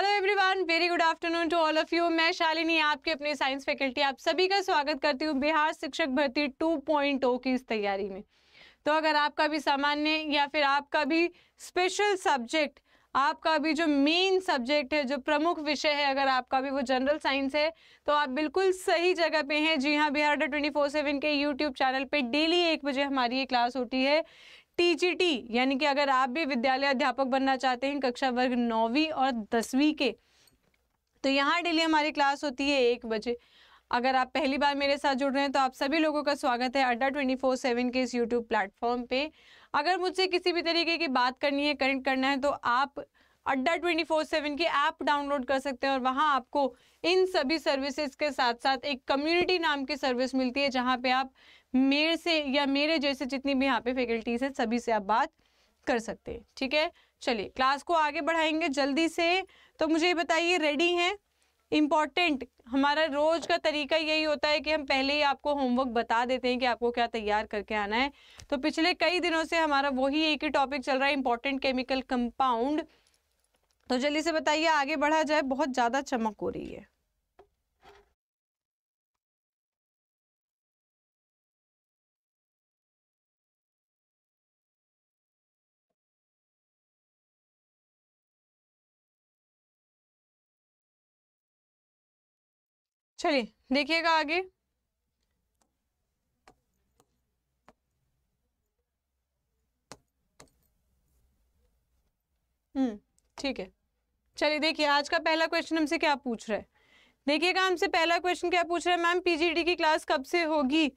Hello everyone very good afternoon to all of you मैं शालिनी आपके अपने साइंस फैकल्टी आप सभी का स्वागत करती हूँ बिहार शिक्षक भर्ती 2.0 की इस तैयारी में तो अगर आपका भी सामान्य या फिर आपका भी स्पेशल सब्जेक्ट आपका भी जो मेन सब्जेक्ट है जो प्रमुख विषय है अगर आपका भी वो जनरल साइंस है तो आप बिल्कुल सही जगह पे हैं जी हाँ बिहार ट्वेंटी फोर सेवन के यूट्यूब चैनल पे डेली एक बजे हमारी ये क्लास होती है टीजीटी यानी कि अगर आप भी विद्यालय अध्यापक बनना चाहते हैं कक्षा वर्ग नौवीं और दसवीं के तो यहाँ डेली हमारी क्लास होती है एक बजे अगर आप पहली बार मेरे साथ जुड़ रहे हैं तो आप सभी लोगों का स्वागत है अड्डा ट्वेंटी फोर सेवन के इस यूट्यूब प्लेटफॉर्म पे अगर मुझसे किसी भी तरीके की बात करनी है कनेक्ट करना है तो आप अड्डा ट्वेंटी फोर सेवन की ऐप डाउनलोड कर सकते हैं और वहाँ आपको इन सभी सर्विसेज के साथ साथ एक कम्युनिटी नाम की सर्विस मिलती है जहाँ पे आप मेरे से या मेरे जैसे जितनी भी यहाँ पे फैकल्टीज है सभी से आप बात कर सकते हैं ठीक है चलिए क्लास को आगे बढ़ाएंगे जल्दी से तो मुझे ये बताइए रेडी हैं इम्पॉर्टेंट हमारा रोज का तरीका यही होता है कि हम पहले ही आपको होमवर्क बता देते हैं कि आपको क्या तैयार करके आना है तो पिछले कई दिनों से हमारा वही एक ही टॉपिक चल रहा है इम्पॉर्टेंट केमिकल कंपाउंड तो जल्दी से बताइए आगे बढ़ा जाए बहुत ज़्यादा चमक हो रही है चलिए देखिएगा आगे हम्म ठीक है चलिए देखिए आज का पहला क्वेश्चन हमसे क्या पूछ रहा है देखिएगा हमसे पहला क्वेश्चन क्या पूछ रहा है मैम पीजीडी की क्लास कब से होगी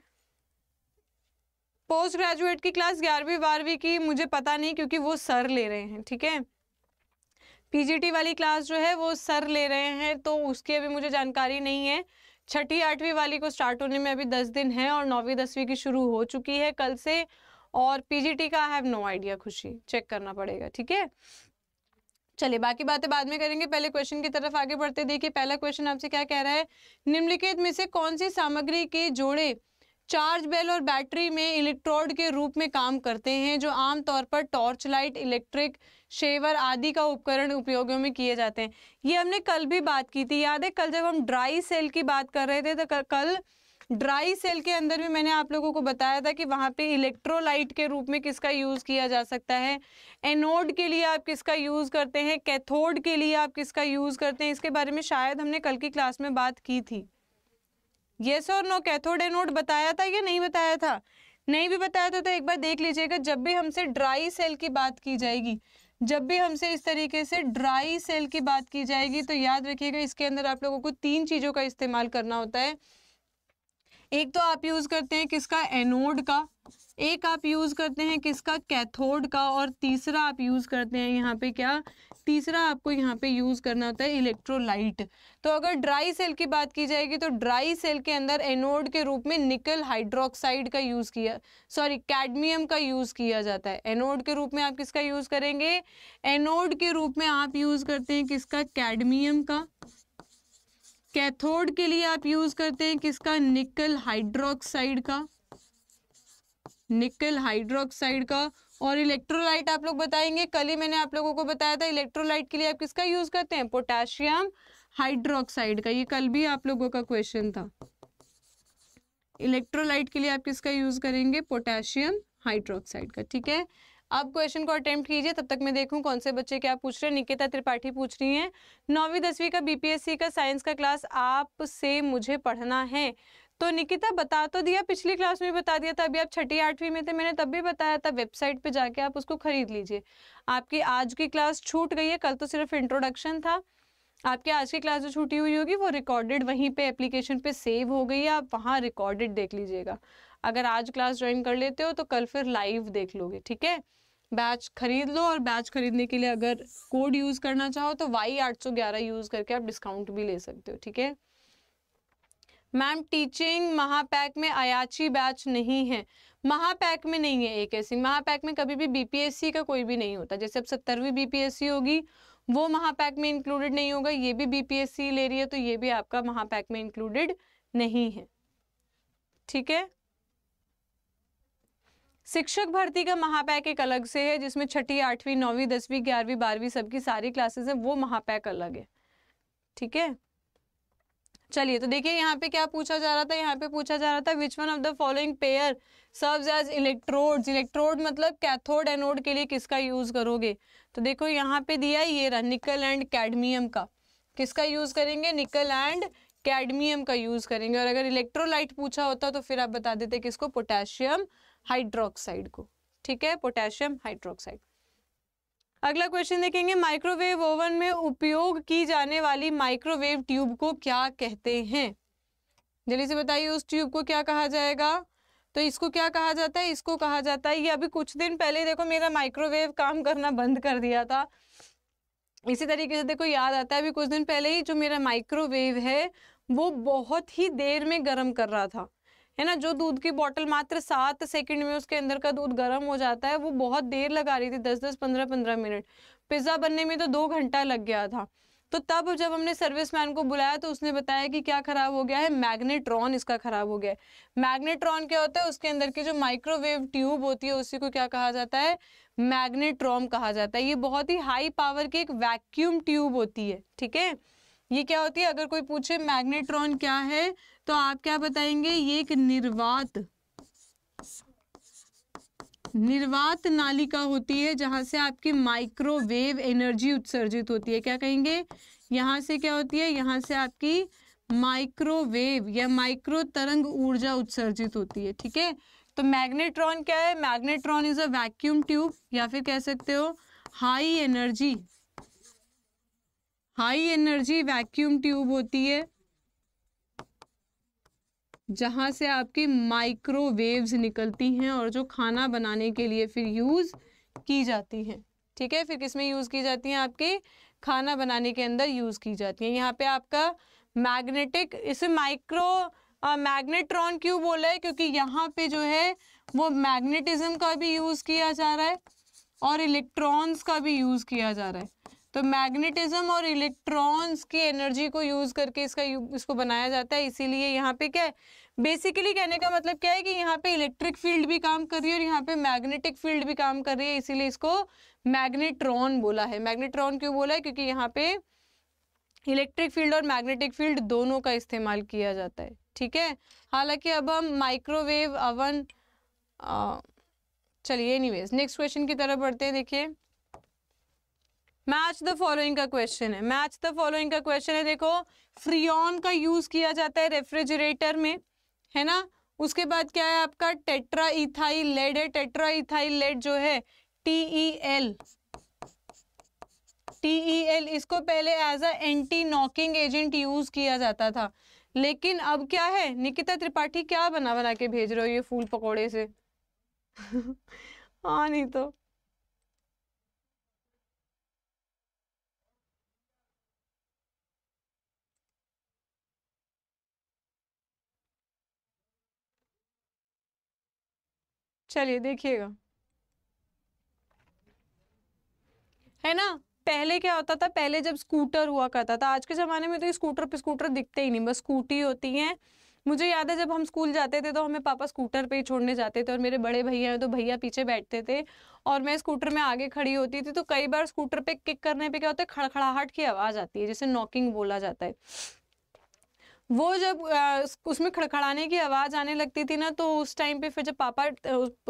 पोस्ट ग्रेजुएट की क्लास ग्यारहवीं बारहवीं की मुझे पता नहीं क्योंकि वो सर ले रहे हैं ठीक है पीजीटी वाली क्लास जो है वो सर ले रहे हैं तो उसकी अभी मुझे जानकारी नहीं है छठी आठवीं वाली को स्टार्ट होने में अभी दस दिन है और नौवीं दसवीं की शुरू हो चुकी है कल से और पीजीटी का I have no idea Khushi check करना पड़ेगा ठीक है चलिए बाकी बातें बाद में करेंगे पहले क्वेश्चन की तरफ आगे बढ़ते देखिए पहला क्वेश्चन आपसे क्या कह रहा है निम्नलिखित में से कौन सी सामग्री के जोड़े चार्ज बेल और बैटरी में इलेक्ट्रोड के रूप में काम करते हैं जो आमतौर पर टॉर्च लाइट इलेक्ट्रिक शेवर आदि का उपकरण उपयोगों में किए जाते हैं ये हमने कल भी बात की थी याद है कल जब हम ड्राई सेल की बात कर रहे थे तो कल ड्राई सेल के अंदर भी मैंने आप लोगों को बताया था कि वहाँ पे इलेक्ट्रोलाइट के रूप में किसका यूज़ किया जा सकता है एनोड के लिए आप किसका यूज़ करते हैं कैथोड के लिए आप किसका यूज़ करते हैं इसके बारे में शायद हमने कल की क्लास में बात की थी येस और नो कैथोड एनोड बताया था या नहीं बताया था नहीं भी बताया था तो एक बार देख लीजिएगा जब भी हमसे ड्राई सेल की बात की जाएगी जब भी हमसे इस तरीके से ड्राई सेल की बात की जाएगी तो याद रखिएगा इसके अंदर आप लोगों को तीन चीज़ों का इस्तेमाल करना होता है एक तो आप यूज़ करते हैं किसका एनोड का एक आप यूज़ करते हैं किसका कैथोड का और तीसरा आप यूज़ करते हैं यहाँ पे क्या तीसरा आपको यहाँ पे यूज़ करना होता है इलेक्ट्रोलाइट तो अगर ड्राई सेल की बात की जाएगी तो ड्राई सेल के अंदर एनोड के रूप में निकल हाइड्रोक्साइड का यूज़ किया सॉरी कैडमियम का यूज़ किया जाता है एनोड के रूप में आप किसका यूज़ करेंगे एनोड के रूप में आप यूज़ करते हैं किसका कैडमियम का कैथोड के लिए आप यूज़ करते हैं किसका निकल हाइड्रोक्साइड का निकल हाइड्रोक्साइड का और इलेक्ट्रोलाइट आप लोग बताएंगे कल ही मैंने आप लोगों को बताया था इलेक्ट्रोलाइट के लिए आप किसका यूज करते हैं पोटेशियम हाइड्रोक्साइड का ये कल भी आप लोगों का क्वेश्चन था इलेक्ट्रोलाइट के लिए आप किसका यूज करेंगे पोटेशियम हाइड्रोक्साइड का ठीक है आप क्वेश्चन को अटेम्प्ट कीजिए तब तक मैं देखूं कौन से बच्चे क्या पूछ रहे हैं निकिता त्रिपाठी पूछ रही हैं नौवीं दसवीं का बीपीएससी का साइंस का क्लास आप से मुझे पढ़ना है तो निकिता बता तो दिया पिछली क्लास में बता दिया था अभी आप छठी आठवीं में थे मैंने तब भी बताया था वेबसाइट पे जाके आप उसको खरीद लीजिए आपकी आज की क्लास छूट गई है कल तो सिर्फ इंट्रोडक्शन था आपकी आज की क्लास जो छूटी हुई होगी वो रिकॉर्डेड वहीं पे एप्लीकेशन पे सेव हो गई है आप वहाँ रिकॉर्डेड देख लीजिएगा अगर आज क्लास ज्वाइन कर लेते हो तो कल फिर लाइव देख लोगे ठीक है बैच खरीद लो और बैच खरीदने के लिए अगर कोड यूज़ करना चाहो तो वाई आठ सौ ग्यारह यूज़ करके आप डिस्काउंट भी ले सकते हो ठीक है मैम टीचिंग महापैक में अयाची बैच नहीं है महापैक में नहीं है एक ऐसी महापैक में कभी भी बीपीएससी का कोई भी नहीं होता जैसे अब सत्तरवीं बीपीएससी होगी वो महापैक में इंक्लूडेड नहीं होगा ये भी बीपीएससी ले रही है तो ये भी आपका महापैक में इंक्लूडेड नहीं है ठीक है शिक्षक भर्ती का महापैक एक अलग से है जिसमें छठी आठवीं नौवीं दसवीं ग्यारहवीं बारहवीं सबकी सारी क्लासेस हैं वो महापैक अलग है ठीक है चलिए तो देखिए यहाँ पे क्या पूछा जा रहा था यहाँ पे पूछा जा रहा था which one of the following pair serves as electrode electrode मतलब कैथोड एनोड के लिए किसका यूज करोगे तो देखो यहाँ पे दिया ये रहा निकल एंड कैडमियम का किसका यूज करेंगे निकल एंड कैडमियम का यूज करेंगे और अगर इलेक्ट्रोलाइट पूछा होता तो फिर आप बता देते किसको पोटेशियम हाइड्रोक्साइड को ठीक है पोटेशियम हाइड्रोक्साइड अगला क्वेश्चन देखेंगे माइक्रोवेव ओवन में उपयोग की जाने वाली माइक्रोवेव ट्यूब को क्या कहते हैं जल्दी से बताइए उस ट्यूब को क्या कहा जाएगा तो इसको क्या कहा जाता है इसको कहा जाता है ये अभी कुछ दिन पहले देखो मेरा माइक्रोवेव काम करना बंद कर दिया था इसी तरीके से देखो याद आता है अभी कुछ दिन पहले ही जो मेरा माइक्रोवेव है वो बहुत ही देर में गर्म कर रहा था है ना जो दूध की बॉटल मात्र सात सेकंड में उसके अंदर का दूध गर्म हो जाता है वो बहुत देर लगा रही थी दस दस पंद्रह पंद्रह मिनट पिज्ज़ा बनने में तो दो घंटा लग गया था तो तब जब हमने सर्विस मैन को बुलाया तो उसने बताया कि क्या ख़राब हो गया है मैग्नेट्रॉन इसका ख़राब हो गया है मैग्नेट्रॉन क्या होता है उसके अंदर की जो माइक्रोवेव ट्यूब होती है उसी को क्या कहा जाता है मैग्नेट्रॉम कहा जाता है ये बहुत ही हाई पावर की एक वैक्यूम ट्यूब होती है ठीक है ये क्या होती है अगर कोई पूछे मैग्नेट्रॉन क्या है तो आप क्या बताएंगे ये एक निर्वात निर्वात नालिका होती है जहां से आपकी माइक्रोवेव एनर्जी उत्सर्जित होती है क्या कहेंगे यहां से क्या होती है यहां से आपकी माइक्रोवेव या माइक्रो तरंग ऊर्जा उत्सर्जित होती है ठीक है तो मैग्नेट्रॉन क्या है magnetron is a vacuum tube या फिर कह सकते हो high energy high energy vacuum tube होती है जहाँ से आपकी माइक्रोवेव्स निकलती हैं और जो खाना बनाने के लिए फिर यूज़ की जाती हैं ठीक है फिर किस में यूज़ की जाती हैं आपकी खाना बनाने के अंदर यूज़ की जाती हैं यहाँ पे आपका मैग्नेटिक इसे माइक्रो मैग्नेट्रॉन क्यों बोला है क्योंकि यहाँ पे जो है वो मैग्नेटिज्म का भी यूज़ किया जा रहा है और इलेक्ट्रॉन्स का भी यूज़ किया जा रहा है तो मैग्नेटिज्म और इलेक्ट्रॉन्स की एनर्जी को यूज करके इसका इसको बनाया जाता है इसीलिए यहाँ पे क्या है बेसिकली कहने का मतलब क्या है कि यहाँ पे इलेक्ट्रिक फील्ड भी काम कर रही है और यहाँ पे मैग्नेटिक फील्ड भी काम कर रही है इसीलिए इसको मैग्नेट्रॉन बोला है मैग्नेट्रॉन क्यों बोला है क्योंकि यहाँ पे इलेक्ट्रिक फील्ड और मैग्नेटिक फील्ड दोनों का इस्तेमाल किया जाता है ठीक है हालांकि अब हम माइक्रोवेव अवन चलिए एनीवेज नेक्स्ट क्वेश्चन की तरफ बढ़ते हैं देखिए मैच द फॉलोइंग का क्वेश्चन है मैच द फॉलोइंग का क्वेश्चन है देखो फ्रियॉन का यूज किया जाता है रेफ्रिजरेटर में है ना उसके बाद क्या है आपका टेट्रा इथाई लेड है टेट्रा इथाई लेड जो है T E L T E L इसको पहले as a anti knocking agent use किया जाता था लेकिन अब क्या है निकिता त्रिपाठी क्या बना बना के भेज रहे हो ये फूल पकौड़े से हाँ नहीं तो चलिए देखिएगा है ना पहले क्या होता था पहले जब स्कूटर हुआ करता था आज के ज़माने में तो ये स्कूटर पे स्कूटर दिखते ही नहीं बस स्कूटी होती हैं मुझे याद है जब हम स्कूल जाते थे तो हमें पापा स्कूटर पे ही छोड़ने जाते थे और मेरे बड़े भैया हैं तो भैया पीछे बैठते थे और मैं स्कूटर में आगे खड़ी होती थी तो कई बार स्कूटर पे किक करने पे क्या होता है खड़खड़ाहट की आवाज़ आती है जिसे नॉकिंग बोला जाता है वो जब उसमें खड़खड़ाने की आवाज़ आने लगती थी ना तो उस टाइम पे फिर जब पापा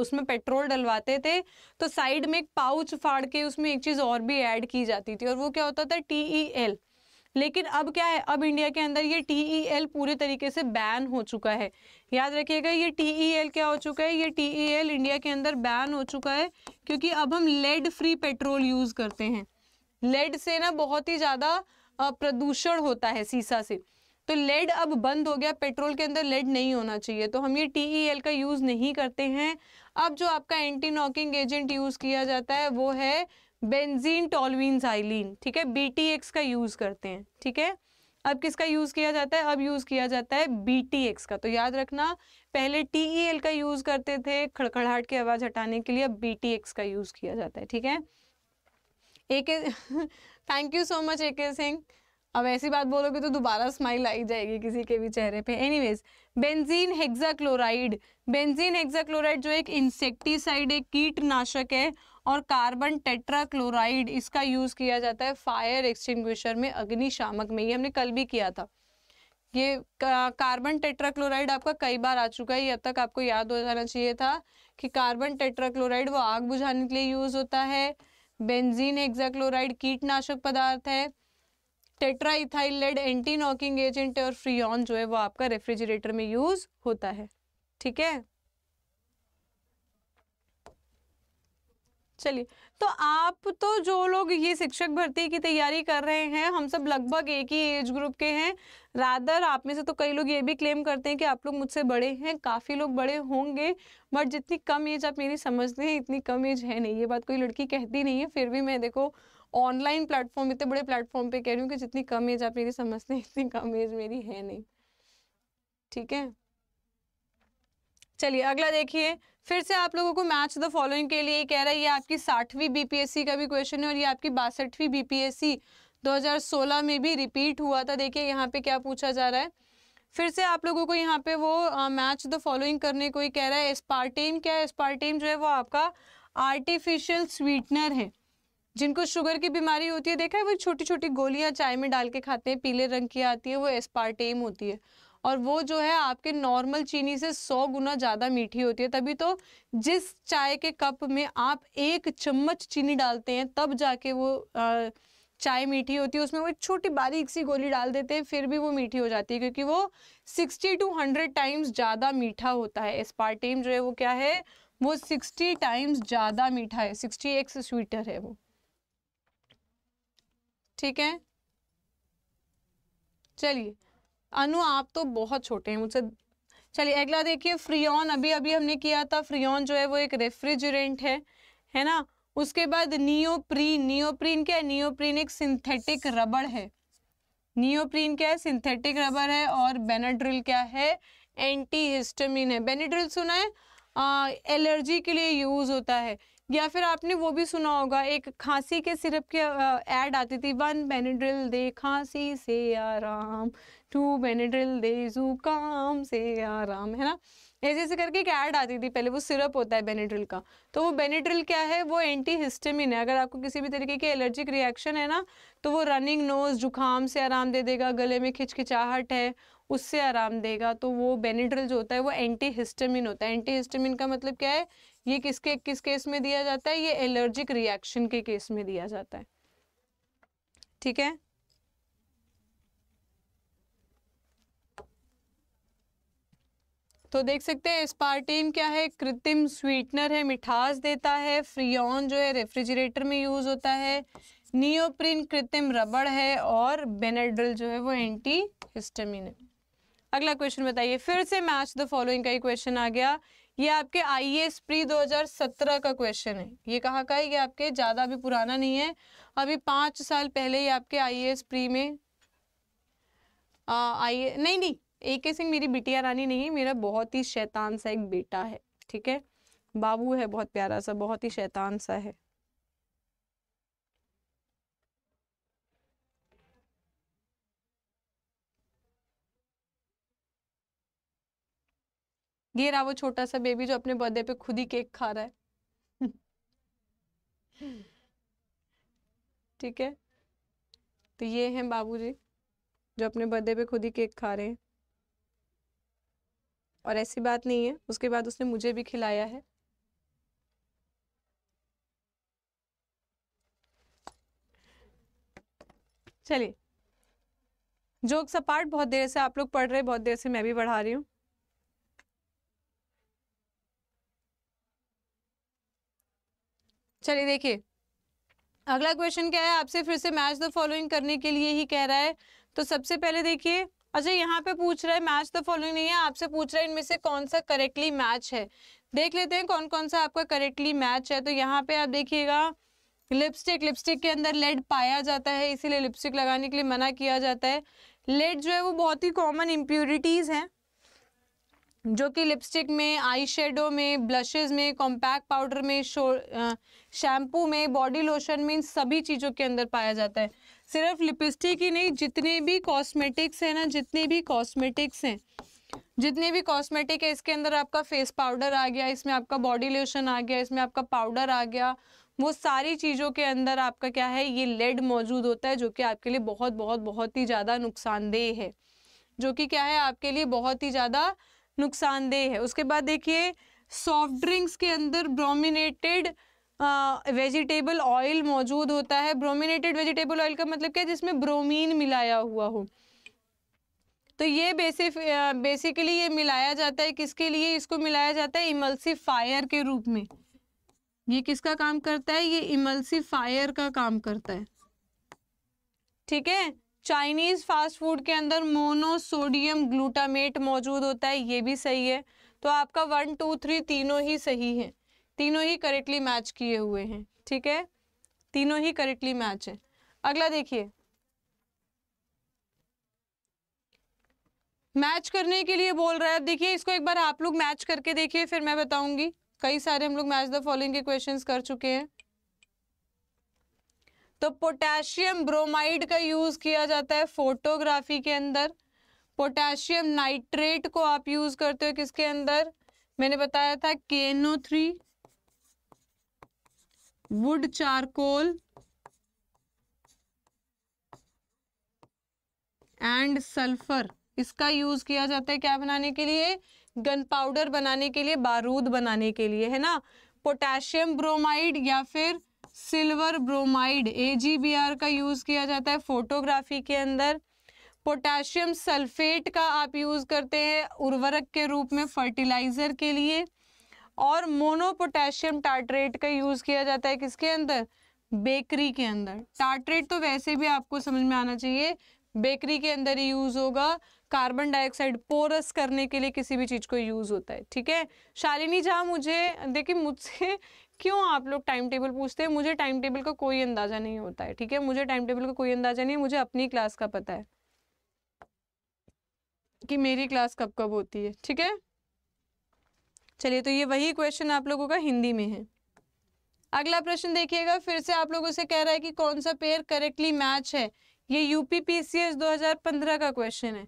उसमें पेट्रोल डलवाते थे तो साइड में एक पाउच फाड़ के उसमें एक चीज़ और भी ऐड की जाती थी और वो क्या होता था टी ई एल लेकिन अब क्या है अब इंडिया के अंदर ये टी ई एल पूरे तरीके से बैन हो चुका है याद रखिएगा ये टी ई एल क्या हो चुका है ये टी ई एल इंडिया के अंदर बैन हो चुका है क्योंकि अब हम लेड फ्री पेट्रोल यूज़ करते हैं लेड से ना बहुत ही ज़्यादा प्रदूषण होता है सीसा से तो लेड अब बंद हो गया पेट्रोल के अंदर लेड नहीं होना चाहिए तो हम ये टी e का यूज़ नहीं करते हैं अब जो आपका एंटी नॉकिंग एजेंट यूज़ किया जाता है वो है बेंजीन टॉलविन साइलिन ठीक है बी का यूज़ करते हैं ठीक है अब किसका यूज़ किया जाता है अब यूज़ किया जाता है बी का तो याद रखना पहले टी e का यूज़ करते थे खड़खड़ाहट की आवाज़ हटाने के लिए अब बी का यूज़ किया जाता है ठीक है ए thank you so much A K Singh अब ऐसी बात बोलोगे तो दोबारा स्माइल आई जाएगी किसी के भी चेहरे पे anyways benzene hexachloride benzene hexachloride जो एक इंसेक्टिसाइड एक कीटनाशक है और कार्बन टेट्राक्लोराइड इसका यूज किया जाता है फायर एक्सटिंग्विशर में अग्निशामक में ये हमने कल भी किया था ये कार्बन टेट्राक्लोराइड आपका कई बार आ चुका है ये अब तक आपको याद हो जाना चाहिए था कि कार्बन टेट्राक्लोराइड वो आग बुझाने के लिए यूज होता है बेंजीन हेक्साक्लोराइड कीटनाशक पदार्थ है tetraethyl lead anti knocking agent और फ्रियॉन जो है वो आपका रेफ्रिजरेटर में यूज होता है ठीक है चलिए तो आप तो जो लोग ये शिक्षक भर्ती की तैयारी कर रहे हैं हम सब लगभग एक ही एज ग्रुप के हैं रादर आप में से तो कई लोग ये भी क्लेम करते हैं कि आप लोग मुझसे बड़े हैं काफ़ी लोग बड़े होंगे बट जितनी कम एज आप मेरी समझते हैं इतनी कम एज है नहीं ये बात कोई लड़की कहती नहीं है फिर भी मैं देखो ऑनलाइन प्लेटफॉर्म इतने बड़े प्लेटफॉर्म पे कह रही हूँ कि जितनी कम एज आप मेरी समझते हैं इतनी कम एज मेरी है नहीं ठीक है चलिए अगला देखिए फिर से आप लोगों को मैच द फॉलोइंग के लिए कह रहा है ये आपकी साठवीं बीपीएससी का भी क्वेश्चन है और ये आपकी बासठवीं बीपीएससी 2016 में भी रिपीट हुआ था देखिए यहाँ पे क्या पूछा जा रहा है फिर से आप लोगों को यहाँ पे वो मैच द फॉलोइंग करने को ही कह रहा है स्पार्टेम क्या है स्पार्टेम जो है वो आपका आर्टिफिशियल स्वीटनर है जिनको शुगर की बीमारी होती है देखा है वो छोटी छोटी गोलियां चाय में डाल के खाते हैं पीले रंग की आती है वो एस्पार्टेम होती है और वो जो है आपके नॉर्मल चीनी से सौ गुना ज़्यादा मीठी होती है तभी तो जिस चाय के कप में आप एक चम्मच चीनी डालते हैं तब जाके वो आ, चाय मीठी होती है उसमें वो एक छोटी बारीक सी गोली डाल देते हैं फिर भी वो मीठी हो जाती है क्योंकि वो सिक्सटी टू हंड्रेड टाइम्स ज़्यादा मीठा होता है एस्पार्टेम जो है वो क्या है वो सिक्सटी टाइम्स ज़्यादा मीठा है सिक्सटी एक्स स्वीटर है वो ठीक है चलिए अनु आप तो बहुत छोटे हैं मुझसे चलिए अगला देखिए फ्रियॉन अभी अभी हमने किया था फ्रियॉन जो है वो एक रेफ्रिजरेंट है है ना उसके बाद नियोप्रीन नियोप्रीन क्या है नियोप्रीन एक सिंथेटिक रबड़ है नियोप्रीन क्या है सिंथेटिक रबड़ है और बेनाड्रिल क्या है एंटी हिस्टमिन है बेनाड्रिल सुना है आ, एलर्जी के लिए यूज होता है या फिर आपने वो भी सुना होगा एक खांसी के सिरप की एड आती थी वन बेनेड्रिल दे खांसी से आराम टू बेनेड्रिल दे जुकाम से आराम है ना ऐसे ऐसे करके एक ऐड आती थी पहले वो सिरप होता है बेनेड्रिल का तो वो बेनेड्रिल क्या है वो एंटी हिस्टेमिन है अगर आपको किसी भी तरीके की एलर्जिक रिएक्शन है ना तो वो रनिंग नोज जुकाम से आराम दे देगा गले में खिचखिचाहट है उससे आराम देगा तो वो बेनेड्रिल जो होता है वो एंटी हिस्टेमिन होता है एंटी हिस्टेमिन का मतलब क्या है ये किसके किस केस में दिया जाता है ये एलर्जिक रिएक्शन के केस में दिया जाता है ठीक है तो देख सकते हैं स्पार्टीन क्या है कृत्रिम स्वीटनर है मिठास देता है फ्रियॉन जो है रेफ्रिजरेटर में यूज होता है नियोप्रिन कृत्रिम रबड़ है और बेनेड्रिल जो है वो एंटी हिस्टामिन है अगला क्वेश्चन बताइए फिर से मैच द फॉलोइंग का ही क्वेश्चन आ गया ये आपके आई एस प्री 2017 का क्वेश्चन है ये कहाँ का है ये आपके ज़्यादा अभी पुराना नहीं है अभी पाँच साल पहले ये आपके आई एस प्री में आई e, नहीं नहीं ए के सिंह मेरी बिटिया रानी नहीं है मेरा बहुत ही शैतान सा एक बेटा है ठीक है बाबू है बहुत प्यारा सा बहुत ही शैतान सा है ये रहा वो छोटा सा बेबी जो अपने बर्थडे पे खुद ही केक खा रहा है ठीक है तो ये हैं बाबूजी जो अपने बर्थडे पे खुद ही केक खा रहे हैं और ऐसी बात नहीं है उसके बाद उसने मुझे भी खिलाया है चलिए जोक्स अपार्ट बहुत देर से आप लोग पढ़ रहे हैं बहुत देर से मैं भी पढ़ा रही हूँ चलिए देखिए अगला क्वेश्चन क्या है आपसे फिर से मैच द फॉलोइंग करने के लिए ही कह रहा है तो सबसे पहले देखिए अच्छा यहाँ पे पूछ रहा है मैच द फॉलोइंग नहीं है आपसे पूछ रहा है इनमें से कौन सा करेक्टली मैच है देख लेते हैं कौन कौन सा आपका करेक्टली मैच है तो यहाँ पे आप देखिएगा लिपस्टिक लिपस्टिक के अंदर लेड पाया जाता है इसीलिए लिपस्टिक लगाने के लिए मना किया जाता है लेड जो है वो बहुत ही कॉमन इम्प्योरिटीज़ हैं जो कि लिपस्टिक में आई शेडो में ब्लशेज में कॉम्पैक्ट पाउडर में शैम्पू में बॉडी लोशन में इन सभी चीज़ों के अंदर पाया जाता है सिर्फ लिपस्टिक ही नहीं जितने भी कॉस्मेटिक्स हैं ना जितने भी कॉस्मेटिक्स हैं जितने भी कॉस्मेटिक है इसके अंदर आपका फेस पाउडर आ गया इसमें आपका बॉडी लोशन आ गया इसमें आपका पाउडर आ गया वो सारी चीज़ों के अंदर आपका क्या है ये लेड मौजूद होता है जो कि आपके लिए बहुत बहुत बहुत ही ज़्यादा नुकसानदेह है जो कि क्या है आपके लिए बहुत ही ज़्यादा नुकसानदेह है उसके बाद देखिए सॉफ्ट ड्रिंक्स के अंदर ब्रोमिनेटेड वेजिटेबल ऑयल मौजूद होता है ब्रोमिनेटेड वेजिटेबल ऑयल का मतलब क्या है जिसमें ब्रोमीन मिलाया हुआ हो तो ये बेसिक बेसिकली ये मिलाया जाता है किसके लिए इसको मिलाया जाता है फायर के रूप में ये किसका काम करता है ये फायर का काम करता है ठीक है चाइनीज फास्ट फूड के अंदर मोनोसोडियम ग्लूटामेट मौजूद होता है ये भी सही है तो आपका वन टू थ्री तीनों ही सही है तीनों ही करेक्टली मैच किए हुए हैं ठीक है तीनों ही करेक्टली मैच है अगला देखिए मैच करने के लिए बोल रहा है देखिए इसको एक बार आप लोग मैच करके देखिए फिर मैं बताऊंगी कई सारे हम लोग मैच द फॉलोइंग के क्वेश्चंस कर चुके हैं तो पोटेशियम ब्रोमाइड का यूज़ किया जाता है फोटोग्राफी के अंदर पोटेशियम नाइट्रेट को आप यूज़ करते हो किसके अंदर मैंने बताया था K N O three wood charcoal and sulphur इसका यूज किया जाता है क्या बनाने के लिए गन पाउडर बनाने के लिए बारूद बनाने के लिए है ना पोटेशियम ब्रोमाइड या फिर सिल्वर ब्रोमाइड ए का यूज़ किया जाता है फोटोग्राफी के अंदर पोटेशियम सल्फेट का आप यूज़ करते हैं उर्वरक के रूप में फर्टिलाइज़र के लिए और मोनोपोटेशियम टार्ट्रेट का यूज़ किया जाता है किसके अंदर बेकरी के अंदर टार्ट्रेट तो वैसे भी आपको समझ में आना चाहिए बेकरी के अंदर ही यूज़ होगा कार्बन डाइऑक्साइड पोरस करने के लिए किसी भी चीज़ को यूज़ होता है ठीक है शालिनी जहाँ मुझे देखिए मुझसे क्यों आप लोग टाइम टेबल पूछते हैं मुझे टाइम टेबल का को कोई अंदाज़ा नहीं होता है ठीक है मुझे टाइम टेबल का को कोई अंदाज़ा नहीं मुझे अपनी क्लास का पता है कि मेरी क्लास कब कब होती है ठीक है चलिए तो ये वही क्वेश्चन आप लोगों का हिंदी में है अगला प्रश्न देखिएगा फिर से आप लोगों से कह रहा है कि कौन सा पेयर करेक्टली मैच है ये यूपीपीसीएस 2015 का क्वेश्चन है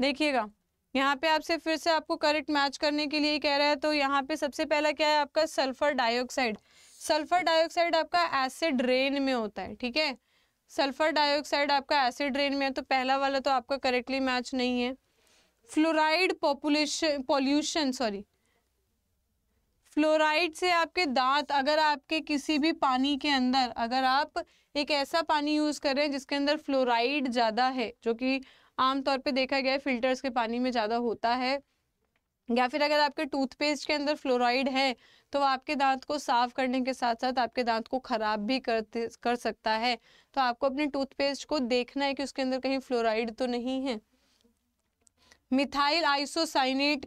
देखिएगा यहाँ पे आपसे फिर से आपको करेक्ट मैच करने के लिए कह रहा है तो यहाँ पे सबसे पहला क्या है आपका सल्फर डाइऑक्साइड सल्फर डाइऑक्साइड आपका एसिड रेन में होता है ठीक है सल्फर डाइऑक्साइड आपका एसिड रेन में है तो पहला वाला तो आपका करेक्टली मैच नहीं है fluoride population pollution sorry fluoride से आपके दांत अगर आपके किसी भी पानी के अंदर अगर आप एक ऐसा पानी यूज़ कर रहे हैं जिसके अंदर फ्लोराइड ज़्यादा है जो कि आमतौर पे देखा गया है फिल्टर्स के पानी में ज़्यादा होता है या फिर अगर आपके टूथपेस्ट के अंदर फ्लोराइड है तो आपके दांत को साफ करने के साथ साथ आपके दांत को खराब भी कर कर सकता है तो आपको अपने टूथपेस्ट को देखना है कि उसके अंदर कहीं फ्लोराइड तो नहीं है मिथाइल आइसोसाइनेट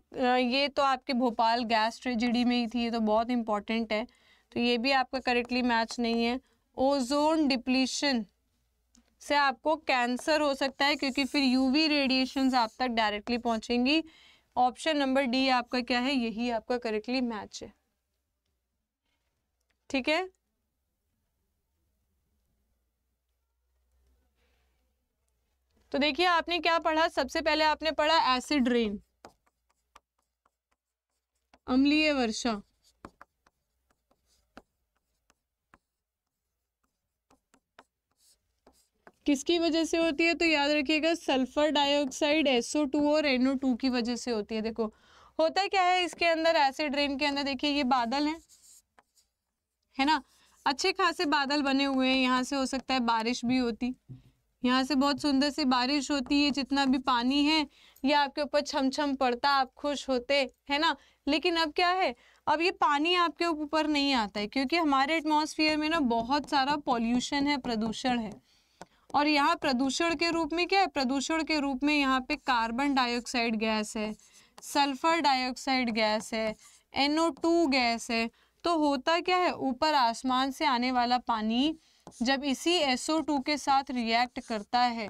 ये तो आपके भोपाल गैस ट्रेजिडी में ही थी ये तो बहुत इंपॉर्टेंट है तो ये भी आपका करेक्टली मैच नहीं है ओजोन डिप्लीशन से आपको कैंसर हो सकता है क्योंकि फिर यूवी रेडिएशंस आप तक डायरेक्टली पहुंचेंगी ऑप्शन नंबर डी आपका क्या है यही आपका करेक्टली मैच है ठीक है तो देखिए आपने क्या पढ़ा सबसे पहले आपने पढ़ा एसिड रेन अम्लीय वर्षा किसकी वजह से होती है तो याद रखिएगा सल्फर डाइऑक्साइड टू और टू की वजह से होती है देखो होता क्या है इसके अंदर एसिड रेन के अंदर देखिए ये बादल हैं है ना अच्छे खासे बादल बने हुए हैं यहाँ से हो सकता है बारिश भी होती यहाँ से बहुत सुंदर से बारिश होती है जितना भी पानी है ये आपके ऊपर छम छम पड़ता आप खुश होते है ना लेकिन अब क्या है अब ये पानी आपके ऊपर नहीं आता है क्योंकि हमारे एटमॉस्फेयर में ना बहुत सारा पॉल्यूशन है प्रदूषण है और यहाँ प्रदूषण के रूप में क्या है प्रदूषण के रूप में यहाँ पे कार्बन डाइऑक्साइड गैस है सल्फर डाइऑक्साइड गैस है टू गैस है तो होता क्या है ऊपर आसमान से आने वाला पानी जब इसी टू के साथ रिएक्ट करता है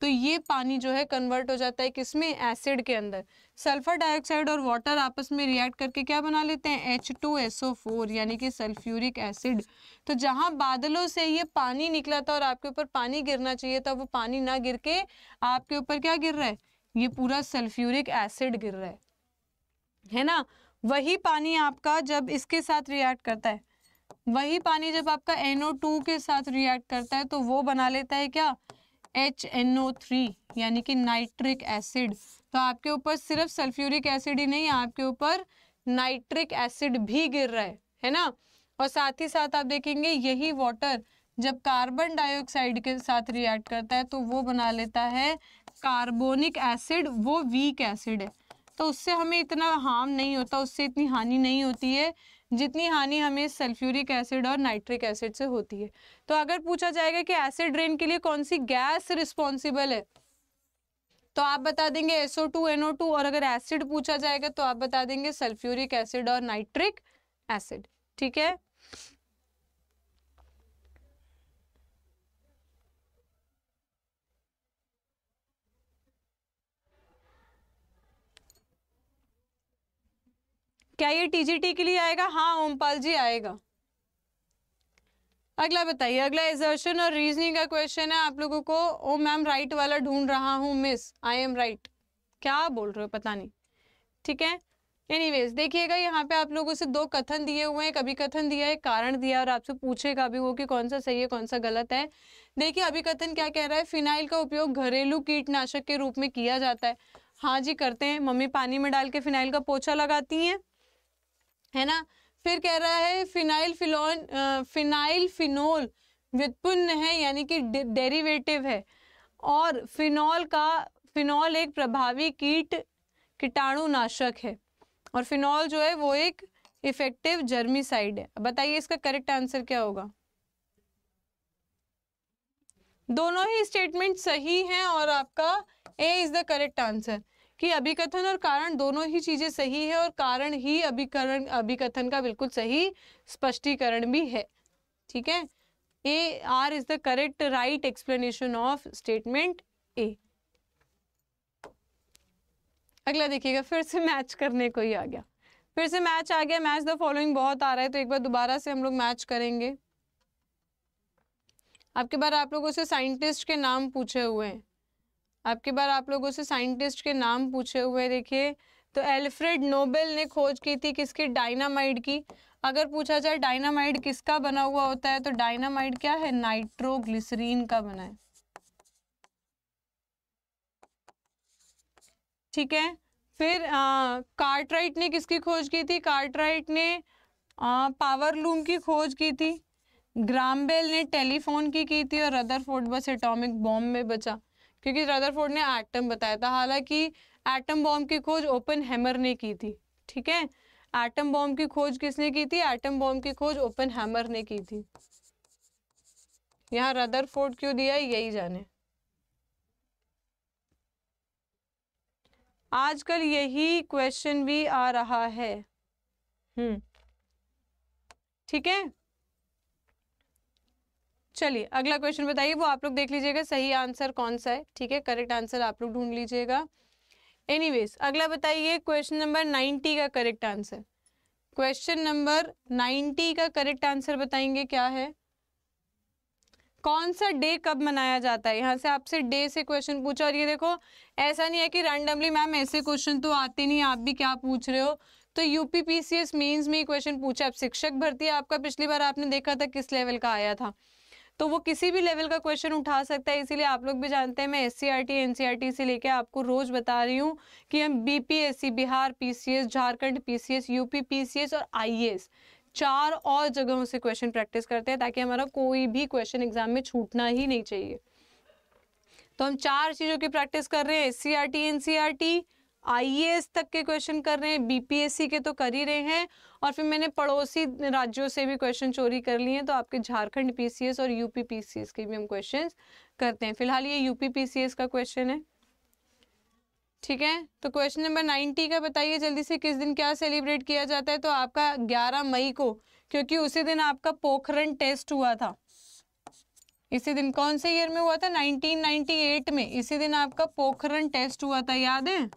तो ये पानी जो है कन्वर्ट हो जाता है किसमें एसिड के अंदर सल्फर डाइऑक्साइड और वाटर आपस में रिएक्ट करके क्या बना लेते हैं H two S O four यानी कि सल्फ्यूरिक एसिड तो जहाँ बादलों से ये पानी निकला था और आपके ऊपर पानी गिरना चाहिए था वो पानी ना गिर के आपके ऊपर क्या गिर रहा है ये पूरा सल्फ्यूरिक एसिड गिर रहा है है ना वही पानी आपका जब इसके साथ रिएक्ट करता है वही पानी जब आपका टू के साथ रिएक्ट करता है तो वो बना लेता है क्या एच एन ओ थ्री यानी कि नाइट्रिक एसिड तो आपके ऊपर सिर्फ सल्फ्यूरिक एसिड ही नहीं आपके ऊपर नाइट्रिक एसिड भी गिर रहा है है ना और साथ ही साथ आप देखेंगे यही वाटर जब कार्बन डाइऑक्साइड के साथ रिएक्ट करता है तो वो बना लेता है कार्बोनिक एसिड वो वीक एसिड है तो उससे हमें इतना हार्म नहीं होता उससे इतनी हानि नहीं होती है जितनी हानि हमें सल्फ्यूरिक एसिड और नाइट्रिक एसिड से होती है तो अगर पूछा जाएगा कि एसिड रेन के लिए कौन सी गैस रिस्पॉन्सिबल है तो आप बता देंगे एसओ टू एनओ टू और अगर एसिड पूछा जाएगा तो आप बता देंगे सल्फ्यूरिक एसिड और नाइट्रिक एसिड ठीक है क्या ये टीजीटी के लिए आएगा हाँ ओमपाल जी आएगा अगला बताइए अगला एजर्शन और रीजनिंग का क्वेश्चन है आप लोगों को ओ मैम राइट वाला ढूंढ रहा हूँ मिस आई एम राइट क्या बोल रहे हो पता नहीं ठीक है एनीवेज देखिएगा यहाँ पे आप लोगों से दो कथन दिए हुए हैं कभी कथन दिया है कारण दिया और आपसे पूछेगा भी वो कि कौन सा सही है कौन सा गलत है देखिए अभी कथन क्या कह रहा है फिनाइल का उपयोग घरेलू कीटनाशक के रूप में किया जाता है हाँ जी करते हैं मम्मी पानी में डाल के फिनाइल का पोछा लगाती हैं है ना फिर कह रहा है फिनाइल फिलोन फिनाइल फिनोल व्युत्पन्न है यानी कि डेरिवेटिव है और फिनॉल का फिनॉल एक प्रभावी कीट कीटाणुनाशक है और फिनॉल जो है वो एक इफेक्टिव जर्मिसाइड है बताइए इसका करेक्ट आंसर क्या होगा दोनों ही स्टेटमेंट सही हैं और आपका A is the correct answer कि अभिकथन और कारण दोनों ही चीजें सही है और कारण ही अभिकरण अभिकथन का बिल्कुल सही स्पष्टीकरण भी है ठीक है A R is the correct right explanation of statement A अगला देखिएगा फिर से मैच करने को ही आ गया फिर से मैच आ गया मैच द फॉलोइंग बहुत आ रहा है तो एक बार दोबारा से हम लोग मैच करेंगे आपके बार आप लोगों से साइंटिस्ट के नाम पूछे हुए हैं आपके बार आप लोगों से साइंटिस्ट के नाम पूछे हुए देखिए तो एल्फ्रेड नोबेल ने खोज की थी किसकी डायनामाइड की अगर पूछा जाए डायनामाइड किसका बना हुआ होता है तो डायनामाइड क्या है नाइट्रोग्लिसरीन का बना है ठीक है फिर कार्ट्राइट ने किसकी खोज की थी कार्ट्राइट ने आ, पावर लूम की खोज की थी ग्रामबेल ने टेलीफोन की की थी और रदरफोर्ड बस एटॉमिक बॉम्ब में बचा क्योंकि रदरफोर्ड ने एटम बताया था हालांकि एटम बॉम्ब की खोज ओपन हैमर ने की थी ठीक है एटम बॉम्ब की खोज किसने की थी एटम बॉम्ब की खोज ओपन हैमर ने की थी यहाँ रदरफोर्ड क्यों दिया यही जाने आजकल यही क्वेश्चन भी आ रहा है हम्म ठीक है चलिए अगला क्वेश्चन बताइए वो आप लोग देख लीजिएगा सही आंसर कौन सा है ठीक है करेक्ट आंसर आप लोग ढूंढ लीजिएगा एनीवेज अगला बताइए क्वेश्चन नंबर नाइन्टी का correct answer question number ninety का करेक्ट आंसर बताएंगे क्या है कौन सा डे कब मनाया जाता है यहाँ से आपसे डे से क्वेश्चन पूछा और ये देखो ऐसा नहीं है कि रैंडमली मैम ऐसे क्वेश्चन तो आते नहीं आप भी क्या पूछ रहे हो तो यूपीपीसीएस मेंस में क्वेश्चन पूछा अब शिक्षक भर्ती आपका पिछली बार आपने देखा था किस लेवल का आया था तो वो किसी भी लेवल का क्वेश्चन उठा सकता है इसीलिए आप लोग भी जानते हैं मैं S C R T T से लेकर आपको रोज बता रही हूँ कि हम B P S C Bihar P C S Jharkhand P C S UP S और आई एस चार और जगहों से क्वेश्चन प्रैक्टिस करते हैं ताकि हमारा कोई भी क्वेश्चन एग्जाम में छूटना ही नहीं चाहिए तो हम चार चीज़ों की प्रैक्टिस कर रहे हैं S C R T IAS तक के क्वेश्चन कर रहे हैं बीपीएससी के तो कर ही रहे हैं और फिर मैंने पड़ोसी राज्यों से भी क्वेश्चन चोरी कर लिए हैं तो आपके झारखंड पीसीएस और यूपी पीसीएस के भी हम क्वेश्चन करते हैं फिलहाल ये यूपी पीसीएस का क्वेश्चन है ठीक है तो क्वेश्चन नंबर नाइन्टी का बताइए जल्दी से किस दिन क्या सेलिब्रेट किया जाता है तो आपका ग्यारह मई को क्योंकि उसी दिन आपका पोखरण टेस्ट हुआ था इसी दिन कौन से ईयर में हुआ था 1998 में इसी दिन आपका पोखरण टेस्ट हुआ था याद है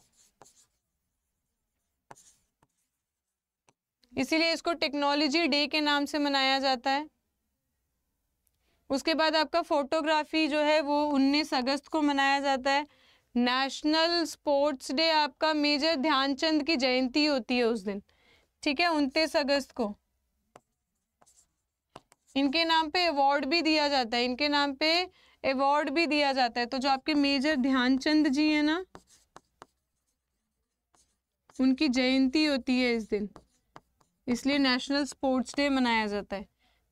इसीलिए इसको टेक्नोलॉजी डे के नाम से मनाया जाता है उसके बाद आपका फोटोग्राफी जो है वो 19 अगस्त को मनाया जाता है नेशनल स्पोर्ट्स डे आपका मेजर ध्यानचंद की जयंती होती है उस दिन ठीक है उनतीस अगस्त को इनके नाम पे अवार्ड भी दिया जाता है इनके नाम पे अवार्ड भी दिया जाता है तो जो आपके मेजर ध्यानचंद जी है ना उनकी जयंती होती है इस दिन इसलिए नेशनल स्पोर्ट्स डे मनाया जाता है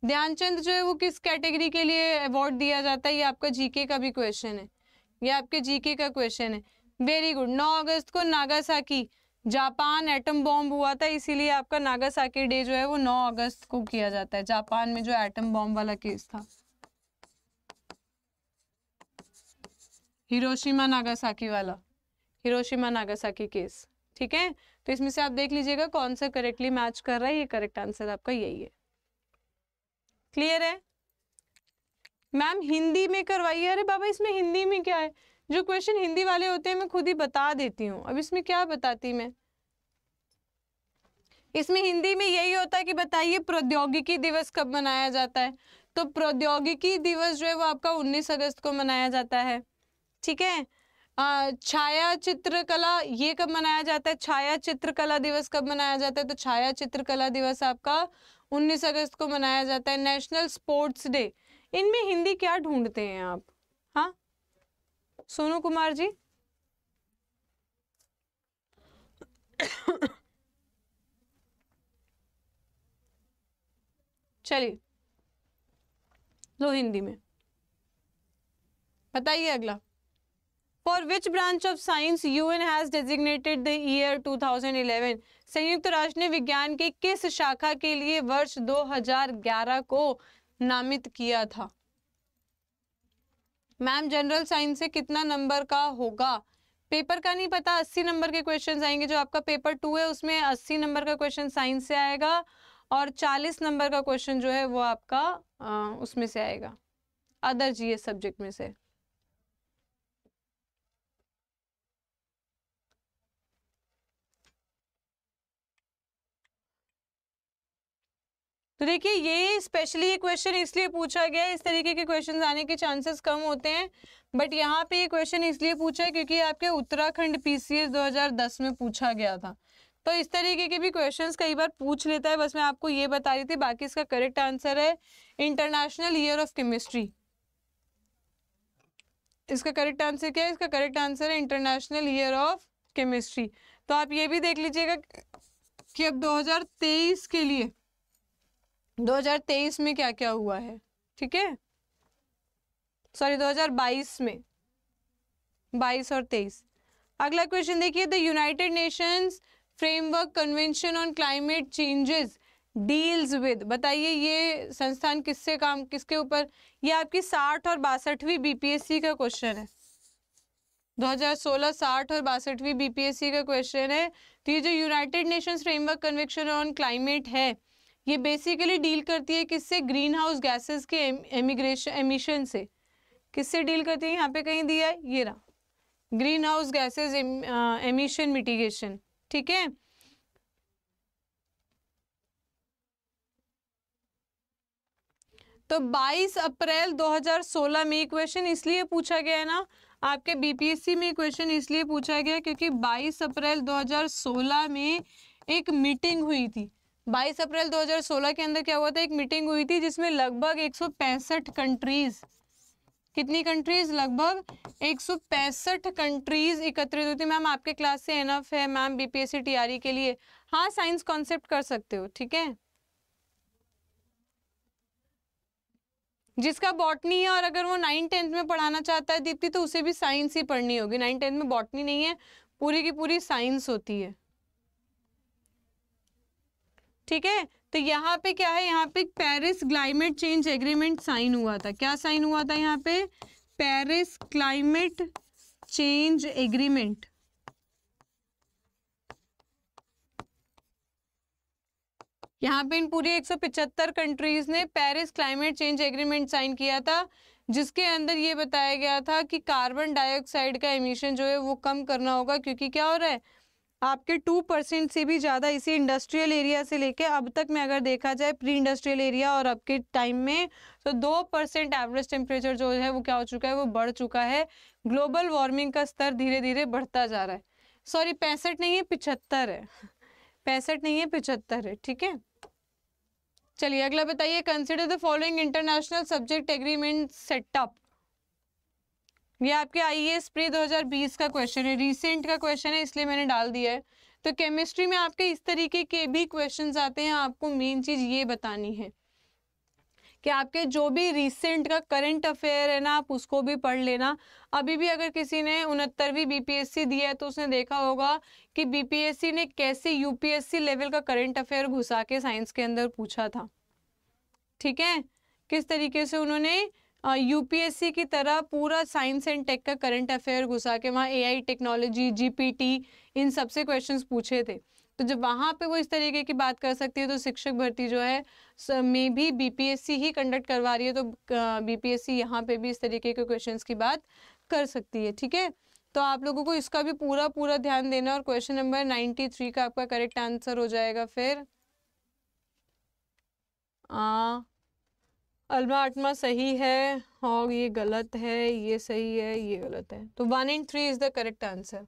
ध्यानचंद जो है वो किस कैटेगरी के लिए अवार्ड दिया जाता है ये आपका जीके का भी क्वेश्चन है ये आपके जीके का क्वेश्चन है वेरी गुड 9 अगस्त को नागासाकी जापान एटम बॉम्ब हुआ था इसीलिए आपका नागासाकी डे जो है वो 9 अगस्त को किया जाता है जापान में जो एटम बॉम्ब वाला केस था हिरोशिमा नागासाकी वाला हिरोशिमा नागासाकी केस ठीक है तो इसमें से आप देख लीजिएगा कौन सा करेक्टली मैच कर रहा है ये करेक्ट आंसर आपका यही है क्लियर है मैम हिंदी में करवाइए अरे बाबा इसमें हिंदी में क्या है जो क्वेश्चन हिंदी वाले होते हैं मैं खुद ही बता देती हूँ अब इसमें क्या बताती मैं इसमें हिंदी में यही होता है कि बताइए प्रौद्योगिकी दिवस कब मनाया जाता है तो प्रौद्योगिकी दिवस जो है वो आपका 19 अगस्त को मनाया जाता है ठीक है छाया चित्रकला ये कब मनाया जाता है छाया चित्रकला दिवस कब मनाया जाता है तो छाया चित्रकला दिवस आपका 19 अगस्त को मनाया जाता है नेशनल स्पोर्ट्स डे इनमें हिंदी क्या ढूंढते हैं आप हाँ सोनू कुमार जी चलिए लो हिंदी में बताइए अगला for which branch of science UN has designated the year 2011 संयुक्त राष्ट्र ने विज्ञान के किस शाखा के लिए वर्ष 2011 को नामित किया था मैम जनरल साइंस से कितना नंबर का होगा पेपर का नहीं पता 80 नंबर के क्वेश्चन आएंगे जो आपका पेपर टू है उसमें 80 नंबर का क्वेश्चन साइंस से आएगा और 40 नंबर का क्वेश्चन जो है वो आपका आ, उसमें से आएगा अदर जी सब्जेक्ट में से तो देखिए ये स्पेशली ये क्वेश्चन इसलिए पूछा गया है इस तरीके के क्वेश्चन आने के चांसेस कम होते हैं बट यहाँ पे ये क्वेश्चन इसलिए पूछा है क्योंकि आपके उत्तराखंड पीसीएस 2010 में पूछा गया था तो इस तरीके के भी क्वेश्चंस कई बार पूछ लेता है बस मैं आपको ये बता रही थी बाकी इसका करेक्ट आंसर है इंटरनेशनल ईयर ऑफ केमिस्ट्री इसका करेक्ट आंसर क्या है इसका करेक्ट आंसर है इंटरनेशनल ईयर ऑफ केमिस्ट्री तो आप ये भी देख लीजिएगा कि अब 2023 के लिए 2023 में क्या क्या हुआ है ठीक है सॉरी 2022 में 22 और 23 अगला क्वेश्चन देखिए the United Nations framework convention on climate changes deals with बताइए ये संस्थान किससे काम किसके ऊपर ये आपकी साठ और बासठवीं बीपीएससी का क्वेश्चन है 2016 साठ और बासठवीं बीपीएससी का क्वेश्चन है तो ये जो United Nations framework convention on climate है ये बेसिकली डील करती है किससे ग्रीन हाउस गैसेस के एमिग्रेशन एमिशन से किससे डील करती है यहाँ पे कहीं दिया है ये रहा green house gases emission mitigation ठीक है तो 22 अप्रैल 2016 में क्वेश्चन इसलिए पूछा गया है ना आपके बीपीएससी में क्वेश्चन इसलिए पूछा गया क्योंकि 22 अप्रैल 2016 में एक मीटिंग हुई थी बाईस अप्रैल 2016 के अंदर क्या हुआ था एक मीटिंग हुई थी जिसमें लगभग एक कंट्रीज कितनी कंट्रीज लगभग एक कंट्रीज एकत्रित हुई थी मैम आपके क्लास से एनफ है मैम बीपीएससी टीआरई e के लिए हाँ साइंस कॉन्सेप्ट कर सकते हो ठीक है जिसका बॉटनी है और अगर वो नाइन टेंथ में पढ़ाना चाहता है दीप्ति तो उसे भी साइंस ही पढ़नी होगी नाइन टेंथ में बॉटनी नहीं है पूरी की पूरी साइंस होती है ठीक है तो यहाँ पे क्या है यहाँ पे Paris climate change agreement sign हुआ था क्या साइन हुआ था यहाँ पे पेरिस क्लाइमेट चेंज एग्रीमेंट यहाँ पे इन पूरी 175 कंट्रीज ने Paris climate change agreement sign किया था जिसके अंदर ये बताया गया था कि कार्बन डाइऑक्साइड का एमिशन जो है वो कम करना होगा क्योंकि क्या हो रहा है आपके टू परसेंट से भी ज़्यादा इसी इंडस्ट्रियल एरिया से लेके अब तक में अगर देखा जाए प्री इंडस्ट्रियल एरिया और अब के टाइम में तो दो परसेंट एवरेज टेम्परेचर जो है वो क्या हो चुका है वो बढ़ चुका है ग्लोबल वार्मिंग का स्तर धीरे धीरे बढ़ता जा रहा है सॉरी पैंसठ नहीं है पिछहत्तर है पैंसठ नहीं है पिछहत्तर है ठीक है चलिए अगला बताइए consider the following international subject agreement setup ये आपके आई एस प्री 2020 का क्वेश्चन है रिसेंट का क्वेश्चन है इसलिए मैंने डाल दिया है तो केमिस्ट्री में आपके इस तरीके के भी क्वेश्चन आते हैं आपको मेन चीज़ ये बतानी है कि आपके जो भी रिसेंट का करंट अफेयर है ना आप उसको भी पढ़ लेना अभी भी अगर किसी ने उनहत्तरवीं बीपीएससी दिया है तो उसने देखा होगा कि बीपीएससी ने कैसे यूपीएससी लेवल का करंट अफेयर घुसा के साइंस के अंदर पूछा था ठीक है किस तरीके से उन्होंने यूपीएससी की तरह पूरा साइंस एंड टेक का करंट अफेयर घुसा के वहाँ एआई टेक्नोलॉजी जीपीटी इन सबसे क्वेश्चंस पूछे थे तो जब वहाँ पे वो इस तरीके की बात कर सकती है तो शिक्षक भर्ती जो है मे भी बीपीएससी ही कंडक्ट करवा रही है तो बीपीएससी यहाँ पे भी इस तरीके के क्वेश्चन की बात कर सकती है ठीक है तो आप लोगों को इसका भी पूरा पूरा ध्यान देना और क्वेश्चन नंबर नाइन्टी थ्री का आपका करेक्ट आंसर हो जाएगा फिर आ, अल्बाटमा सही है और ये गलत है ये सही है ये गलत है तो one and three is the correct answer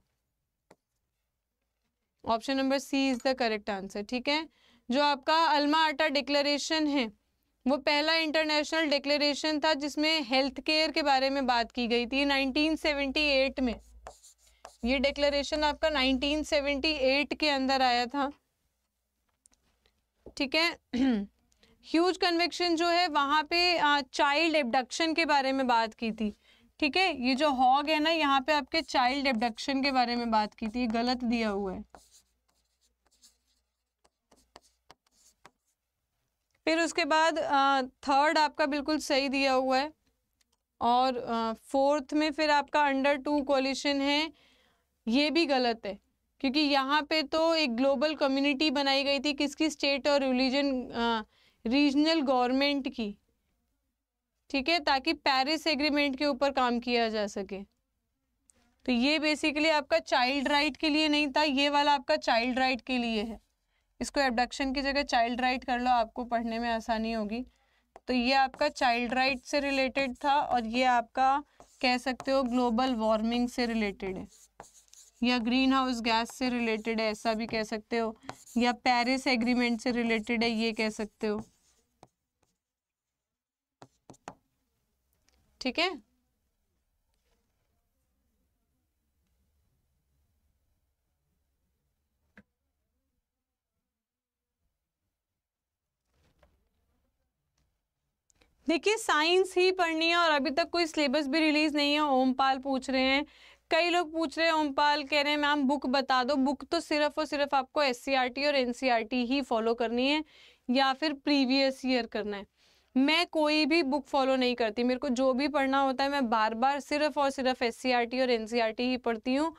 option number C is the correct answer ठीक है जो आपका अल्मा आटा डिक्लेरेशन है वो पहला इंटरनेशनल डिक्लेरेशन था जिसमें हेल्थ केयर के बारे में बात की गई थी 1978 में ये डिक्लेरेशन आपका 1978 के अंदर आया था ठीक है ह्यूज कन्वेक्शन जो है वहाँ पे चाइल्ड एबडक्शन के बारे में बात की थी ठीक है ये जो हॉग है ना यहाँ पे आपके चाइल्ड एबडक्शन के बारे में बात की थी गलत दिया हुआ है फिर उसके बाद थर्ड आपका बिल्कुल सही दिया हुआ है और फोर्थ में फिर आपका अंडर टू कोलिशन है ये भी गलत है क्योंकि यहाँ पे तो एक ग्लोबल कम्युनिटी बनाई गई थी किसकी स्टेट और रिलीजन रीजनल गवर्नमेंट की ठीक है ताकि पेरिस एग्रीमेंट के ऊपर काम किया जा सके तो ये बेसिकली आपका चाइल्ड राइट के लिए नहीं था ये वाला आपका चाइल्ड राइट के लिए है इसको एबडक्शन की जगह चाइल्ड राइट कर लो आपको पढ़ने में आसानी होगी तो ये आपका चाइल्ड राइट से रिलेटेड था और ये आपका कह सकते हो ग्लोबल वार्मिंग से रिलेटेड है या ग्रीन हाउस गैस से रिलेटेड है ऐसा भी कह सकते हो या पेरिस एग्रीमेंट से रिलेटेड है ये कह सकते हो ठीक है देखिए साइंस ही पढ़नी है और अभी तक कोई सिलेबस भी रिलीज नहीं है ओमपाल पूछ रहे हैं कई लोग पूछ रहे हैं ओमपाल कह रहे हैं मैम बुक बता दो बुक तो सिर्फ और सिर्फ आपको एस e और एन e ही फॉलो करनी है या फिर प्रीवियस ईयर करना है मैं कोई भी बुक फॉलो नहीं करती मेरे को जो भी पढ़ना होता है मैं बार बार सिर्फ और सिर्फ एस e और एन e ही पढ़ती हूँ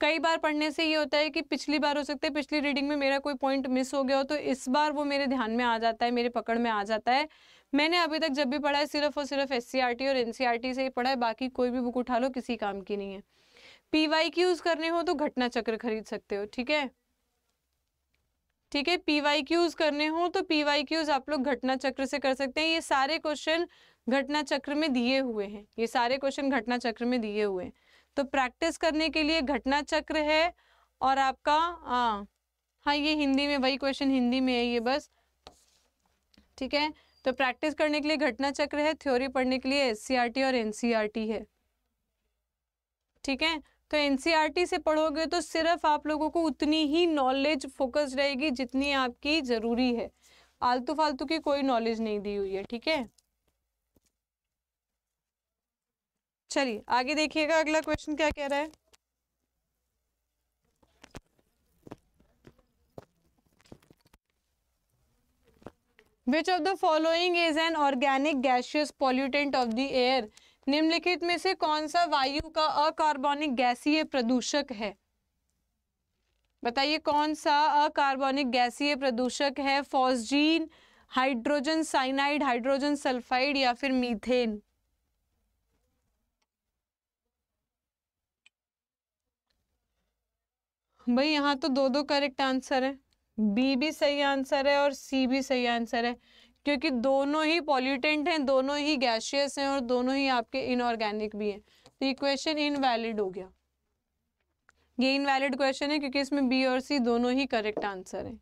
कई बार पढ़ने से ये होता है कि पिछली बार हो सकता है पिछली रीडिंग में मेरा कोई पॉइंट मिस हो गया हो तो इस बार वो मेरे ध्यान में आ जाता है मेरे पकड़ में आ जाता है मैंने अभी तक जब भी पढ़ा है सिर्फ और सिर्फ एस e और एन से ही पढ़ा है बाकी कोई भी बुक उठा लो किसी काम की नहीं है पी वाई की यूज़ करने हो तो घटना चक्र खरीद सकते हो ठीक है ठीक है पी वाई क्यूज करने हो तो पी वाई क्यूज आप लोग घटना चक्र से कर सकते हैं ये सारे क्वेश्चन घटना चक्र में दिए हुए हैं ये सारे क्वेश्चन घटना चक्र में दिए हुए हैं तो प्रैक्टिस करने के लिए घटना चक्र है और आपका आ, हाँ, हाँ ये हिंदी में वही क्वेश्चन हिंदी में है ये बस ठीक है तो प्रैक्टिस करने के लिए घटना चक्र है थ्योरी पढ़ने के लिए एस और एन है ठीक है तो एनसीईआरटी e से पढ़ोगे तो सिर्फ आप लोगों को उतनी ही नॉलेज फोकस रहेगी जितनी आपकी ज़रूरी है आलतू फालतू की कोई नॉलेज नहीं दी हुई है ठीक है चलिए आगे देखिएगा अगला क्वेश्चन क्या कह रहा है which of the following is an organic gaseous pollutant of the air निम्नलिखित में से कौन सा वायु का अकार्बनिक गैसीय प्रदूषक है बताइए कौन सा अकार्बनिक गैसीय प्रदूषक है phosgene hydrogen cyanide hydrogen sulphide या फिर मीथेन भाई यहाँ तो दो दो करेक्ट आंसर है बी भी सही आंसर है और सी भी सही आंसर है क्योंकि दोनों ही पॉल्यूटेंट हैं दोनों ही गैशियस हैं और दोनों ही आपके इनऑर्गेनिक भी हैं तो ये क्वेश्चन इनवैलिड हो गया ये इनवैलिड क्वेश्चन है क्योंकि इसमें बी और सी दोनों ही करेक्ट आंसर है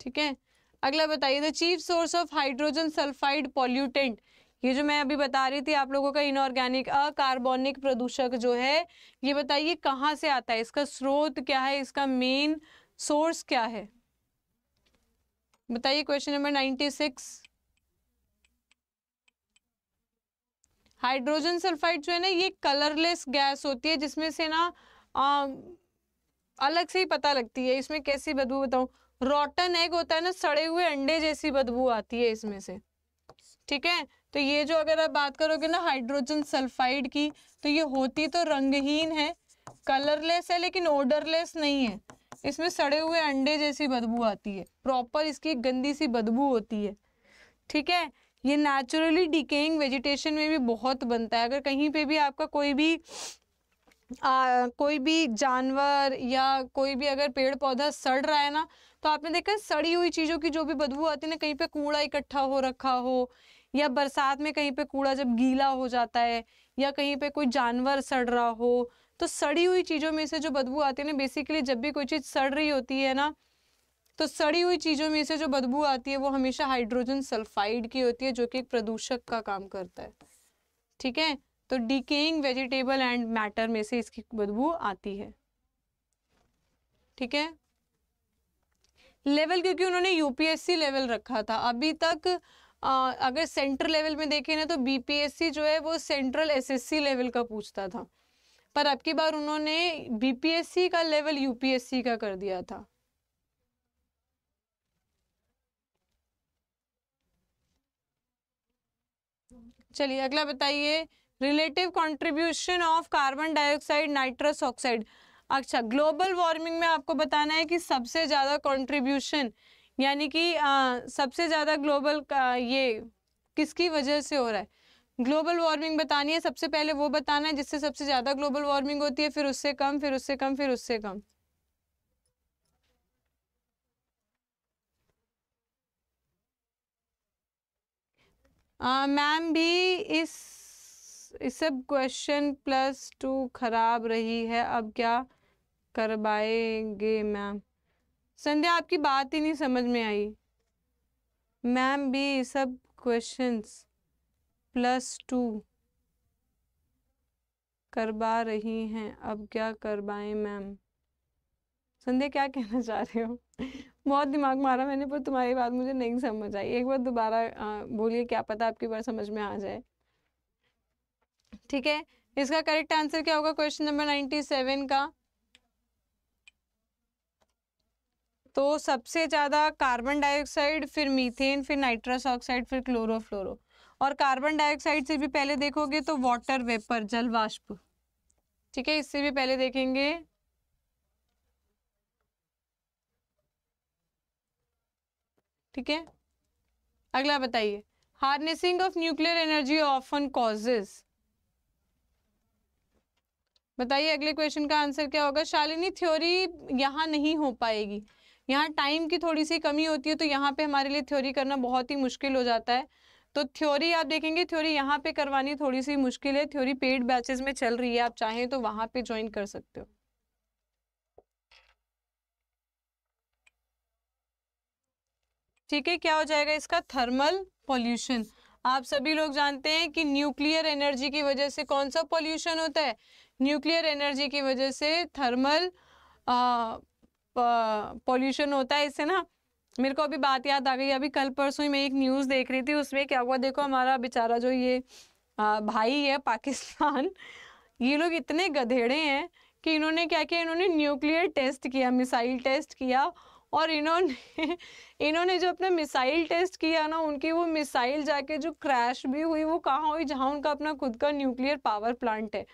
ठीक है अगला बताइए the chief source of hydrogen sulphide pollutant ये जो मैं अभी बता रही थी आप लोगों का इनऑर्गेनिक अकार्बोनिक प्रदूषक जो है ये बताइए कहाँ से आता है इसका स्रोत क्या है इसका मेन सोर्स क्या है बताइए question number ninety six hydrogen sulphide जो है ना ये कलरलेस गैस होती है जिसमें से ना आ, अलग से ही पता लगती है इसमें कैसी बदबू बताऊं रॉटन एग होता है ना सड़े हुए अंडे जैसी बदबू आती है इसमें से ठीक है तो ये जो अगर आप बात करोगे ना हाइड्रोजन सल्फाइड की तो ये होती तो रंगहीन है कलरलेस है लेकिन ओडरलेस नहीं है इसमें सड़े हुए अंडे जैसी बदबू आती है प्रॉपर इसकी गंदी सी बदबू होती है ठीक है ये नेचुरली डिकेइंग वेजिटेशन में भी बहुत बनता है अगर कहीं पे भी आपका कोई भी आ, कोई भी जानवर या कोई भी अगर पेड़ पौधा सड़ रहा है ना तो आपने देखा सड़ी हुई चीज़ों की जो भी बदबू आती है ना कहीं पे कूड़ा इकट्ठा हो रखा हो या बरसात में कहीं पे कूड़ा जब गीला हो जाता है या कहीं पे कोई जानवर सड़ रहा हो तो सड़ी हुई चीज़ों में से जो बदबू आती है ना बेसिकली जब भी कोई चीज़ सड़ रही होती है ना तो सड़ी हुई चीज़ों में से जो बदबू आती है वो हमेशा हाइड्रोजन सल्फाइड की होती है जो कि एक प्रदूषक का काम करता है ठीक है तो डिकेइंग वेजिटेबल एंड मैटर में से इसकी बदबू आती है ठीक है लेवल क्योंकि उन्होंने यूपीएससी लेवल रखा था अभी तक आ, अगर सेंट्रल लेवल में देखें ना तो बीपीएससी जो है वो सेंट्रल एसएससी लेवल का पूछता था पर अब की बार उन्होंने बीपीएससी का लेवल यूपीएससी का कर दिया था चलिए अगला बताइए relative contribution of carbon dioxide nitrous oxide अच्छा ग्लोबल वार्मिंग में आपको बताना है कि सबसे ज़्यादा कंट्रीब्यूशन यानी कि आ, सबसे ज़्यादा ग्लोबल ये किसकी वजह से हो रहा है ग्लोबल वार्मिंग बतानी है सबसे पहले वो बताना है जिससे सबसे ज्यादा ग्लोबल वार्मिंग होती है फिर उससे कम फिर उससे कम फिर उससे कम मैम भी इस इस सब क्वेश्चन प्लस टू खराब रही है अब क्या करवाएंगे मैम संध्या आपकी बात ही नहीं समझ में आई मैम भी सब क्वेश्चंस प्लस टू करवा रही हैं अब क्या करवाएं मैम संध्या क्या कहना चाह रहे हो बहुत दिमाग मारा मैंने पर तुम्हारी बात मुझे नहीं समझ आई एक बार दोबारा बोलिए क्या पता आपकी बार समझ में आ जाए ठीक है इसका करेक्ट आंसर क्या होगा क्वेश्चन नंबर नाइन्टी सेवन का तो सबसे ज़्यादा कार्बन डाइऑक्साइड फिर मीथेन फिर नाइट्रस ऑक्साइड फिर क्लोरोफ्लोरो और कार्बन डाइऑक्साइड से भी पहले देखोगे तो वाटर वेपर जल वाष्प ठीक है इससे भी पहले देखेंगे ठीक है अगला बताइए harnessing of nuclear energy often causes बताइए अगले क्वेश्चन का आंसर क्या होगा शालिनी थ्योरी यहाँ नहीं हो पाएगी यहाँ टाइम की थोड़ी सी कमी होती है तो यहाँ पे हमारे लिए थ्योरी करना बहुत ही मुश्किल हो जाता है तो थ्योरी आप देखेंगे थ्योरी यहाँ पे करवानी थोड़ी सी मुश्किल है थ्योरी पेड बैचेस में चल रही है आप चाहें तो वहां पे ज्वाइन कर सकते हो ठीक है क्या हो जाएगा इसका थर्मल पॉल्यूशन आप सभी लोग जानते हैं कि न्यूक्लियर एनर्जी की वजह से कौन सा पॉल्यूशन होता है न्यूक्लियर एनर्जी की वजह से थर्मल पॉल्यूशन होता है इससे ना मेरे को अभी बात याद आ गई अभी कल परसों ही मैं एक न्यूज़ देख रही थी उसमें क्या हुआ देखो हमारा बेचारा जो ये आ, भाई है पाकिस्तान ये लोग इतने गधेड़े हैं कि इन्होंने क्या किया इन्होंने न्यूक्लियर टेस्ट किया मिसाइल टेस्ट किया और इन्होंने इन्होंने जो अपना मिसाइल टेस्ट किया ना उनकी वो मिसाइल जाके जो क्रैश भी हुई वो कहाँ हुई जहाँ उनका अपना खुद का न्यूक्लियर पावर प्लांट है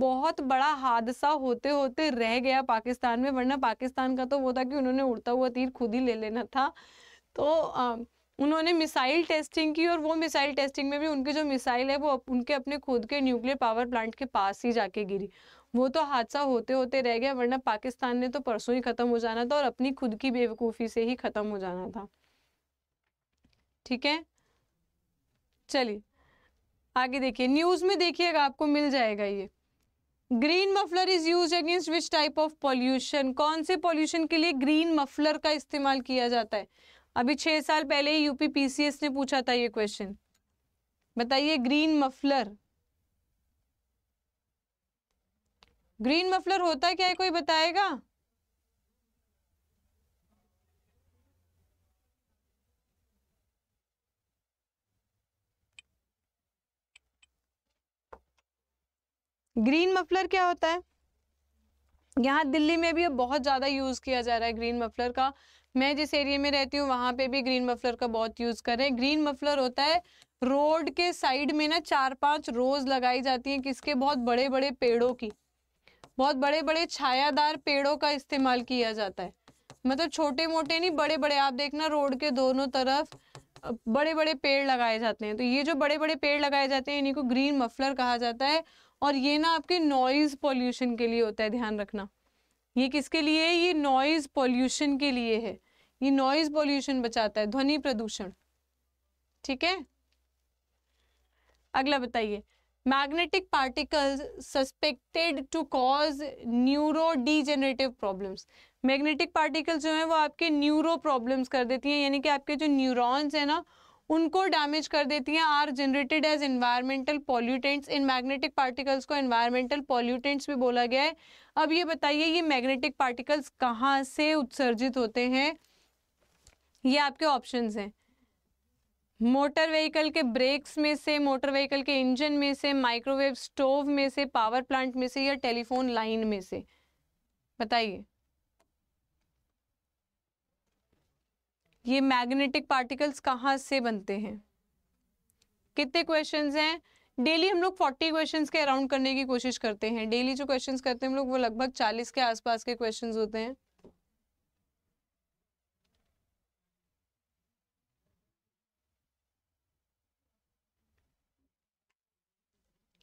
बहुत बड़ा हादसा होते होते रह गया पाकिस्तान में वरना पाकिस्तान का तो वो था कि उन्होंने उड़ता हुआ तीर खुद ही ले लेना था तो आ, उन्होंने मिसाइल टेस्टिंग की और वो मिसाइल टेस्टिंग में भी उनके जो मिसाइल है वो उनके अपने खुद के न्यूक्लियर पावर प्लांट के पास ही जाके गिरी वो तो हादसा होते होते रह गया वरना पाकिस्तान ने तो परसों ही खत्म हो जाना था और अपनी खुद की बेवकूफ़ी से ही खत्म हो जाना था ठीक है चलिए आगे देखिए न्यूज़ में देखिएगा आपको मिल जाएगा ये green muffler is use against which type of pollution कौन से पॉल्यूशन के लिए ग्रीन मफलर का इस्तेमाल किया जाता है अभी छह साल पहले ही यूपी पीसीएस ने पूछा था ये क्वेश्चन बताइए ग्रीन मफलर ग्रीन मफलर होता क्या है कोई बताएगा ग्रीन मफलर क्या होता है यहाँ दिल्ली में भी अब बहुत ज़्यादा यूज़ किया जा रहा है ग्रीन मफलर का मैं जिस एरिया में रहती हूँ वहाँ पे भी ग्रीन मफलर का बहुत यूज़ कर रहे हैं ग्रीन मफलर होता है रोड के साइड में ना चार पांच रोज लगाई जाती हैं किसके बहुत बड़े बड़े पेड़ों की बहुत बड़े बड़े छायादार पेड़ों का इस्तेमाल किया जाता है मतलब छोटे मोटे नहीं बड़े बड़े आप देखना रोड के दोनों तरफ बड़े बड़े पेड़ लगाए जाते हैं तो ये जो बड़े बड़े पेड़ लगाए जाते हैं इन्हीं को ग्रीन मफलर कहा जाता है और ये ना आपके नॉइज़ पॉल्यूशन के लिए होता है ध्यान रखना ये किसके लिए है ये नॉइज़ पॉल्यूशन के लिए है ये नॉइज़ पॉल्यूशन बचाता है ध्वनि प्रदूषण ठीक है अगला बताइए magnetic particles suspected to cause neurodegenerative problems magnetic particles जो हैं वो आपके न्यूरो प्रॉब्लम्स कर देती हैं यानी कि आपके जो न्यूरॉन्स हैं ना उनको डैमेज कर देती हैं are generated as environmental pollutants इन मैग्नेटिक पार्टिकल्स को इन्वायरमेंटल पॉल्यूटेंट्स भी बोला गया है अब ये बताइए ये मैग्नेटिक पार्टिकल्स कहाँ से उत्सर्जित होते हैं ये आपके ऑप्शन हैं मोटर व्हीकल के ब्रेक्स में से मोटर व्हीकल के इंजन में से माइक्रोवेव स्टोव में से पावर प्लांट में से या टेलीफोन लाइन में से बताइए ये मैग्नेटिक पार्टिकल्स कहाँ से बनते हैं कितने क्वेश्चंस हैं डेली हम लोग 40 क्वेश्चंस के अराउंड करने की कोशिश करते हैं डेली जो क्वेश्चंस करते हैं हम लोग वो लगभग 40 के आसपास के क्वेश्चंस होते हैं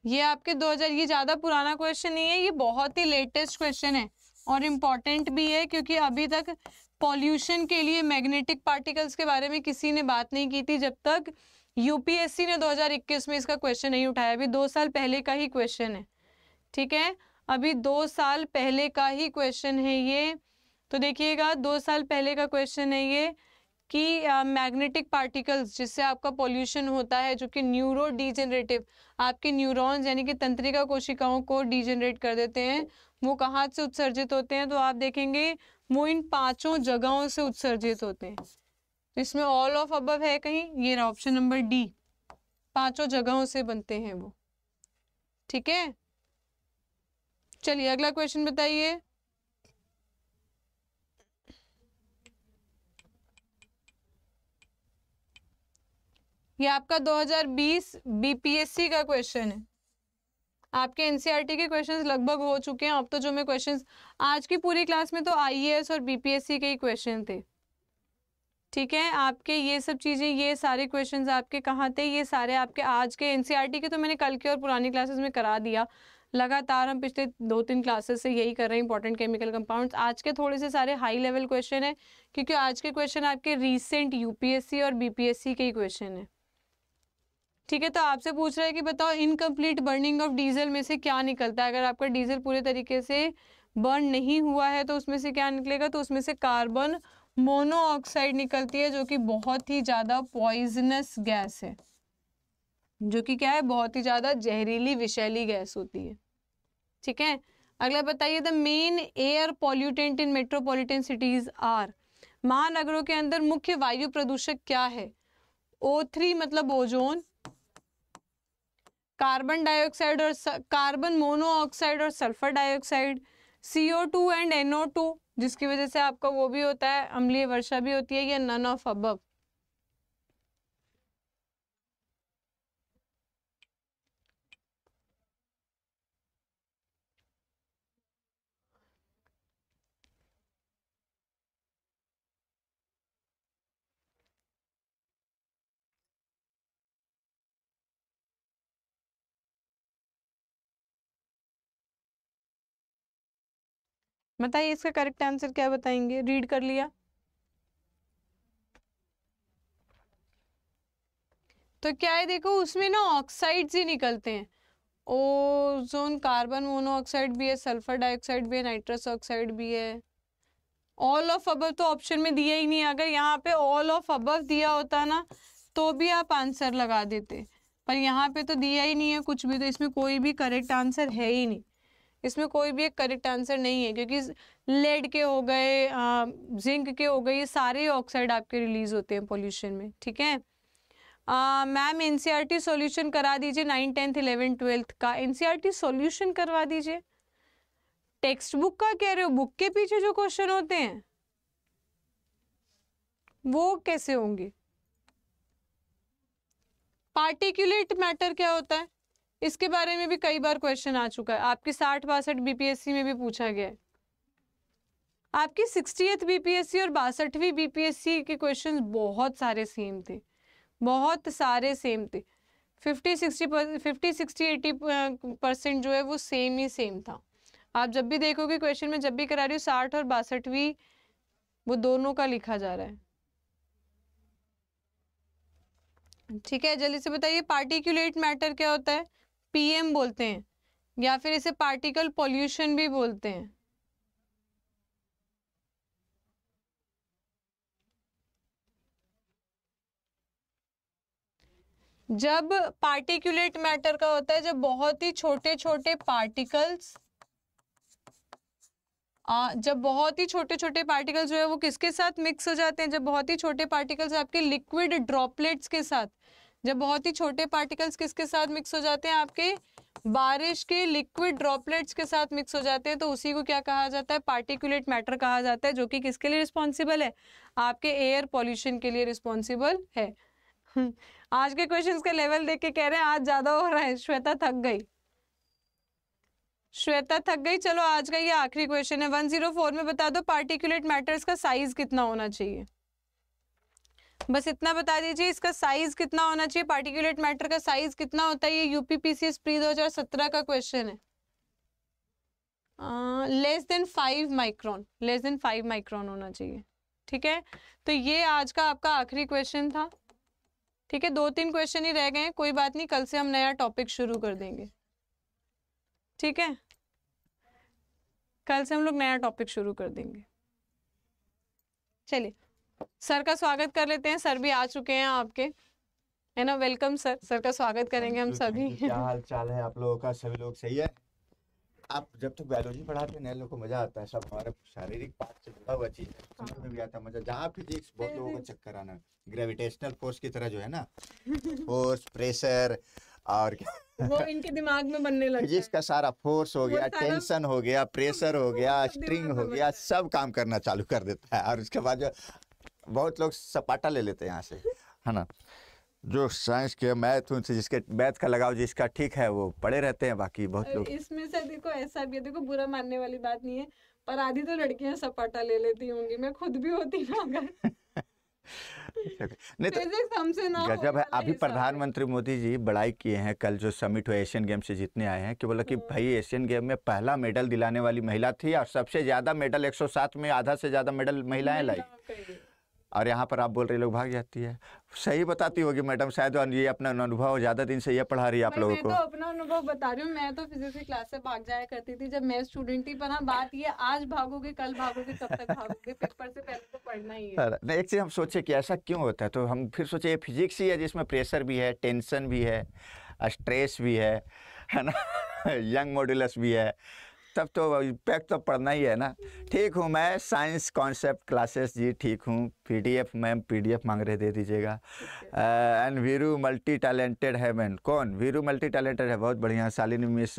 ये आपके 2000 ये ज्यादा पुराना क्वेश्चन नहीं है ये बहुत ही लेटेस्ट क्वेश्चन है और इम्पॉर्टेंट भी है क्योंकि अभी तक पॉल्यूशन के लिए मैग्नेटिक पार्टिकल्स के बारे में किसी ने बात नहीं की थी जब तक यूपीएससी ने 2021 में इसका क्वेश्चन नहीं उठाया अभी दो साल पहले का ही क्वेश्चन है ठीक है अभी दो साल पहले का ही क्वेश्चन है ये तो देखिएगा दो साल पहले का क्वेश्चन है ये कि मैग्नेटिक पार्टिकल्स जिससे आपका पोल्यूशन होता है जो कि न्यूरो आपके न्यूरॉन्स यानी कि तंत्रिका कोशिकाओं को डिजेनरेट कर देते हैं वो कहाँ से उत्सर्जित होते हैं तो आप देखेंगे वो इन पांचों जगहों से उत्सर्जित होते हैं तो इसमें ऑल ऑफ अबव है कहीं ये ऑप्शन नंबर डी पांचों जगहों से बनते हैं वो ठीक है चलिए अगला क्वेश्चन बताइए ये आपका 2020 बीपीएससी का क्वेश्चन है आपके एनसीईआरटी e के क्वेश्चंस लगभग हो चुके हैं अब तो जो मैं क्वेश्चंस आज की पूरी क्लास में तो आईएएस e और बीपीएससी के ही क्वेश्चन थे ठीक है आपके ये सब चीज़ें ये सारे क्वेश्चंस आपके कहाँ थे ये सारे आपके आज के एनसीईआरटी e के तो मैंने कल के और पुरानी क्लासेस में करा दिया लगातार हम पिछले दो तीन क्लासेस से यही कर रहे हैं इंपॉर्टेंट केमिकल कंपाउंड्स आज के थोड़े से सारे हाई लेवल क्वेश्चन है क्योंकि आज के क्वेश्चन आपके रिसेंट यूपीएससी और बीपीएससी के ही क्वेश्चन है ठीक है तो आपसे पूछ रहा है कि बताओ इनकम्प्लीट बर्निंग ऑफ डीजल में से क्या निकलता है अगर आपका डीजल पूरे तरीके से बर्न नहीं हुआ है तो उसमें से क्या निकलेगा तो उसमें से कार्बन मोनोऑक्साइड निकलती है जो कि बहुत ही ज़्यादा पॉइजनस गैस है जो कि क्या है बहुत ही ज़्यादा जहरीली विषैली गैस होती है ठीक है अगला बताइए the main air pollutant in metropolitan cities are महानगरों के अंदर मुख्य वायु प्रदूषक क्या है ओ थ्री मतलब ओजोन कार्बन डाइऑक्साइड और कार्बन मोनोऑक्साइड और sulphur dioxide O two and NO two जिसकी वजह से आपका वो भी होता है अम्लीय वर्षा भी होती है या नन ऑफ अबव बताइए इसका करेक्ट आंसर क्या बताएंगे रीड कर लिया तो क्या है देखो उसमें ना ऑक्साइड्स ही निकलते हैं ओजोन कार्बन मोनोऑक्साइड भी है सल्फर डाइऑक्साइड भी है नाइट्रस ऑक्साइड भी है ऑल ऑफ अबव तो ऑप्शन में दिया ही नहीं अगर यहाँ पे ऑल ऑफ अबव दिया होता ना तो भी आप आंसर लगा देते पर यहाँ पे तो दिया ही नहीं है कुछ भी तो इसमें कोई भी करेक्ट आंसर है ही नहीं इसमें कोई भी एक करेक्ट आंसर नहीं है क्योंकि लेड के हो गए जिंक के हो गए ये सारे ऑक्साइड आपके रिलीज होते हैं पोल्यूशन में ठीक है मैम एन सी करा दीजिए नाइन टेंथ इलेवन ट्वेल्थ का एन सी सोल्यूशन करवा दीजिए टेक्स्ट बुक का कह रहे हो बुक के पीछे जो क्वेश्चन होते हैं वो कैसे होंगे पार्टिकुलेट मैटर क्या होता है इसके बारे में भी कई बार क्वेश्चन आ चुका है आपकी साठ बासठ बीपीएससी में भी पूछा गया है आपकी सिक्सटीथ बीपीएससी और बासठवीं बीपीएससी के क्वेश्चन बहुत सारे सेम थे बहुत सारे सेम थे fifty sixty fifty sixty eighty percent जो है वो सेम ही सेम था आप जब भी देखोगे क्वेश्चन में जब भी करा रही हूँ साठ और बासठवीं वो दोनों का लिखा जा रहा है ठीक है जल्दी से बताइए पार्टिकुलेट मैटर क्या होता है पीएम बोलते हैं या फिर इसे पार्टिकल पॉल्यूशन भी बोलते हैं जब पार्टिकुलेट मैटर का होता है जब बहुत ही छोटे छोटे पार्टिकल्स जब बहुत ही छोटे छोटे पार्टिकल्स जो है वो किसके साथ मिक्स हो जाते हैं जब बहुत ही छोटे पार्टिकल्स आपके लिक्विड ड्रॉपलेट्स के साथ जब बहुत ही छोटे पार्टिकल्स किसके साथ मिक्स हो जाते हैं आपके बारिश के लिक्विड ड्रॉपलेट्स के साथ मिक्स हो जाते हैं तो उसी को क्या कहा जाता है पार्टिकुलेट मैटर कहा जाता है जो कि किसके लिए रिस्पॉन्सिबल है आपके एयर पॉल्यूशन के लिए रिस्पॉन्सिबल है हम्म, आज के क्वेश्चन का लेवल देख के कह रहे हैं आज ज्यादा हो रहा है श्वेता थक गई श्वेता थक गई चलो आज का ये आखिरी क्वेश्चन है 104 में बता दो पार्टिकुलेट मैटर्स का साइज कितना होना चाहिए बस इतना बता दीजिए इसका साइज कितना होना चाहिए पार्टिकुलेट मैटर का साइज कितना होता है ये यूपीपीसीएस प्री 2017 का क्वेश्चन है less than five micron less than five micron होना चाहिए ठीक है तो ये आज का आपका आखिरी क्वेश्चन था ठीक है दो तीन क्वेश्चन ही रह गए हैं कोई बात नहीं कल से हम नया टॉपिक शुरू कर देंगे ठीक है कल से हम लोग नया टॉपिक शुरू कर देंगे चलिए सर का स्वागत कर लेते हैं सर भी आ चुके हैं आपके है ना वेलकम सर सर का स्वागत करेंगे हम सभी क्या हाल चाल है आप लोगों का सभी लोग सही है आप जब तक बायोलॉजी पढ़ाते हैं नए लोग को मजा आता है सब हमारे शारीरिक पार्ट से जुड़ा हुआ चीज है समझ में भी आता है मजा जहाँ फिजिक्स बहुत लोगों को चक्कर आना ग्रेविटेशनल फोर्स की तरह जो है ना फोर्स प्रेशर और क्या वो इनके दिमाग में बनने लगा फिजिक्स का सारा फोर्स हो गया टेंशन हो गया प्रेशर हो गया स्ट्रिंग हो गया सब काम करना चालू कर देता है और उसके बाद जो बहुत लोग सपाटा ले लेते हैं यहाँ से है ना जो साइंस के मैथ उनसे जिसके मैथ का लगाव जिसका ठीक है वो पढ़े रहते हैं बाकी बहुत लोग इसमें से देखो ऐसा भी है देखो बुरा मानने वाली बात नहीं है पर आधी तो लड़कियां सपाटा ले लेती होंगी मैं खुद भी होती ना अगर नहीं तो गजब है अभी प्रधानमंत्री मोदी जी बड़ाई किए हैं कल जो समिट हुए एशियन गेम से जीतने आए हैं कि बोला कि हाँ। भाई एशियन गेम में पहला मेडल दिलाने वाली महिला थी और सबसे ज्यादा मेडल 107 में आधा से ज्यादा मेडल महिलाएं लाई और यहाँ पर आप बोल रहे लोग भाग जाती है सही बताती होगी मैडम शायद ये अपना अनुभव ज़्यादा दिन से ये पढ़ा रही है आप लोगों को तो अपना अनुभव बता रही हूँ मैं तो फिजिक्स की क्लास से भाग जाया करती थी जब मैं स्टूडेंट थी पर बात ये आज भागोगे कल भागोगे कब तक भागोगे पेपर से पहले तो पढ़ना ही है नहीं एक चीज़ हम सोचे कि ऐसा क्यों होता है तो हम फिर सोचे ये फिजिक्स ही है जिसमें प्रेशर भी है टेंशन भी है स्ट्रेस भी है है ना यंग मॉड्यूलस भी है तब तो इम्पैक्ट तो पढ़ना ही है ना ठीक हूँ मैं साइंस कॉन्सेप्ट क्लासेस जी ठीक हूँ पीडीएफ मैम पीडीएफ मांग रहे दे दीजिएगा एंड वीरू मल्टी टैलेंटेड है मैन कौन वीरू मल्टी टैलेंटेड है बहुत बढ़िया Shalini miss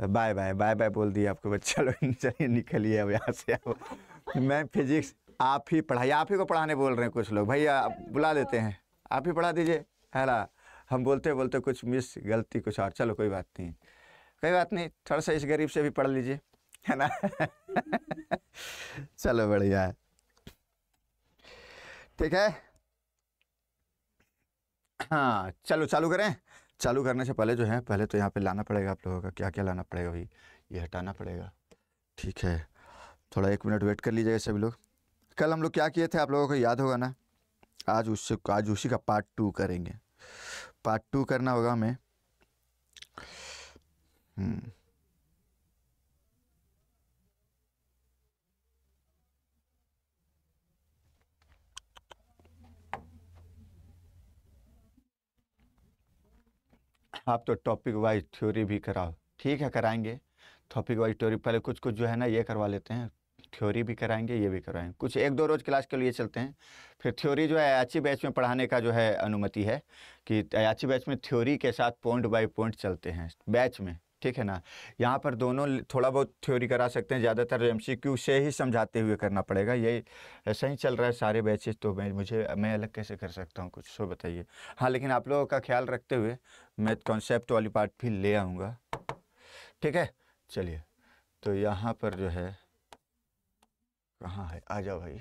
bye bye bye bye बोल दिया आपको बच्चा लोग चलिए निकलिए अब यहाँ से आओ मैम फिजिक्स आप ही पढ़ाइए आप ही को पढ़ाने बोल रहे हैं कुछ लोग भैया बुला देते हैं आप ही पढ़ा दीजिए है ना हम बोलते बोलते कुछ मिस गलती कुछ और चलो कोई बात नहीं कोई बात नहीं थोड़ा सा इस गरीब से भी पढ़ लीजिए है ना चलो बढ़िया है ठीक है हाँ चलो चालू करें चालू करने से पहले जो है पहले तो यहाँ पे लाना पड़ेगा आप लोगों का क्या क्या लाना पड़ेगा भाई ये हटाना पड़ेगा ठीक है थोड़ा एक मिनट वेट कर लीजिएगा सभी लोग कल हम लोग क्या किए थे आप लोगों को याद होगा ना आज उससे आज उसी का पार्ट टू करेंगे पार्ट टू करना होगा हमें Hmm. आप तो टॉपिक वाइज थ्योरी भी कराओ ठीक है कराएंगे टॉपिक वाइज थ्योरी पहले कुछ कुछ जो है ना ये करवा लेते हैं थ्योरी भी कराएंगे ये भी करवाएंगे कुछ एक दो रोज़ क्लास के लिए चलते हैं फिर थ्योरी जो है अयाची बैच में पढ़ाने का जो है अनुमति है कि अयाची बैच में थ्योरी के साथ पॉइंट बाय पॉइंट चलते हैं बैच में ठीक है ना यहाँ पर दोनों थोड़ा बहुत थ्योरी करा सकते हैं ज़्यादातर एम से ही समझाते हुए करना पड़ेगा ये ऐसा ही चल रहा है सारे बैचेज तो मैं मुझे मैं अलग कैसे कर सकता हूँ कुछ सो बताइए हाँ लेकिन आप लोगों का ख्याल रखते हुए मैं कॉन्सेप्ट वाली पार्ट भी ले आऊँगा ठीक है चलिए तो यहाँ पर जो है कहाँ है आ जाओ भाई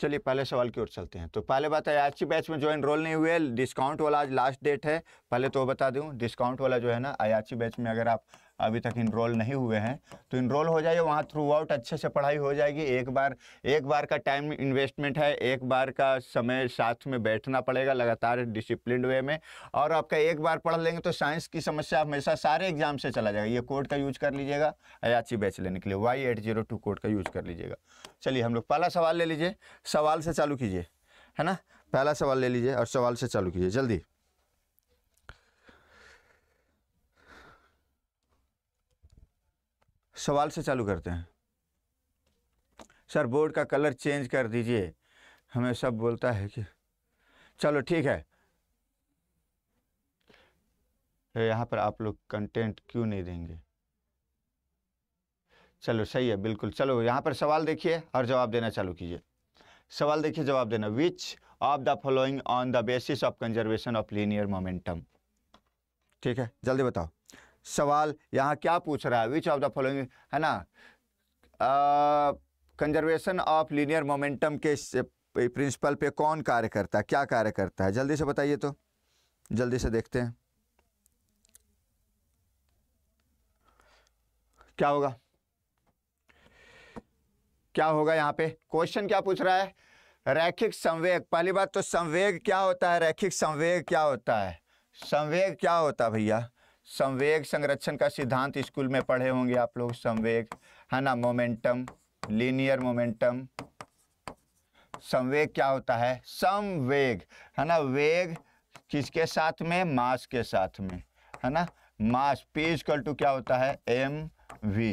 चलिए पहले सवाल की ओर चलते हैं तो पहले बात है आज की बैच में जो इनरोल नहीं हुए डिस्काउंट वाला आज लास्ट डेट है पहले तो बता दूं डिस्काउंट वाला जो है ना आई बैच में अगर आप अभी तक इनरोल नहीं हुए हैं तो इनरोल हो जाइए वहाँ थ्रू आउट अच्छे से पढ़ाई हो जाएगी एक बार एक बार का टाइम इन्वेस्टमेंट है एक बार का समय साथ में बैठना पड़ेगा लगातार डिसिप्लिन वे में और आपका एक बार पढ़ लेंगे तो साइंस की समस्या हमेशा सारे एग्जाम से चला जाएगा ये कोड का यूज कर लीजिएगा अयाची बैच लेने के लिए Y eight zero two code का यूज कर लीजिएगा चलिए हम लोग पहला सवाल ले लीजिए सवाल से चालू कीजिए है ना पहला सवाल ले लीजिए और सवाल से चालू कीजिए जल्दी सवाल से चालू करते हैं सर बोर्ड का कलर चेंज कर दीजिए हमें सब बोलता है कि चलो ठीक है यहाँ पर आप लोग कंटेंट क्यों नहीं देंगे चलो सही है बिल्कुल चलो यहाँ पर सवाल देखिए और जवाब देना चालू कीजिए सवाल देखिए जवाब देना which of the following on the basis of conservation of linear momentum ठीक है जल्दी बताओ सवाल यहाँ क्या पूछ रहा है विच ऑफ द फॉलोइंग है ना कंजर्वेशन ऑफ लीनियर मोमेंटम के प्रिंसिपल पे कौन कार्य करता है क्या कार्य करता है जल्दी से बताइए तो जल्दी से देखते हैं क्या होगा क्या होगा यहाँ पे क्वेश्चन क्या पूछ रहा है रैखिक संवेग पहली बात तो संवेग क्या होता है रैखिक संवेग क्या होता है संवेग क्या होता है भैया संवेग संरक्षण का सिद्धांत स्कूल में पढ़े होंगे आप लोग संवेग है ना मोमेंटम लीनियर मोमेंटम संवेग क्या होता है संवेग है ना वेग किसके साथ में मास के साथ में है ना मास पी इजकल टू क्या होता है M V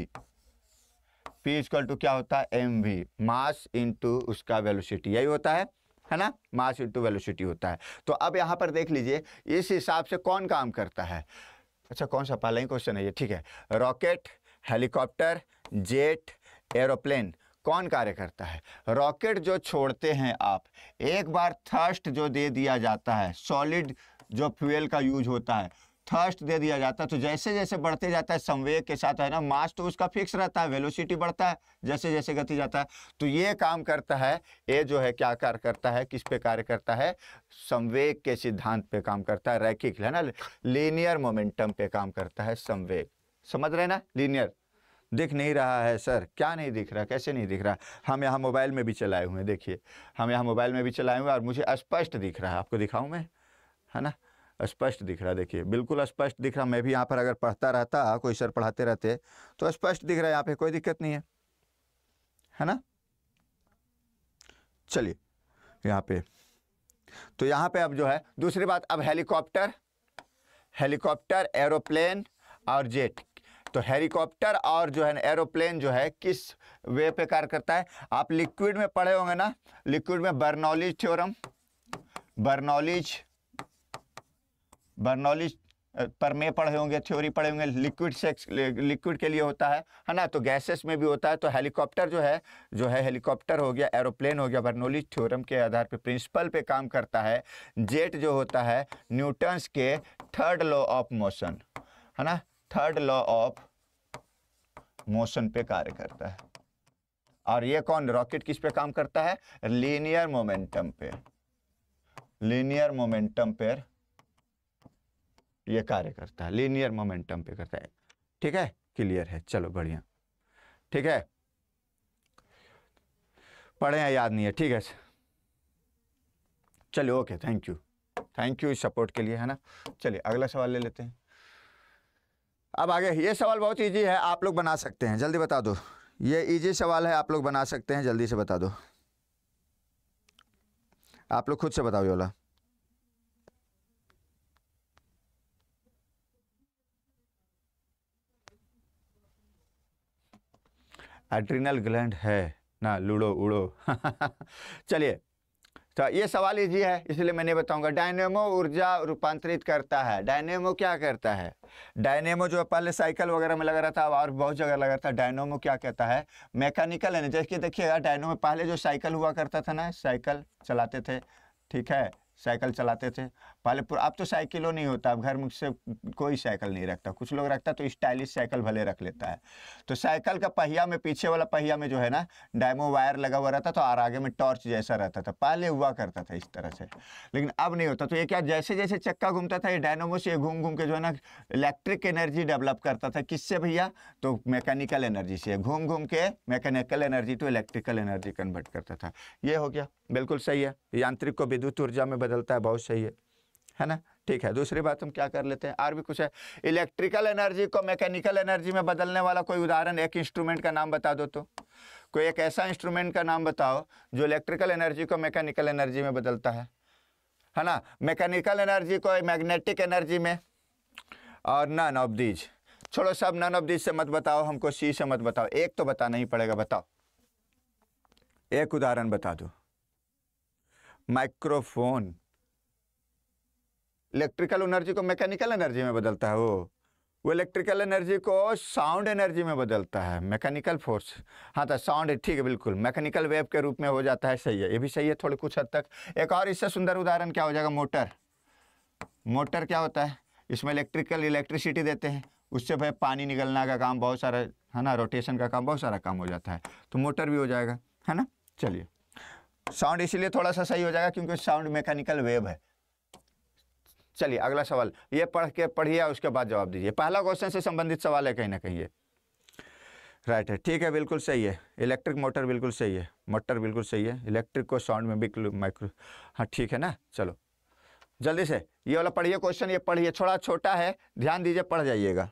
P equal to क्या होता है एम वी मास इंटू उसका वेलोसिटी यही होता है है ना मास इंटू वेलोसिटी होता है तो अब यहां पर देख लीजिए इस हिसाब से कौन काम करता है अच्छा कौन सा पहला ही क्वेश्चन है ये ठीक है रॉकेट हेलीकॉप्टर जेट एरोप्लेन कौन कार्य करता है रॉकेट जो छोड़ते हैं आप एक बार थर्स्ट जो दे दिया जाता है सॉलिड जो फ्यूल का यूज होता है थर्स्ट दे दिया जाता है तो जैसे जैसे बढ़ते जाता है संवेग के साथ है ना मास तो उसका फिक्स रहता है वेलोसिटी बढ़ता है जैसे जैसे गति जाता है तो ये काम करता है ये जो है क्या कार्य करता है किस पे कार्य करता है संवेग के सिद्धांत पे काम करता है रैखिक है ना लीनियर मोमेंटम पे काम करता है संवेग समझ रहे ना लीनियर दिख नहीं रहा है सर क्या नहीं दिख रहा कैसे नहीं दिख रहा हम यहाँ मोबाइल में भी चलाए हुए हैं देखिए हम यहाँ मोबाइल में भी चलाए हुए और मुझे स्पष्ट दिख रहा है आपको दिखाऊँ मैं है ना स्पष्ट दिख रहा देखिए बिल्कुल स्पष्ट दिख रहा मैं भी यहाँ पर अगर पढ़ता रहता कोई सर पढ़ाते रहते तो स्पष्ट दिख रहा है यहाँ पे कोई दिक्कत नहीं है है ना चलिए यहाँ पे तो यहाँ पे अब जो है दूसरी बात अब हेलीकॉप्टर हेलीकॉप्टर एरोप्लेन और जेट तो हेलीकॉप्टर और जो है ना एरोप्लेन जो है किस वे पे कार्य करता है आप लिक्विड में पढ़े होंगे ना लिक्विड में Bernoulli's theorem Bernoulli's Bernoulli uh, पर में पढ़े होंगे थ्योरी पढ़े होंगे लिक्विड सेक्स लिक्विड के लिए होता है है ना तो गैसेस में भी होता है तो हेलीकॉप्टर जो है जो है हेलीकॉप्टर हो गया एरोप्लेन हो गया बर्नोली थ्योरम के आधार पर प्रिंसिपल पे काम करता है जेट जो होता है न्यूटन्स के थर्ड लॉ ऑफ मोशन है ना थर्ड लॉ ऑफ मोशन पे कार्य करता है और ये कौन रॉकेट किस पे काम करता है लीनियर मोमेंटम पे लीनियर मोमेंटम पर ये कार्य करता है लीनियर मोमेंटम पे करता है ठीक है क्लियर है चलो बढ़िया ठीक है पढ़े हैं याद नहीं है ठीक है चलो okay thank you thank you इस सपोर्ट के लिए है ना चलिए अगला सवाल ले लेते हैं अब आगे ये सवाल बहुत ईजी है आप लोग बना सकते हैं जल्दी बता दो ये ईजी सवाल है आप लोग बना सकते हैं जल्दी से बता दो आप लोग खुद से बताओ योला एड्रिनल ग्लैंड है ना लूड़ो उड़ो चलिए तो ये सवाल इजी है इसलिए मैं नहीं बताऊंगा डायनेमो ऊर्जा रूपांतरित करता है डायनेमो क्या करता है डायनेमो जो पहले साइकिल वगैरह में लगा रहा था और बहुत जगह लगा था डायनेमो क्या कहता है मैकेनिकल एनर्जी जैसे देखिएगा डायनेमो पहले जो साइकिल हुआ करता था ना साइकिल चलाते थे ठीक है साइकिल चलाते थे पहले अब तो साइकिलों नहीं होता अब घर से कोई साइकिल नहीं रखता कुछ लोग रखता तो स्टाइलिश साइकिल भले रख लेता है तो साइकिल का पहिया में पीछे वाला पहिया में जो है ना डायमो वायर लगा हुआ रहता था और आगे में टॉर्च जैसा रहता था पहले हुआ करता था इस तरह से लेकिन अब नहीं होता तो ये क्या जैसे जैसे चक्का घूमता था ये डायनोमो से घूम घूम के जो है ना इलेक्ट्रिक एनर्जी डेवलप करता था किससे भैया तो मैकेनिकल एनर्जी से घूम घूम के mechanical energy to electrical energy convert करता था ये हो गया बिल्कुल सही है यांत्रिक को विद्युत ऊर्जा में बदलता है बहुत सही है है ना ठीक है दूसरी बात हम क्या कर लेते हैं और भी कुछ है इलेक्ट्रिकल एनर्जी को मैकेनिकल एनर्जी में बदलने वाला कोई उदाहरण एक इंस्ट्रूमेंट का नाम बता दो तो कोई एक ऐसा इंस्ट्रूमेंट का नाम बताओ जो इलेक्ट्रिकल एनर्जी को मैकेनिकल एनर्जी में बदलता है है ना मैकेनिकल एनर्जी को मैग्नेटिक एनर्जी में और नन ऑफ दीज छोड़ो सब नन ऑफ दीज से मत बताओ हमको सी से मत बताओ एक तो बताना ही पड़ेगा बताओ एक उदाहरण बता दो माइक्रोफोन इलेक्ट्रिकल एनर्जी को मैकेनिकल एनर्जी में बदलता है वो वो इलेक्ट्रिकल एनर्जी को साउंड एनर्जी में बदलता है मैकेनिकल फोर्स हाँ तो साउंड ठीक है बिल्कुल मैकेनिकल वेव के रूप में हो जाता है सही है ये भी सही है थोड़े कुछ हद तक एक और इससे सुंदर उदाहरण क्या हो जाएगा मोटर मोटर क्या होता है इसमें इलेक्ट्रिकल इलेक्ट्रिसिटी देते हैं उससे भाई पानी निकलना का काम बहुत सारा है ना रोटेशन का काम बहुत सारा काम हो जाता है तो मोटर भी हो जाएगा है ना चलिए साउंड इसीलिए थोड़ा सा सही हो जाएगा क्योंकि साउंड मैकेनिकल वेव है चलिए अगला सवाल ये पढ़ के पढ़िए उसके बाद जवाब दीजिए पहला क्वेश्चन से संबंधित सवाल है कहीं ना कहीं ये राइट है ठीक है बिल्कुल सही है इलेक्ट्रिक मोटर बिल्कुल सही है मोटर बिल्कुल सही है इलेक्ट्रिक को साउंड में बिल्कुल माइक्रो हाँ ठीक है ना चलो जल्दी से ये वाला पढ़िए क्वेश्चन ये पढ़िए थोड़ा छोटा है ध्यान दीजिए पढ़ जाइएगा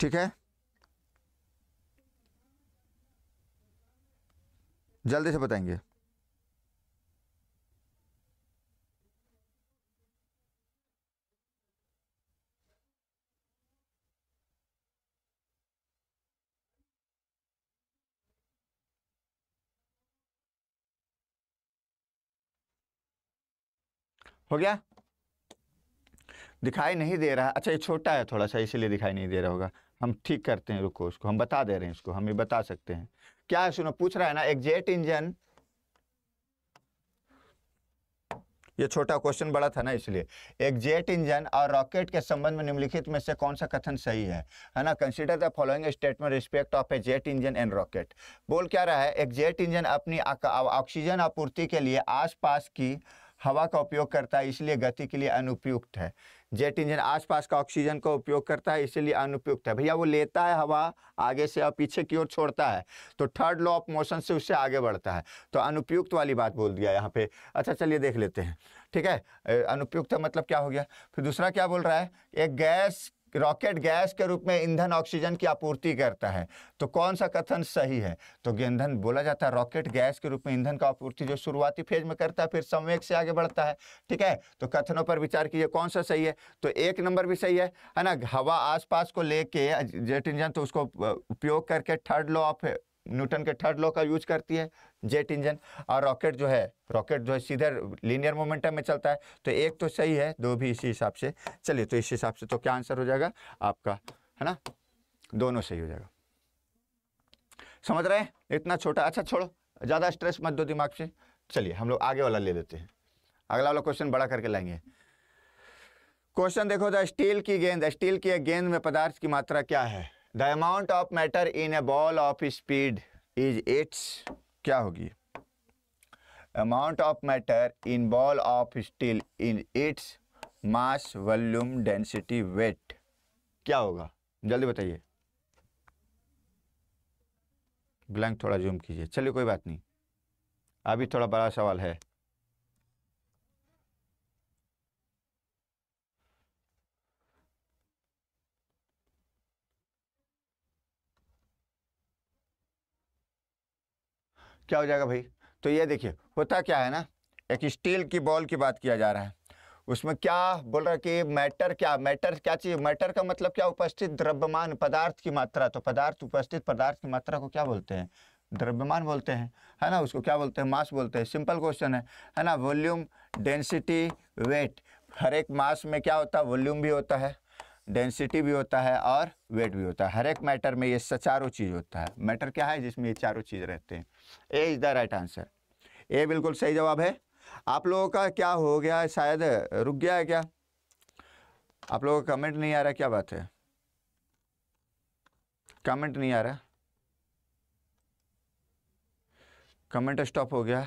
ठीक है जल्दी से बताएंगे हो गया दिखाई नहीं दे रहा अच्छा ये छोटा है थोड़ा सा इसीलिए दिखाई नहीं दे रहा होगा हम ठीक करते हैं रुको उसको हम बता दे रहे हैं इसको हम ये बता सकते हैं क्या है सुनो पूछ रहा है ना एक जेट इंजन ये छोटा क्वेश्चन बड़ा था ना इसलिए एक जेट इंजन और रॉकेट के संबंध में निम्नलिखित में से कौन सा कथन सही है है ना consider the following statement respect of a jet engine and rocket बोल क्या रहा है एक जेट इंजन अपनी ऑक्सीजन आपूर्ति के लिए आसपास की हवा का उपयोग करता है इसलिए गति के लिए अनुपयुक्त है जेट इंजन आसपास का ऑक्सीजन का उपयोग करता है इसलिए अनुपयुक्त है भैया वो लेता है हवा आगे से और पीछे की ओर छोड़ता है तो थर्ड लॉ ऑफ मोशन से उससे आगे बढ़ता है तो अनुपयुक्त वाली बात बोल दिया यहाँ पे अच्छा चलिए देख लेते हैं ठीक है अनुपयुक्त मतलब क्या हो गया फिर दूसरा क्या बोल रहा है एक गैस रॉकेट गैस के रूप में ईंधन ऑक्सीजन की आपूर्ति करता है तो कौन सा कथन सही है तो ईंधन बोला जाता है रॉकेट गैस के रूप में ईंधन का आपूर्ति जो शुरुआती फेज में करता है फिर संवेक से आगे बढ़ता है ठीक है तो कथनों पर विचार कीजिए कौन सा सही है तो एक नंबर भी सही है है ना हवा आसपास को लेके जेट इंजन तो उसको उपयोग करके थर्ड लॉ ऑफ न्यूटन के थर्ड लॉ का यूज करती है जेट इंजन और रॉकेट जो है रॉकेट जो है सीधे लीनियर मोमेंटम में चलता है तो एक तो सही है दो भी इसी हिसाब से चलिए तो इस हिसाब से तो क्या आंसर हो जाएगा आपका है ना दोनों सही हो जाएगा समझ रहे हैं इतना छोटा अच्छा छोड़ो ज़्यादा स्ट्रेस मत दो दिमाग से चलिए हम लोग आगे वाला ले लेते हैं अगला वाला क्वेश्चन बड़ा करके लाएंगे क्वेश्चन देखो द स्टील की गेंद स्टील की गेंद में पदार्थ की मात्रा क्या है the amount of matter in a ball of speed is its क्या होगी amount of matter in ball of steel in its mass volume density weight क्या होगा जल्दी बताइए ब्लैंक थोड़ा जूम कीजिए चलिए कोई बात नहीं अभी थोड़ा बड़ा सवाल है क्या हो जाएगा भाई तो ये देखिए होता क्या है ना एक स्टील की बॉल की बात किया जा रहा है उसमें क्या बोल रहा है कि मैटर क्या मैटर क्या चीज़ मैटर का मतलब क्या उपस्थित द्रव्यमान पदार्थ की मात्रा तो पदार्थ उपस्थित पदार्थ की मात्रा को क्या बोलते हैं द्रव्यमान बोलते हैं है ना उसको क्या बोलते हैं मास बोलते हैं सिंपल क्वेश्चन है है ना वॉल्यूम डेंसिटी वेट हर एक मास में क्या होता है वॉल्यूम भी होता है डेंसिटी भी होता है और वेट भी होता है हर एक मैटर में ये चारों चीज़ होता है मैटर क्या है जिसमें ये चारों चीज़ रहते हैं A is the right answer A बिल्कुल सही जवाब है आप लोगों का क्या हो गया है शायद रुक गया है क्या आप लोगों का कमेंट नहीं आ रहा क्या बात है कमेंट नहीं आ रहा कमेंट स्टॉप हो गया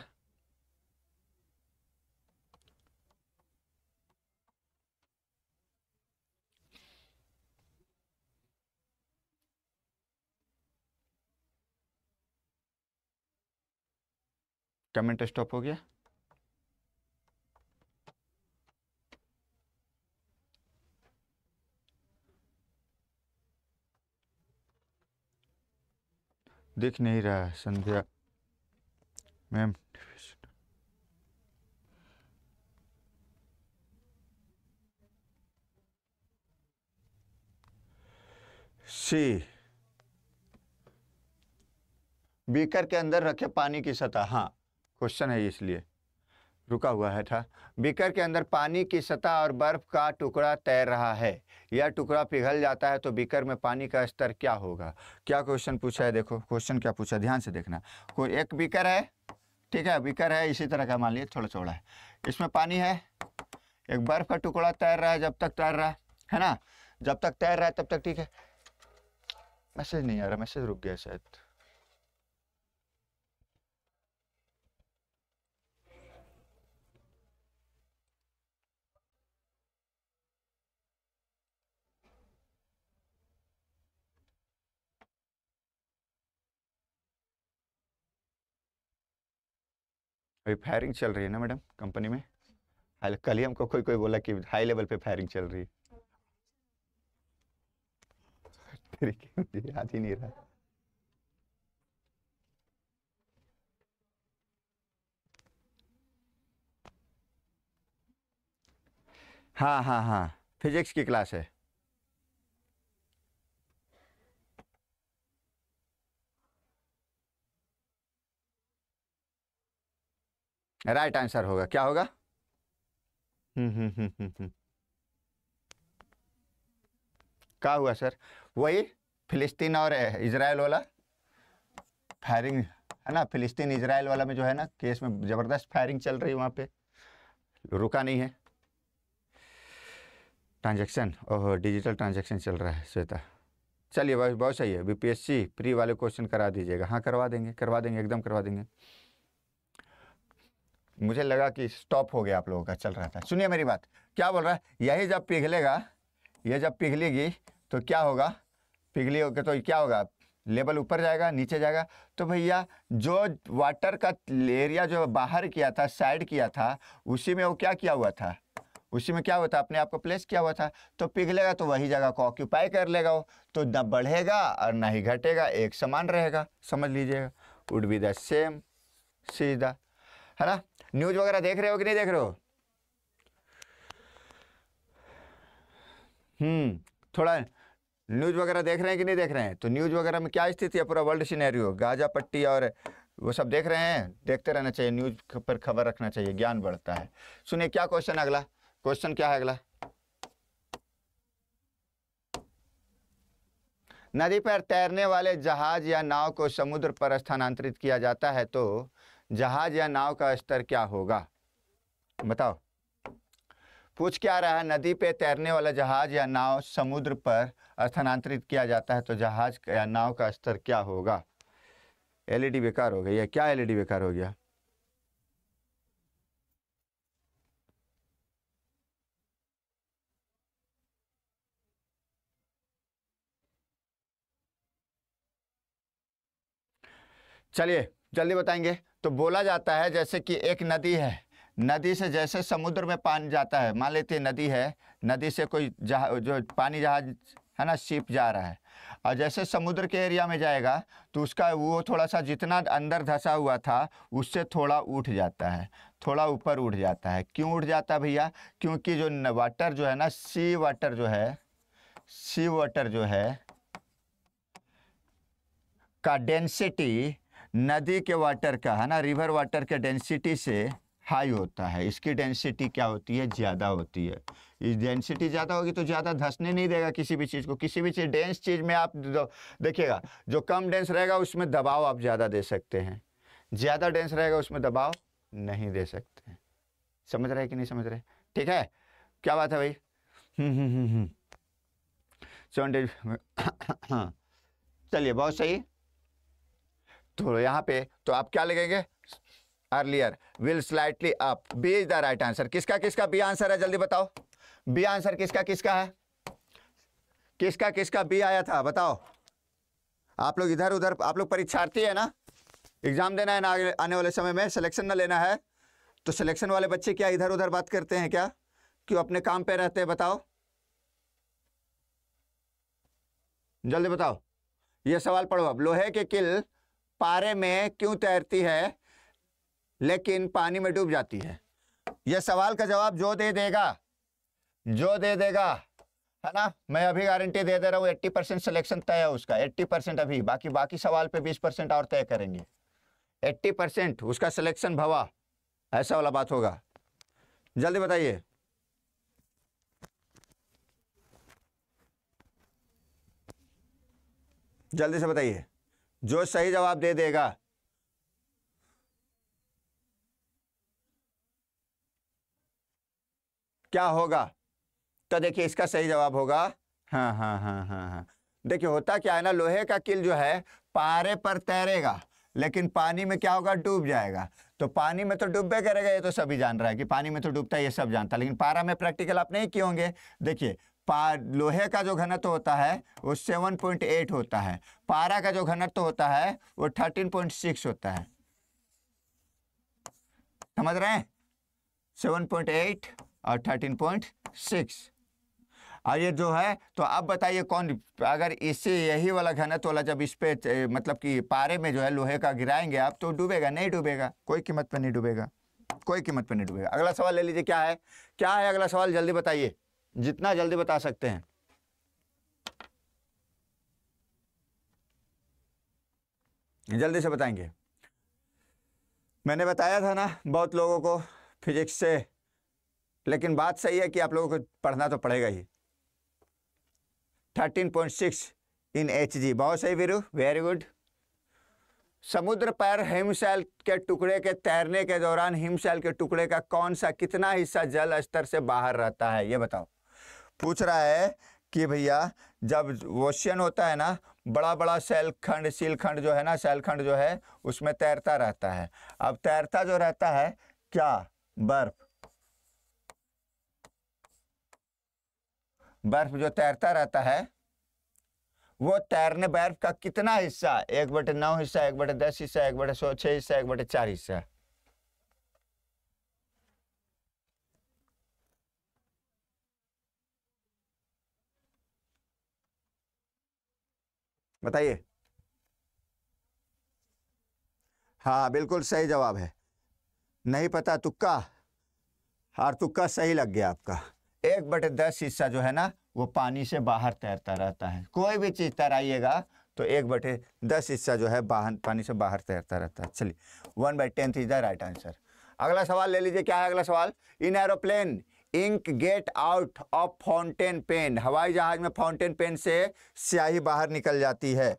कमेंट स्टॉप हो गया दिख नहीं रहा है संध्या मैम सी बीकर के अंदर रखे पानी की सतह हाँ क्वेश्चन है इसलिए रुका हुआ है था बीकर के अंदर पानी की सतह और बर्फ का टुकड़ा तैर रहा है यह टुकड़ा पिघल जाता है तो बीकर में पानी का स्तर क्या होगा क्या क्वेश्चन पूछा है देखो क्वेश्चन क्या पूछा ध्यान से देखना कोई एक बीकर है ठीक है बीकर है इसी तरह का मान लीजिए थोड़ा चौड़ा है इसमें पानी है एक बर्फ का टुकड़ा तैर रहा है जब तक तैर रहा है है ना जब तक तैर रहा है तब तक ठीक है मैसेज नहीं आ रहा मैसेज रुक गया शायद अभी फायरिंग चल रही है ना मैडम कंपनी में कल ही हमको कोई कोई बोला कि हाई लेवल पे फायरिंग चल रही है याद ही नहीं रहा हाँ हाँ हाँ फिजिक्स की क्लास है राइट आंसर होगा क्या होगा हम्म, हम्म, हम्म, क्या हुआ सर वही फिलिस्तीन और इसराइल वाला फायरिंग है ना फिलिस्तीन इसराइल वाला में जो है ना केस में ज़बरदस्त फायरिंग चल रही है वहां पे रुका नहीं है ट्रांजेक्शन ओह डिजिटल ट्रांजेक्शन चल रहा है श्वेता चलिए बहुत बहुत सही है बीपीएससी प्री वाले क्वेश्चन करा दीजिएगा हाँ करवा देंगे करवा देंगे एकदम करवा देंगे मुझे लगा कि स्टॉप हो गया आप लोगों का चल रहा था सुनिए मेरी बात क्या बोल रहा है यही जब पिघलेगा ये जब पिघलेगी तो क्या होगा पिघली होकर तो क्या होगा लेवल ऊपर जाएगा नीचे जाएगा तो भैया जो वाटर का एरिया जो बाहर किया था साइड किया था उसी में वो क्या किया हुआ था उसी में क्या हुआ था अपने आप को प्लेस किया हुआ था तो पिघलेगा तो वही जगह को ऑक्यूपाई कर लेगा वो तो ना बढ़ेगा और ना ही घटेगा एक समान रहेगा समझ लीजिएगा वुड बी द सेम सीधा है ना न्यूज वगैरह देख रहे हो कि नहीं देख रहे हो हम्म थोड़ा न्यूज वगैरह देख रहे हैं कि नहीं देख रहे हैं तो न्यूज वगैरह में क्या स्थिति है पूरा वर्ल्ड सिनेरियो गाजा पट्टी और वो सब देख रहे हैं देखते रहना चाहिए न्यूज पर खबर रखना चाहिए ज्ञान बढ़ता है सुनिए क्या क्वेश्चन अगला क्वेश्चन क्या है अगला नदी पर तैरने वाले जहाज या नाव को समुद्र पर स्थानांतरित किया जाता है तो जहाज या नाव का स्तर क्या होगा बताओ पूछ क्या रहा है नदी पे तैरने वाला जहाज या नाव समुद्र पर स्थानांतरित किया जाता है तो जहाज या नाव का स्तर क्या होगा एलईडी e बेकार हो गई या क्या एलईडी e बेकार हो गया चलिए जल्दी बताएंगे तो बोला जाता है जैसे कि एक नदी है नदी से जैसे समुद्र में पानी जाता है मान लेते नदी है नदी से कोई जहा जो पानी जहाज है ना शिप जा रहा है और जैसे समुद्र के एरिया में जाएगा तो उसका वो थोड़ा सा जितना अंदर धंसा हुआ था उससे थोड़ा उठ जाता है थोड़ा ऊपर उठ जाता है क्यों उठ जाता है भैया क्योंकि जो वाटर जो है ना सी वाटर जो है सी वाटर जो है का डेंसिटी नदी के वाटर का है ना रिवर वाटर के डेंसिटी से हाई होता है इसकी डेंसिटी क्या होती है ज़्यादा होती है इस डेंसिटी ज़्यादा होगी तो ज़्यादा धंसने नहीं देगा किसी भी चीज़ को किसी भी चीज़ डेंस चीज़ में आप देखिएगा जो कम डेंस रहेगा उसमें दबाव आप ज़्यादा दे सकते हैं ज़्यादा डेंस रहेगा उसमें दबाव नहीं दे सकते समझ रहे कि नहीं समझ रहे ठीक है क्या बात है भाई हम्म हम्म, हम्म, हम्म। चलिए बहुत सही तो यहाँ पे तो आप क्या लगेंगे earlier will slightly up B is the right answer किसका किसका बी आंसर है जल्दी बताओ बी आंसर किसका किसका है किसका किसका बी आया था बताओ आप लोग इधर उधर आप लोग परीक्षार्थी है ना एग्जाम देना है ना आने वाले समय में सिलेक्शन ना लेना है तो सिलेक्शन वाले बच्चे क्या इधर उधर बात करते हैं क्या क्यों अपने काम पे रहते हैं बताओ जल्दी बताओ ये सवाल पढ़ो अब लोहे के किल पारे में क्यों तैरती है लेकिन पानी में डूब जाती है यह सवाल का जवाब जो दे देगा जो दे देगा है ना मैं अभी गारंटी दे दे रहा हूँ एट्टी परसेंट सिलेक्शन तय है उसका एट्टी परसेंट अभी बाकी बाकी सवाल पे बीस परसेंट और तय करेंगे एट्टी परसेंट उसका सिलेक्शन भवा ऐसा वाला बात होगा जल्दी बताइए जल्दी से बताइए जो सही जवाब दे देगा क्या होगा तो देखिए इसका सही जवाब होगा हाँ हाँ हाँ हाँ हाँ देखिए होता क्या है ना लोहे का किल जो है पारे पर तैरेगा लेकिन पानी में क्या होगा डूब जाएगा तो पानी में तो डूबे करेगा ये तो सभी जान रहा है कि पानी में तो डूबता है ये सब जानता है लेकिन पारा में प्रैक्टिकल आप नहीं किए होंगे देखिए लोहे का जो घनत्व होता है वो 7.8 होता है पारा का जो घनत्व होता है वो 13.6 होता है समझ रहे हैं 7.8 और 13.6 और ये जो है तो अब बताइए कौन अगर इससे यही वाला घनत्व वाला जब इस पर मतलब कि पारे में जो है लोहे का गिराएंगे आप तो डूबेगा नहीं डूबेगा कोई कीमत पर नहीं डूबेगा कोई कीमत पर नहीं डूबेगा अगला सवाल ले लीजिए क्या है क्या है अगला सवाल जल्दी बताइए जितना जल्दी बता सकते हैं जल्दी से बताएंगे मैंने बताया था ना बहुत लोगों को फिजिक्स से लेकिन बात सही है कि आप लोगों को पढ़ना तो पड़ेगा ही thirteen point six in H G बहुत सही वीरू वेरी गुड समुद्र पर हिमशैल के टुकड़े के तैरने के दौरान हिमशैल के टुकड़े का कौन सा कितना हिस्सा जल स्तर से बाहर रहता है ये बताओ पूछ रहा है कि भैया जब वोशियन होता है ना बड़ा बड़ा शैलखंड खंड जो है ना शैलखंड जो है उसमें तैरता रहता है अब तैरता जो रहता है क्या बर्फ बर्फ जो तैरता रहता है वो तैरने बर्फ का कितना हिस्सा एक बटे नौ हिस्सा एक बटे दस हिस्सा एक बटे सौ छह हिस्सा एक बटे चार हिस्सा बताइए हाँ बिल्कुल सही जवाब है नहीं पता तुक्का और हाँ, तुक्का सही लग गया आपका एक बटे दस हिस्सा जो है ना वो पानी से बाहर तैरता रहता है कोई भी चीज़ तैराइएगा तो एक बटे दस हिस्सा जो है बाहर पानी से बाहर तैरता रहता है चलिए one by tenth is the right answer अगला सवाल ले लीजिए क्या है अगला सवाल in aeroplane ink get out of fountain pen हवाई जहाज में फाउंटेन पेन से स्याही बाहर निकल जाती है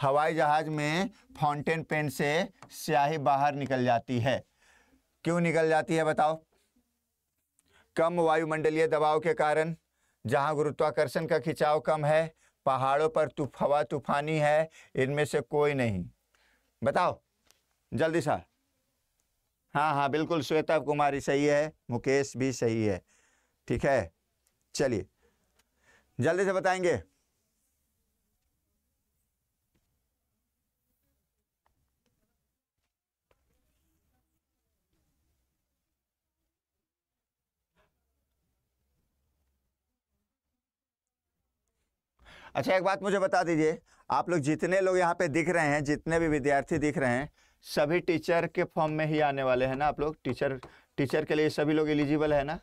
हवाई जहाज में फाउंटेन पेन से स्याही बाहर निकल जाती है क्यों निकल जाती है बताओ कम वायुमंडलीय दबाव के कारण जहां गुरुत्वाकर्षण का खिंचाव कम है पहाड़ों पर तूफ हवा तूफानी है इनमें से कोई नहीं बताओ जल्दी सा हाँ हाँ बिल्कुल श्वेता कुमारी सही है मुकेश भी सही है ठीक है चलिए जल्दी से बताएंगे अच्छा एक बात मुझे बता दीजिए आप लोग जितने लोग यहाँ पे दिख रहे हैं जितने भी विद्यार्थी दिख रहे हैं सभी टीचर के फॉर्म में ही आने वाले हैं ना आप लोग टीचर टीचर के लिए सभी लोग एलिजिबल है ना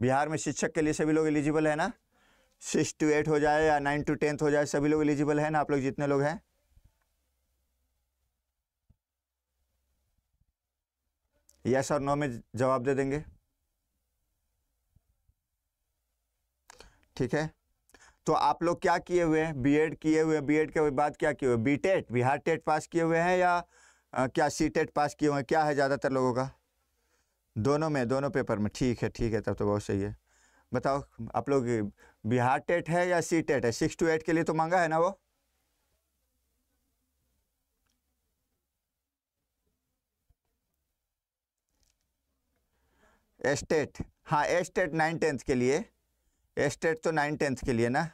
बिहार में शिक्षक के लिए सभी लोग एलिजिबल है ना सिक्स टू एट हो जाए या नाइन टू टेंथ हो जाए सभी लोग एलिजिबल है ना आप लोग जितने लोग हैं यस और नो में जवाब दे देंगे ठीक है तो आप लोग क्या किए हुए हैं बीएड किए हुए बीएड के बाद क्या किए हुए बीटेट बिहार टेट पास किए हुए हैं या आ, हाँ, क्या सी टेट e पास किए हुए क्या है ज़्यादातर लोगों का दोनों में दोनों पेपर में ठीक है ठीक है तब तो बहुत सही है बताओ आप लोग बिहार टेट है या सी टेट e है सिक्स टू एट के लिए तो मांगा है ना वो एस्टेट e हाँ एस्टेट नाइन टेंथ के लिए एस्टेट तो नाइन टेंथ के लिए ना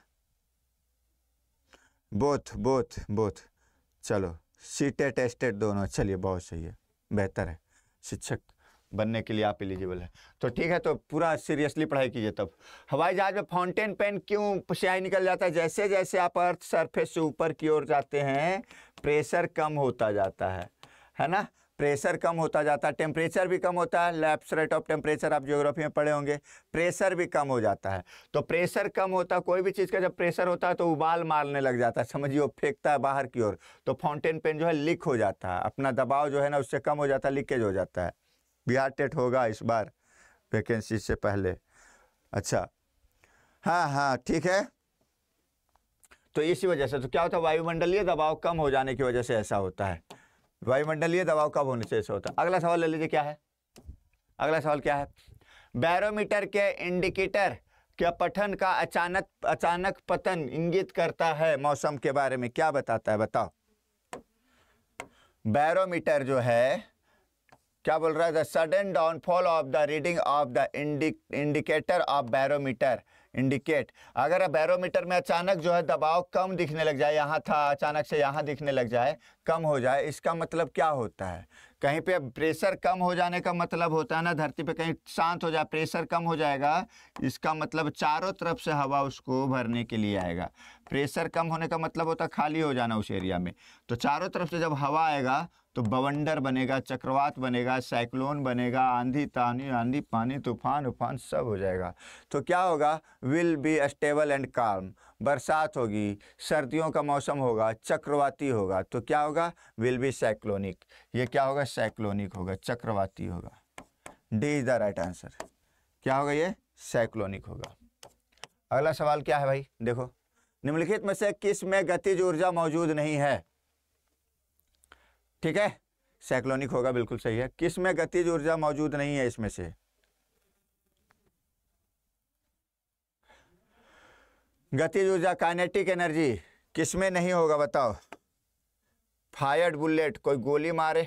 बोथ बोथ बोथ चलो सीटें टेस्टेड दोनों चलिए बहुत सही है बेहतर है शिक्षक बनने के लिए आप एलिजिबल है तो ठीक है तो पूरा सीरियसली पढ़ाई कीजिए तब हवाई जहाज में फाउंटेन पेन क्यों स्याही निकल जाता है जैसे जैसे आप अर्थ सरफेस से ऊपर की ओर जाते हैं प्रेशर कम होता जाता है है ना प्रेशर कम होता जाता है टेम्परेचर भी कम होता है लैप्स रेट ऑफ टेम्परेचर आप जियोग्राफी में पढ़े होंगे प्रेशर भी कम हो जाता है तो प्रेशर कम होता है कोई भी चीज़ का जब प्रेशर होता है तो उबाल मारने लग जाता है समझिए फेंकता है बाहर की ओर तो फाउंटेन पेन जो है लीक हो जाता है अपना दबाव जो है ना उससे कम हो जाता है लीकेज हो जाता है बिहार टेट होगा इस बार वैकेंसी से पहले अच्छा हाँ हाँ ठीक है तो इसी वजह से तो क्या होता है वायुमंडलीय दबाव कम हो जाने की वजह से ऐसा होता है वायुमंडलीय दबाव कब होने से होता है अगला सवाल ले लीजिए क्या है अगला सवाल क्या है बैरोमीटर के इंडिकेटर क्या पठन का अचानक अचानक पतन इंगित करता है मौसम के बारे में क्या बताता है बताओ बैरोमीटर जो है क्या बोल रहा है the sudden downfall of the reading of the indicator of barometer indicate अगर बैरोमीटर में अचानक जो है दबाव कम दिखने लग जाए यहाँ था अचानक से यहाँ दिखने लग जाए कम हो जाए इसका मतलब क्या होता है कहीं पे प्रेशर कम हो जाने का मतलब होता है ना धरती पे कहीं शांत हो जाए प्रेशर कम हो जाएगा इसका मतलब चारों तरफ से हवा उसको भरने के लिए आएगा प्रेशर कम होने का मतलब होता है खाली हो जाना उस एरिया में तो चारों तरफ से जब हवा आएगा तो बवंडर बनेगा चक्रवात बनेगा साइक्लोन बनेगा आंधी तानी आंधी पानी तूफान उफान सब हो जाएगा तो क्या होगा विल बी स्टेबल एंड काम बरसात होगी सर्दियों का मौसम होगा चक्रवाती होगा तो क्या होगा विल बी साइक्लोनिक ये क्या होगा साइक्लोनिक होगा चक्रवाती होगा D is the right answer क्या होगा ये साइक्लोनिक होगा अगला सवाल क्या है भाई देखो निम्नलिखित में से किस में गतिज ऊर्जा मौजूद नहीं है ठीक है साइक्लोनिक होगा बिल्कुल सही है किस में गतिज ऊर्जा मौजूद नहीं है इसमें से गतिज ऊर्जा काइनेटिक एनर्जी किसमें नहीं होगा बताओ फायर्ड बुलेट कोई गोली मारे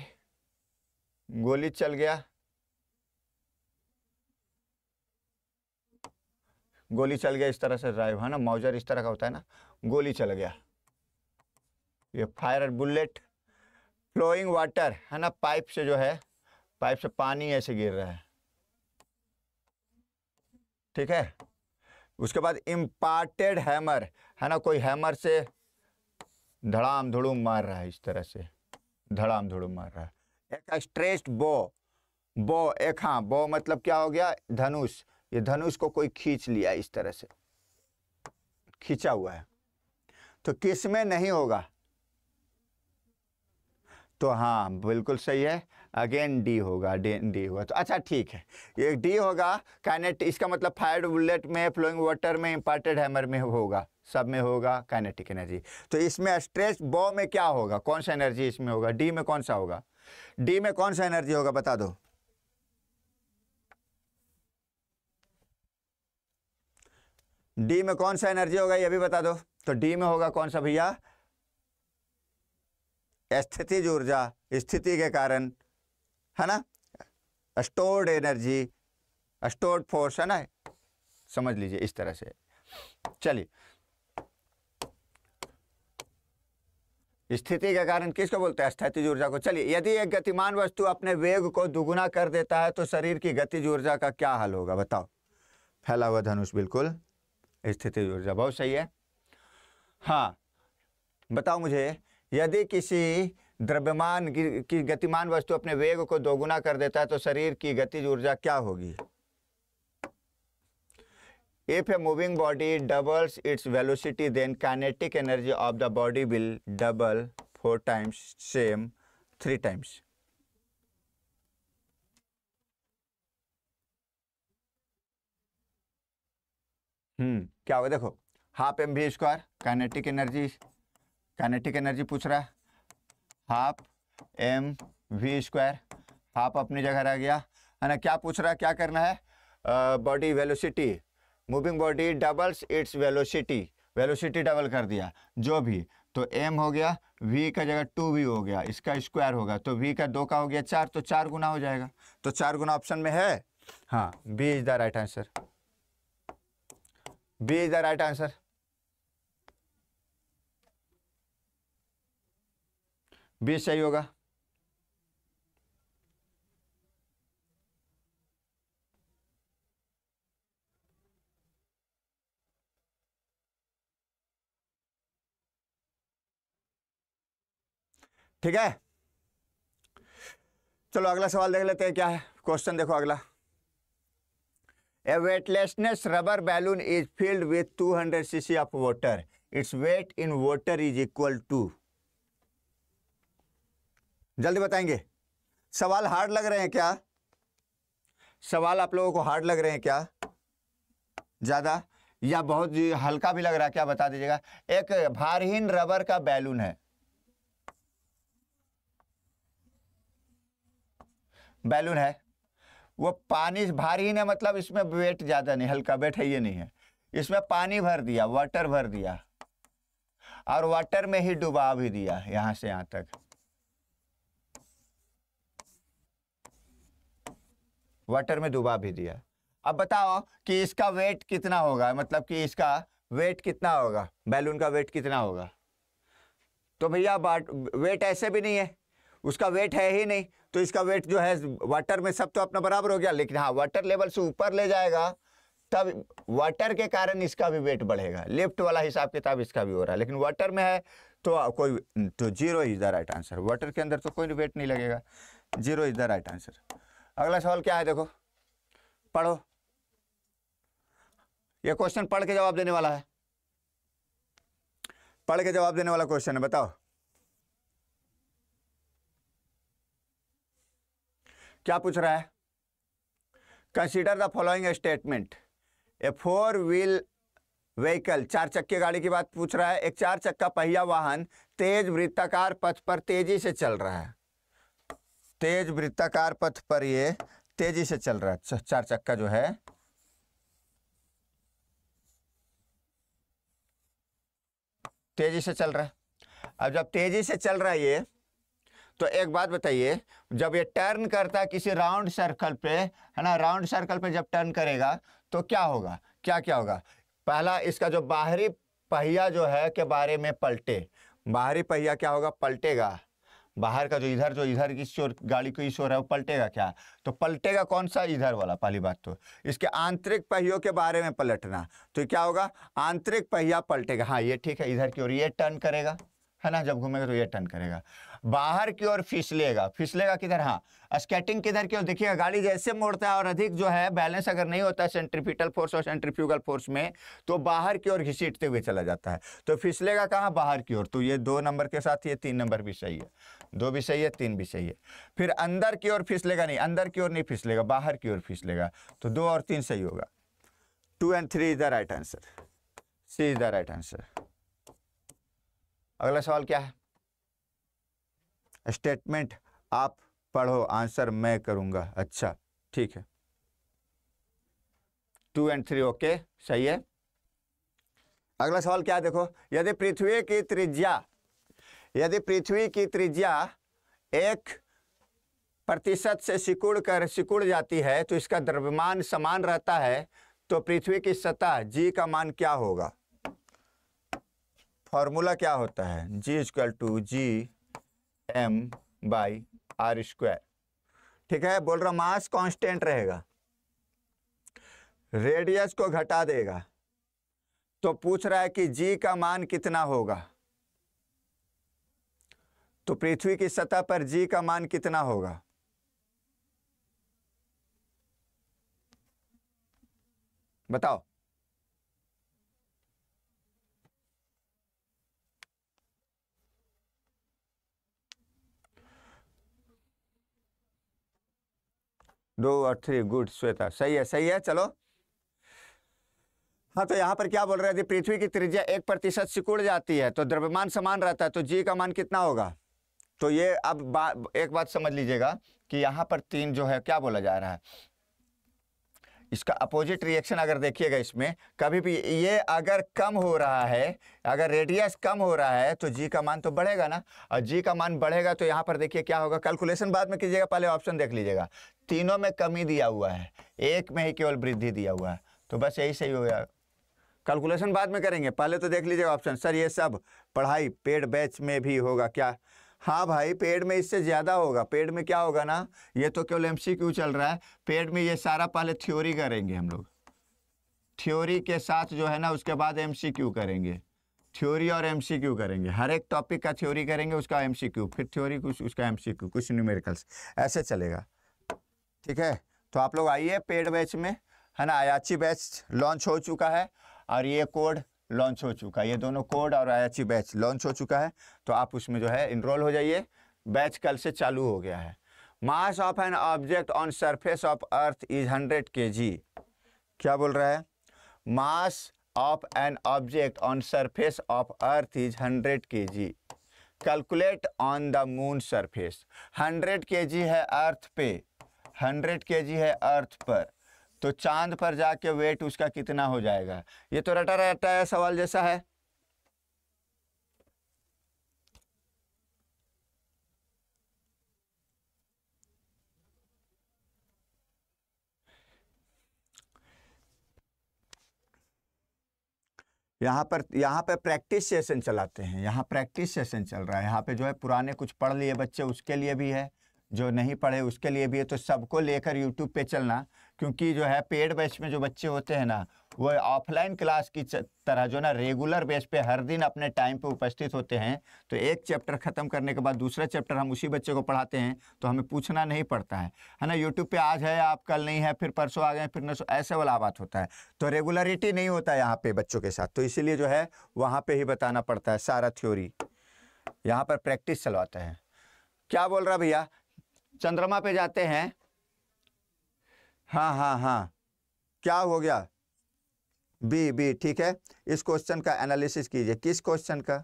गोली चल गया गोली चल गया इस तरह से ड्राइव है ना मौजर इस तरह का होता है ना गोली चल गया ये फायर बुलेट फ्लोइंग वाटर है ना पाइप से जो है पाइप से पानी ऐसे गिर रहा है ठीक है उसके बाद इम्पार्टेड हैमर है ना कोई हैमर से धड़ाम धुड़ूम मार रहा है इस तरह से धड़ाम धुड़ूम मार रहा है एक स्ट्रेस्ड बो बो एक हाँ बो मतलब क्या हो गया धनुष ये धनुष को कोई खींच लिया इस तरह से खींचा हुआ है तो किस में नहीं होगा तो हाँ बिल्कुल सही है अगेन डी होगा डी डी होगा तो अच्छा ठीक है ये डी होगा काइनेट इसका मतलब फायर बुलेट में फ्लोइंग वाटर में इंपार्टेड हैमर में होगा सब में होगा काइनेटिक एनर्जी तो इसमें स्ट्रेस बॉ में क्या होगा कौन सा एनर्जी इसमें होगा डी में कौन सा होगा डी में कौन सा एनर्जी होगा बता दो डी में कौन सा एनर्जी होगा ये भी बता दो तो डी में होगा कौन सा भैया स्थिति ऊर्जा स्थिति के कारण है ना स्टोर्ड एनर्जी स्टोर्ड फोर्स है ना समझ लीजिए इस तरह से चलिए स्थिति के कारण किसको बोलते हैं स्थितिज ऊर्जा को चलिए यदि एक गतिमान वस्तु अपने वेग को दुगुना कर देता है तो शरीर की गतिज ऊर्जा का क्या हाल होगा बताओ फैला हुआ धनुष बिल्कुल स्थितिज ऊर्जा बहुत सही है हाँ बताओ मुझे यदि किसी द्रव्यमान की गतिमान वस्तु अपने वेग को दोगुना कर देता है तो शरीर की गति ऊर्जा क्या होगी if a moving body doubles its velocity then kinetic energy of the body will double four times same three times hmm क्या होगा देखो half M B square kinetic energy kinetic energy पूछ रहा है half M V square half अपनी जगह रह गया है ना क्या पूछ रहा है क्या करना है body velocity moving body doubles its velocity velocity double कर दिया जो भी तो एम हो गया वी का जगह टू वी हो गया इसका स्क्वायर होगा तो वी का दो का हो गया चार तो चार गुना हो जाएगा तो चार गुना ऑप्शन में है हाँ B is the right answer B is the right answer बीस चाहिए होगा ठीक है चलो अगला सवाल देख लेते हैं क्या है क्वेश्चन देखो अगला a weightless rubber balloon is filled with 200 CC of water its weight in water is equal to जल्दी बताएंगे सवाल हार्ड लग रहे हैं क्या सवाल आप लोगों को हार्ड लग रहे हैं क्या ज़्यादा या बहुत हल्का भी लग रहा है क्या बता दीजिएगा एक भारहीन रबर का बैलून है बैलून है वो पानी भारी ने मतलब इसमें वेट ज़्यादा नहीं हल्का वेट है ये नहीं है इसमें पानी भर दिया वाटर भर दिया और वाटर में ही डुबा भी दिया यहां से यहां तक वाटर में डुबा भी दिया अब बताओ कि इसका वेट कितना होगा मतलब कि इसका वेट कितना होगा बैलून का वेट कितना होगा तो भैया वेट ऐसे भी नहीं है उसका वेट है ही नहीं तो इसका वेट जो है वाटर में सब तो अपना बराबर हो गया लेकिन हाँ वाटर लेवल से ऊपर ले जाएगा तब वाटर के कारण इसका भी वेट बढ़ेगा लेफ्ट वाला हिसाब किताब इसका भी हो रहा है लेकिन वाटर में है तो कोई तो zero is the right answer water के अंदर तो कोई वेट नहीं लगेगा zero is the right answer अगला सवाल क्या है देखो पढ़ो ये क्वेश्चन पढ़ के जवाब देने वाला है पढ़ के जवाब देने वाला क्वेश्चन है बताओ क्या पूछ रहा है consider the following statement a four wheel vehicle चार चक्के गाड़ी की बात पूछ रहा है एक चार चक्का पहिया वाहन तेज वृत्ताकार पथ पर तेजी से चल रहा है तेज वृत्ताकार पथ पर ये तेजी से चल रहा है चार चक्का जो है तेजी से चल रहा है अब जब तेजी से चल रहा है ये तो एक बात बताइए जब ये टर्न करता है किसी राउंड सर्कल पे है ना राउंड सर्कल पे जब टर्न करेगा तो क्या होगा क्या क्या होगा पहला इसका जो बाहरी पहिया जो है के बारे में पलटे बाहरी पहिया क्या होगा पलटेगा बाहर का जो इधर जो इधर की शोर गाड़ी को शोर है वो पलटेगा क्या तो पलटेगा कौन सा इधर वाला पहली बात तो इसके आंतरिक पहियों के बारे में पलटना तो क्या होगा आंतरिक पहिया पलटेगा हाँ ये ठीक है इधर की ओर ये टर्न करेगा है ना जब घूमेगा तो ये टर्न करेगा बाहर की ओर फिसलेगा फिसलेगा किधर हाँ स्केटिंग किधर की ओर देखिएगा गाड़ी जैसे मोड़ता है और अधिक जो है बैलेंस अगर नहीं होता है सेंट्रीपिटल फोर्स और सेंट्रीफ्यूगल फोर्स में तो बाहर की ओर घिसीटते हुए चला जाता है तो फिसलेगा कहाँ बाहर की ओर तो ये दो नंबर के साथ ये तीन नंबर भी सही है दो भी सही है तीन भी सही है फिर अंदर की ओर फिसलेगा नहीं अंदर की ओर नहीं फिसलेगा बाहर की ओर फिसलेगा तो दो और तीन सही होगा two and three is the right answer C is the right answer अगला सवाल क्या है स्टेटमेंट आप पढ़ो आंसर मैं करूंगा अच्छा ठीक है टू एंड थ्री ओके सही है अगला सवाल क्या देखो यदि पृथ्वी की त्रिज्या यदि पृथ्वी की त्रिज्या एक प्रतिशत से सिकुड़ कर सिकुड़ जाती है तो इसका द्रव्यमान समान रहता है तो पृथ्वी की सतह जी का मान क्या होगा फॉर्मूला क्या होता है G equal to G M by R square ठीक है बोल रहा मास कांस्टेंट रहेगा रेडियस को घटा देगा तो पूछ रहा है कि जी का मान कितना होगा तो पृथ्वी की सतह पर जी का मान कितना होगा बताओ दो और थ्री गुड श्वेता सही है सही है चलो हाँ तो यहाँ पर क्या बोल रहे हैं यदि पृथ्वी की त्रिज्या एक प्रतिशत सिकुड़ जाती है तो द्रव्यमान समान रहता है तो जी का मान कितना होगा तो ये अब बा, एक बात समझ लीजिएगा कि यहाँ पर तीन जो है क्या बोला जा रहा है इसका अपोजिट रिएक्शन अगर देखिएगा इसमें कभी भी ये अगर कम हो रहा है अगर रेडियस कम हो रहा है तो जी का मान तो बढ़ेगा ना और जी का मान बढ़ेगा तो यहाँ पर देखिए क्या होगा कैलकुलेशन बाद में कीजिएगा पहले ऑप्शन देख लीजिएगा तीनों में कमी दिया हुआ है एक में ही केवल वृद्धि दिया हुआ है तो बस यही सही हो गया कैलकुलेशन बाद में करेंगे पहले तो देख लीजिएगा ऑप्शन सर ये सब पढ़ाई पेड बैच में भी होगा क्या हाँ भाई पेड़ में इससे ज़्यादा होगा पेड़ में क्या होगा ना ये तो केवल एम चल रहा है पेड़ में ये सारा पहले थ्योरी करेंगे हम लोग थ्योरी के साथ जो है ना उसके बाद एम करेंगे थ्योरी और एम करेंगे हर एक टॉपिक का थ्योरी करेंगे उसका एम फिर थ्योरी कुछ उसका एम कुछ न्यूमेरिकल्स ऐसे चलेगा ठीक है तो आप लोग आइए पेड बैच में है ना आयाची बैच लॉन्च हो चुका है और ये कोड लॉन्च हो चुका है ये दोनों कोड और आई बैच लॉन्च हो चुका है तो आप उसमें जो है इनरोल हो जाइए बैच कल से चालू हो गया है mass of an object on surface of earth is hundred K G क्या बोल रहा है mass of an object on surface of earth is hundred K G calculate on the moon surface hundred K G है अर्थ पे hundred K G है अर्थ पर तो चांद पर जाके वेट उसका कितना हो जाएगा ये तो रटा रटा सवाल जैसा है यहाँ पर यहाँ पे प्रैक्टिस सेशन चलाते हैं यहाँ प्रैक्टिस सेशन चल रहा है यहाँ पे जो है पुराने कुछ पढ़ लिए बच्चे उसके लिए भी है जो नहीं पढ़े उसके लिए भी है तो सबको लेकर यूट्यूब पे चलना क्योंकि जो है पेड बैच में जो बच्चे होते हैं ना वो ऑफलाइन क्लास की तरह जो ना रेगुलर बेस पे हर दिन अपने टाइम पे उपस्थित होते हैं तो एक चैप्टर ख़त्म करने के बाद दूसरा चैप्टर हम उसी बच्चे को पढ़ाते हैं तो हमें पूछना नहीं पड़ता है है ना यूट्यूब पे आज है आप कल नहीं है फिर परसों आ गए फिर नसो ऐसे वाला बात होता है तो रेगुलरिटी नहीं होता है यहाँ पे बच्चों के साथ तो इसीलिए जो है वहाँ पर ही बताना पड़ता है सारा थ्योरी यहाँ पर प्रैक्टिस चलवाते हैं क्या बोल रहा भैया चंद्रमा पे जाते हैं हाँ हाँ हाँ क्या हो गया बी बी ठीक है इस क्वेश्चन का एनालिसिस कीजिए किस क्वेश्चन का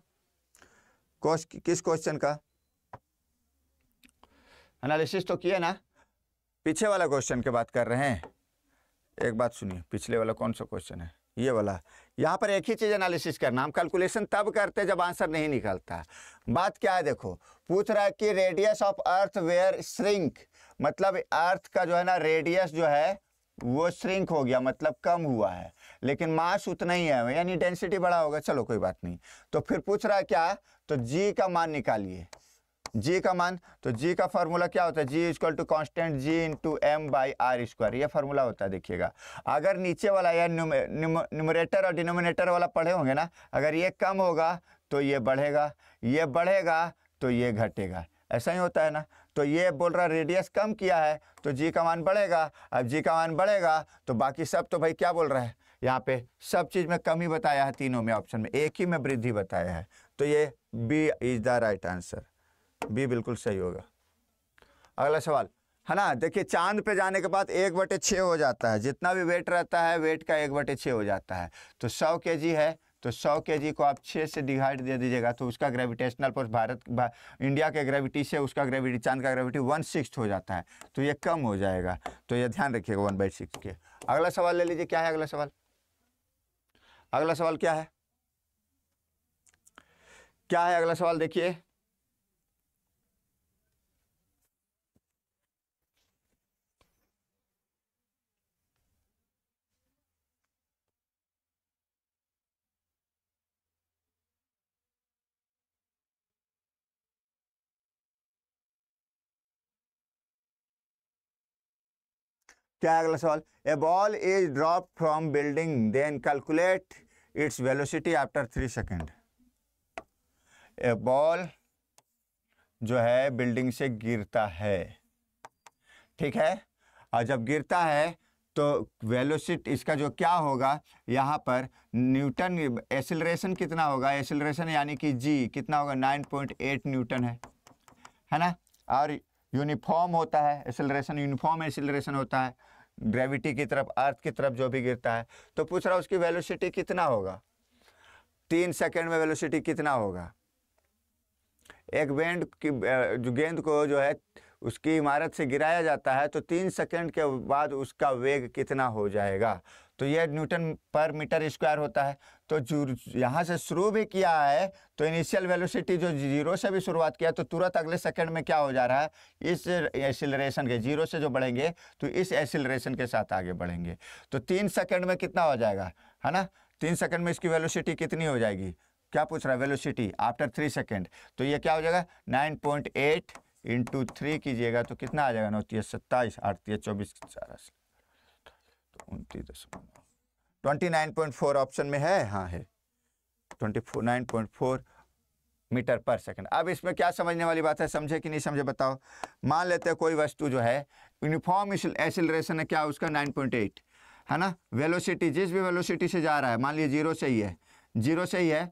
किस क्वेश्चन का एनालिसिस तो किया ना पीछे वाला क्वेश्चन की बात कर रहे हैं एक बात सुनिए पिछले वाला कौन सा क्वेश्चन है ये वाला यहाँ पर एक ही चीज़ एनालिसिस करना हम कैलकुलेशन तब करते जब आंसर नहीं निकलता बात क्या है देखो पूछ रहा है कि radius of earth were shrink मतलब अर्थ का जो है ना रेडियस जो है वो श्रिंक हो गया मतलब कम हुआ है लेकिन मास उतना ही है यानी डेंसिटी बड़ा होगा चलो कोई बात नहीं तो फिर पूछ रहा है क्या तो जी का मान निकालिए जी का मान तो जी का फार्मूला क्या होता है G equal to constant G into M by R square यह फार्मूला होता है देखिएगा अगर नीचे वाला या न्यूमरेटर और डिनोमिनेटर वाला पढ़े होंगे ना अगर ये कम होगा तो ये बढ़ेगा ये बढ़ेगा तो ये घटेगा ऐसा ही होता है ना तो ये बोल रहा रेडियस कम किया है तो जी का मान बढ़ेगा अब जी का मान बढ़ेगा तो बाकी सब तो भाई क्या बोल रहा है यहाँ पे सब चीज़ में कम ही बताया है तीनों में ऑप्शन में एक ही में वृद्धि बताया है तो ये B is the right answer B बिल्कुल सही होगा अगला सवाल है ना देखिए चांद पे जाने के बाद एक बटे छः हो जाता है जितना भी वेट रहता है वेट का एक बटे छः हो जाता है तो सौ के जी है तो सौ के को आप 6 से डिवाइड दे दीजिएगा तो उसका ग्रेविटेशनल फोर्स भारत भा, इंडिया के ग्रेविटी से उसका ग्रेविटी चांद का ग्रेविटी वन सिक्स हो जाता है तो ये कम हो जाएगा तो ये ध्यान रखिएगा वन बाई सिक्स के अगला सवाल ले लीजिए क्या है अगला सवाल अगला सवाल क्या है क्या है अगला सवाल देखिए क्या अगला सवाल a ball is drop from building then calculate its velocity after three second a ball जो है बिल्डिंग से गिरता है ठीक है और जब गिरता है तो वेलोसिटी इसका जो क्या होगा यहाँ पर न्यूटन एसिलरेशन कितना होगा एसिलरेशन यानी कि जी कितना होगा 9.8 न्यूटन है है ना और यूनिफॉर्म होता है एसिलरेशन यूनिफॉर्म एसिलरेशन होता है ग्रेविटी की तरफ अर्थ की तरफ जो भी गिरता है तो पूछ रहा है उसकी वेलोसिटी कितना होगा तीन सेकंड में वेलोसिटी कितना होगा एक गेंद की जो गेंद को जो है उसकी इमारत से गिराया जाता है तो तीन सेकंड के बाद उसका वेग कितना हो जाएगा तो यह न्यूटन पर मीटर स्क्वायर होता है तो यहाँ से शुरू भी किया है तो इनिशियल वेलोसिटी जो जीरो से भी शुरुआत किया तो तुरंत अगले सेकंड में क्या हो जा रहा है इस एसिलरेशन के जीरो से जो बढ़ेंगे तो इस एसिलरेशन के साथ आगे बढ़ेंगे तो तीन सेकंड में कितना हो जाएगा है ना तीन सेकंड में इसकी वेलोसिटी कितनी हो जाएगी क्या पूछ रहा है वेलोसिटी आफ्टर थ्री सेकेंड तो ये क्या हो जाएगा nine point eight into three कीजिएगा तो कितना आ जाएगा नौतीस सत्ताईस आठ चौबीस चार तो उनतीस दशमलव 29.4 ऑप्शन में है हाँ है 29.4 मीटर पर सेकंड अब इसमें क्या समझने वाली बात है समझे कि नहीं समझे बताओ मान लेते हैं कोई वस्तु जो है यूनिफॉर्म एसिलेशन है क्या उसका 9.8 है ना वेलोसिटी जिस भी वेलोसिटी से जा रहा है मान लीजिए जीरो से ही है जीरो से ही है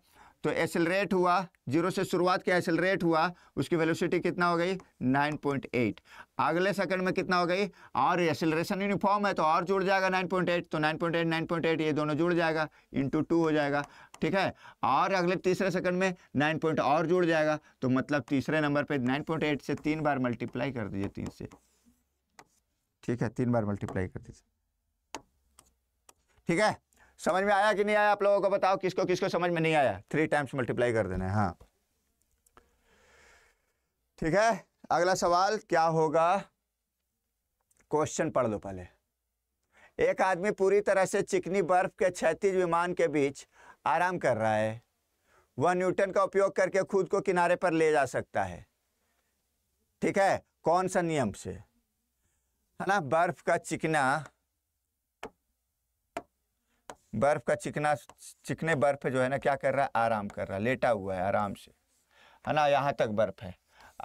तो एसेलरेट हुआ जीरो से शुरुआत किया एसेलरेट हुआ उसकी वेलोसिटी कितना हो गई 9.8 अगले सेकंड में कितना हो गई और एसेलरेशन यूनिफॉर्म है तो और जुड़ जाएगा 9.8 तो 9.8 9.8 ये दोनों जुड़ जाएगा इंटू टू हो जाएगा ठीक है और अगले तीसरे सेकंड में 9 पॉइंट और जुड़ जाएगा तो मतलब तीसरे नंबर पर नाइन से तीन बार मल्टीप्लाई कर दीजिए तीन से ठीक है तीन बार मल्टीप्लाई कर दीजिए ठीक है समझ में आया कि नहीं आया आप लोगों को बताओ किसको किसको समझ में नहीं आया थ्री टाइम्स मल्टीप्लाई कर देना है हाँ ठीक है अगला सवाल क्या होगा क्वेश्चन पढ़ लो पहले एक आदमी पूरी तरह से चिकनी बर्फ के क्षैतिज विमान के बीच आराम कर रहा है वह न्यूटन का उपयोग करके खुद को किनारे पर ले जा सकता है ठीक है कौन सा नियम से है ना बर्फ का चिकना बर्फ़ का चिकना चिकने बर्फ़ जो है ना क्या कर रहा है आराम कर रहा है लेटा हुआ है आराम से है ना यहाँ तक बर्फ़ है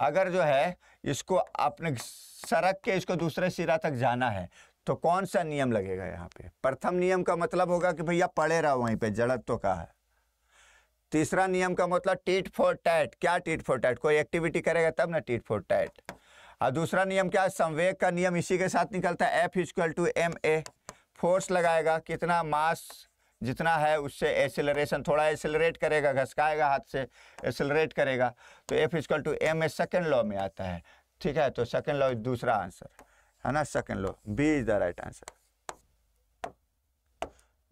अगर जो है इसको अपने सड़क के इसको दूसरे सिरा तक जाना है तो कौन सा नियम लगेगा यहाँ पे प्रथम नियम का मतलब होगा कि भैया पड़े रहो वहीं पे जड़त तो का है तीसरा नियम का मतलब टीट फॉर टैट क्या टीट फॉर टैट कोई एक्टिविटी करेगा तब ना टीट फॉर टैट और दूसरा नियम क्या है संवेग का नियम इसी के साथ निकलता है F equal to M A force लगाएगा कितना मास जितना है उससे एक्सेलरेशन थोड़ा एक्सेलरेट करेगा घसकाएगा हाथ से एसिलरेट करेगा तो F equal to M S second law में आता है ठीक है तो सेकेंड लॉ इज दूसरा आंसर है ना second law B is the right answer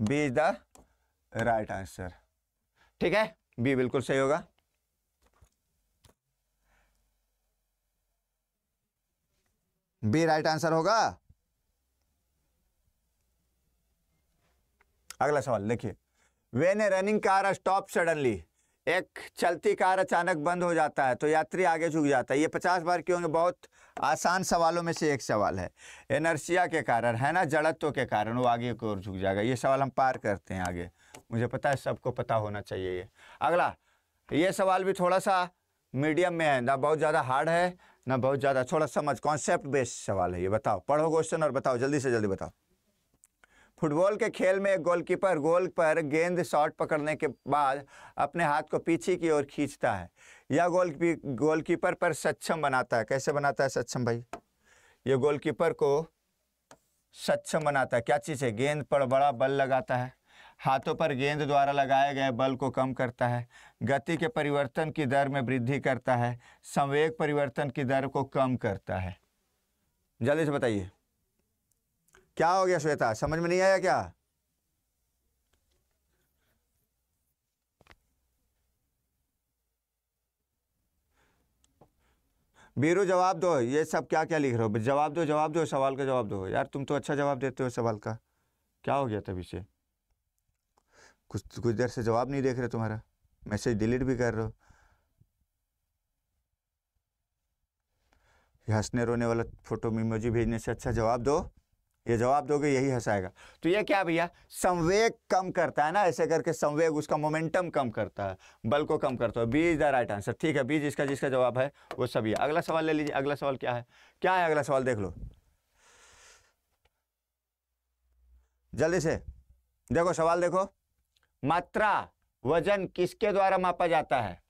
B is the right answer ठीक है बी बिल्कुल सही होगा बी राइट आंसर होगा अगला सवाल देखिए when a running car stop suddenly एक चलती कार अचानक बंद हो जाता है तो यात्री आगे झुक जाता है ये पचास बार क्यों होंगे बहुत आसान सवालों में से एक सवाल है एनर्सिया के कारण है ना जड़त्व के कारण वो आगे की ओर झुक जाएगा ये सवाल हम पार करते हैं आगे मुझे पता है सबको पता होना चाहिए ये अगला ये सवाल भी थोड़ा सा मीडियम में है ना बहुत ज़्यादा हार्ड है ना बहुत ज़्यादा थोड़ा समझ कॉन्सेप्ट बेस्ड सवाल है ये बताओ पढ़ो क्वेश्चन और बताओ जल्दी से जल्दी बताओ फुटबॉल के खेल में गोलकीपर गोल पर गेंद शॉट पकड़ने के बाद अपने हाथ को पीछे की ओर खींचता है यह गोल गोलकीपर पर सक्षम बनाता है कैसे बनाता है सक्षम भाई ये गोलकीपर को सक्षम बनाता है क्या चीज़ है गेंद पर बड़ा बल लगाता है हाथों पर गेंद द्वारा लगाए गए बल को कम करता है गति के परिवर्तन की दर में वृद्धि करता है संवेग परिवर्तन की दर को कम करता है जल्दी से बताइए क्या हो गया श्वेता समझ में नहीं आया क्या बीरू जवाब दो ये सब क्या क्या लिख रहे हो जवाब दो जवाब दो सवाल का जवाब दो यार तुम तो अच्छा जवाब देते हो सवाल का क्या हो गया तभी से कुछ कुछ देर से जवाब नहीं देख रहे तुम्हारा मैसेज डिलीट भी कर रहे हो हंसने रोने वाला फोटो मेमोजी भेजने से अच्छा जवाब दो ये जवाब दोगे यही हंसाएगा तो ये क्या भैया संवेग कम करता है ना ऐसे करके संवेग उसका मोमेंटम कम करता है बल को कम करता है बीज द राइट आंसर ठीक है बीज इसका जिसका जवाब है वो सभी अगला सवाल ले लीजिए अगला सवाल क्या है क्या है अगला सवाल देख लो जल्दी से देखो सवाल देखो मात्रा वजन किसके द्वारा मापा जाता है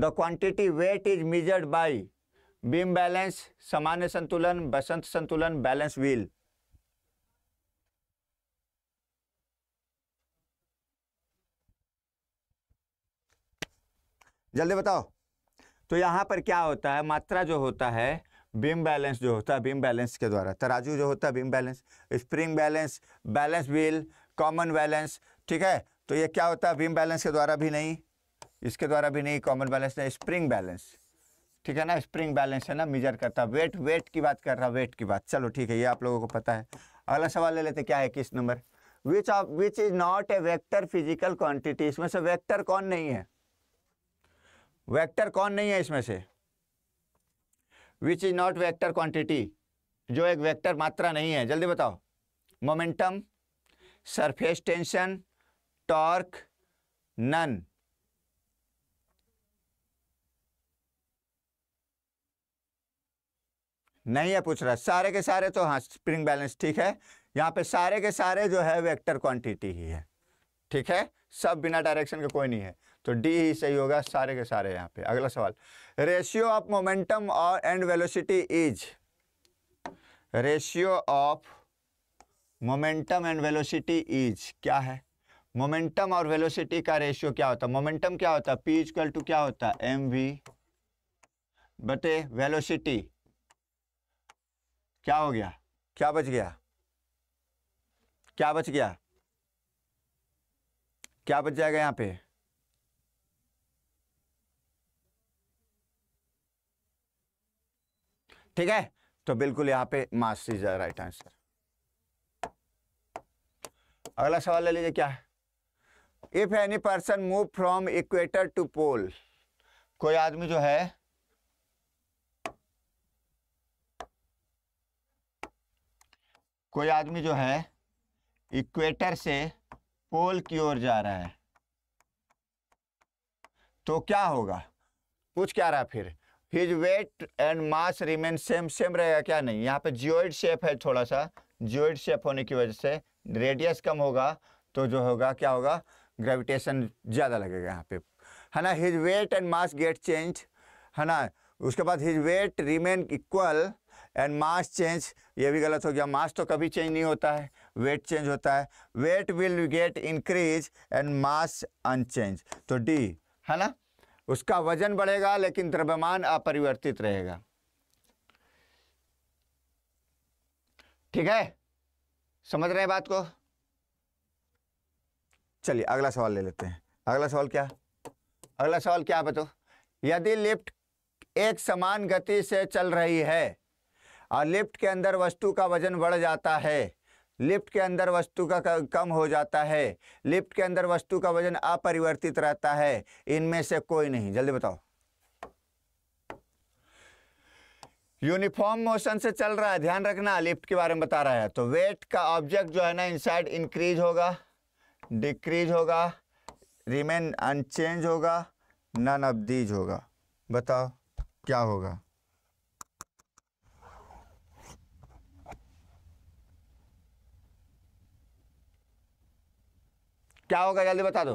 the quantity weight is measured by beam balance सामान्य संतुलन बसंत संतुलन बैलेंस व्हील जल्दी बताओ तो यहाँ पर क्या होता है मात्रा जो होता है बीम बैलेंस जो होता है बीम बैलेंस के द्वारा तराजू जो होता है beam balance spring balance balance wheel common balance ठीक है तो ये क्या होता है बीम बैलेंस के द्वारा भी नहीं इसके द्वारा भी नहीं कॉमन बैलेंस नहीं स्प्रिंग बैलेंस ठीक है ना स्प्रिंग बैलेंस है ना मेजर करता है वेट वेट की बात कर रहा वेट की बात चलो ठीक है ये आप लोगों को पता है अगला सवाल ले लेते क्या है किस number which of which is not a vector physical quantity इसमें से वैक्टर कौन नहीं है वेक्टर कौन नहीं है इसमें से which is not vector quantity जो एक वेक्टर मात्रा नहीं है जल्दी बताओ momentum surface tension torque none नहीं है पूछ रहा सारे के सारे तो हाँ स्प्रिंग बैलेंस ठीक है यहाँ पे सारे के सारे जो है वेक्टर क्वांटिटी ही है ठीक है सब बिना डायरेक्शन के कोई नहीं है तो डी ही सही होगा सारे के सारे यहाँ पे अगला सवाल रेशियो ऑफ मोमेंटम और and velocity is ratio of momentum and velocity is क्या है मोमेंटम और वेलोसिटी का रेशियो क्या होता है मोमेंटम क्या होता है पी इजक्वल टू क्या होता है एम वी बटे वेलोसिटी क्या हो गया क्या बच गया क्या बच गया क्या बच जाएगा यहाँ पे ठीक है तो बिल्कुल यहां पे mass is the right answer अगला सवाल ले लीजिए क्या है if any person move from equator to pole कोई आदमी जो है कोई आदमी जो है इक्वेटर से पोल की ओर जा रहा है तो क्या होगा पूछ क्या रहा फिर his weight and mass remain same same रहेगा क्या नहीं यहाँ पे जियोइड शेप है थोड़ा सा जियोइड शेप होने की वजह से रेडियस कम होगा तो जो होगा क्या होगा ग्रेविटेशन ज़्यादा लगेगा यहाँ पे है ना his weight and mass get change है ना उसके बाद his weight remain equal and mass change ये भी गलत हो गया मास तो कभी चेंज नहीं होता है वेट चेंज होता है weight will get increase and mass unchange तो डी है ना उसका वजन बढ़ेगा लेकिन द्रव्यमान अपरिवर्तित रहेगा ठीक है समझ रहे हैं बात को चलिए अगला सवाल ले लेते हैं अगला सवाल क्या अगला सवाल क्या बताओ यदि लिफ्ट एक समान गति से चल रही है और लिफ्ट के अंदर वस्तु का वजन बढ़ जाता है लिफ्ट के अंदर वस्तु का कम हो जाता है लिफ्ट के अंदर वस्तु का वजन अपरिवर्तित रहता है इनमें से कोई नहीं जल्दी बताओ यूनिफॉर्म मोशन से चल रहा है ध्यान रखना लिफ्ट के बारे में बता रहा है तो वेट का ऑब्जेक्ट जो है ना इनसाइड इंक्रीज होगा डिक्रीज होगा रिमेन अनचेंज होगा नन अब दीज होगा बताओ क्या होगा क्या होगा जल्दी बता दो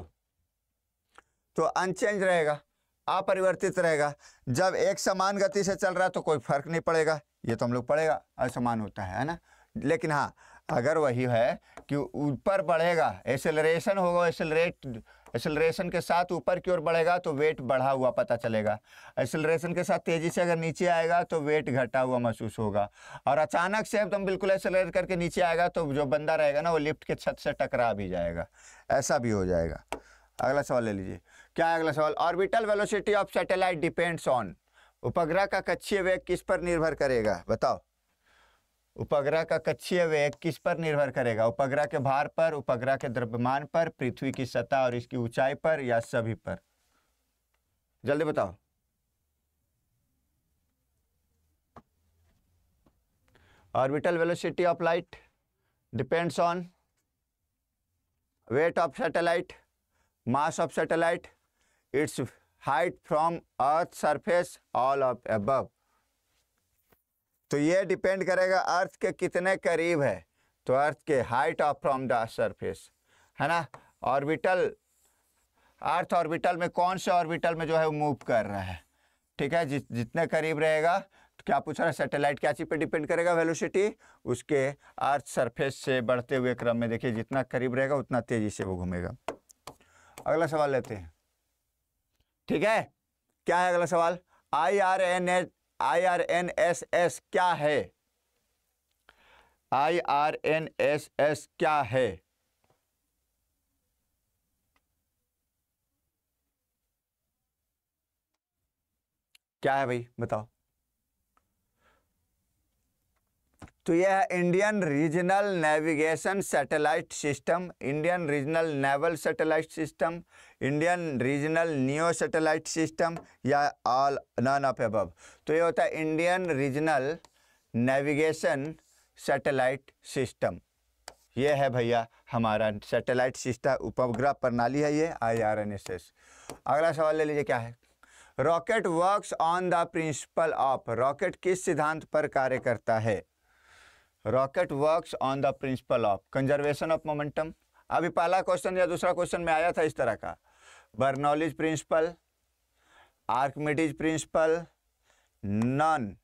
तो अनचेंज रहेगा अपरिवर्तित रहेगा जब एक समान गति से चल रहा है तो कोई फर्क नहीं पड़ेगा ये तो हम लोग पड़ेगा असमान होता है ना लेकिन हाँ अगर वही है कि ऊपर बढ़ेगा एसेलरेशन होगा एसेलरेट एक्सेलरेशन के साथ ऊपर की ओर बढ़ेगा तो वेट बढ़ा हुआ पता चलेगा एक्सेलरेशन के साथ तेज़ी से अगर नीचे आएगा तो वेट घटा हुआ महसूस होगा और अचानक से एकदम बिल्कुल एक्सेलरेट करके नीचे आएगा तो जो बंदा रहेगा ना वो लिफ्ट के छत से टकरा भी जाएगा ऐसा भी हो जाएगा अगला सवाल ले लीजिए क्या अगला सवाल orbital velocity of satellite depends on उपग्रह का कच्चे वेग किस पर निर्भर करेगा बताओ उपग्रह का कक्षीय वेग किस पर निर्भर करेगा उपग्रह के भार पर उपग्रह के द्रव्यमान पर पृथ्वी की सतह और इसकी ऊंचाई पर या सभी पर जल्दी बताओ orbital velocity of light depends on weight of satellite mass of satellite its height from earth surface all of above तो ये डिपेंड करेगा अर्थ के कितने करीब है तो अर्थ के height of from the surface है ना ऑर्बिटल अर्थ ऑर्बिटल में कौन से ऑर्बिटल में जो है वो मूव कर रहा है ठीक है जि, जितने करीब रहेगा तो क्या पूछ रहा है सैटेलाइट क्या चीज़ पर डिपेंड करेगा वेलोसिटी उसके अर्थ सरफेस से बढ़ते हुए क्रम में देखिए जितना करीब रहेगा उतना तेज़ी से वो घूमेगा अगला सवाल लेते हैं ठीक है क्या है अगला सवाल I R N H IRNSS क्या है आईआरएनएसएस क्या है क्या है भाई बताओ तो यह है Indian regional navigation satellite system Indian regional naval satellite system Indian regional new satellite system या ऑल नॉन ऑफ एबव तो ये होता है Indian regional navigation satellite system ये है भैया हमारा सैटेलाइट सिस्टम उपग्रह प्रणाली है ये I R N S S अगला सवाल ले लीजिए क्या है rocket works on the principle of rocket किस सिद्धांत पर कार्य करता है rocket works on the principle of conservation of momentum अभी पहला क्वेश्चन या दूसरा क्वेश्चन में आया था इस तरह का Bernoulli's principle Archimedes principle none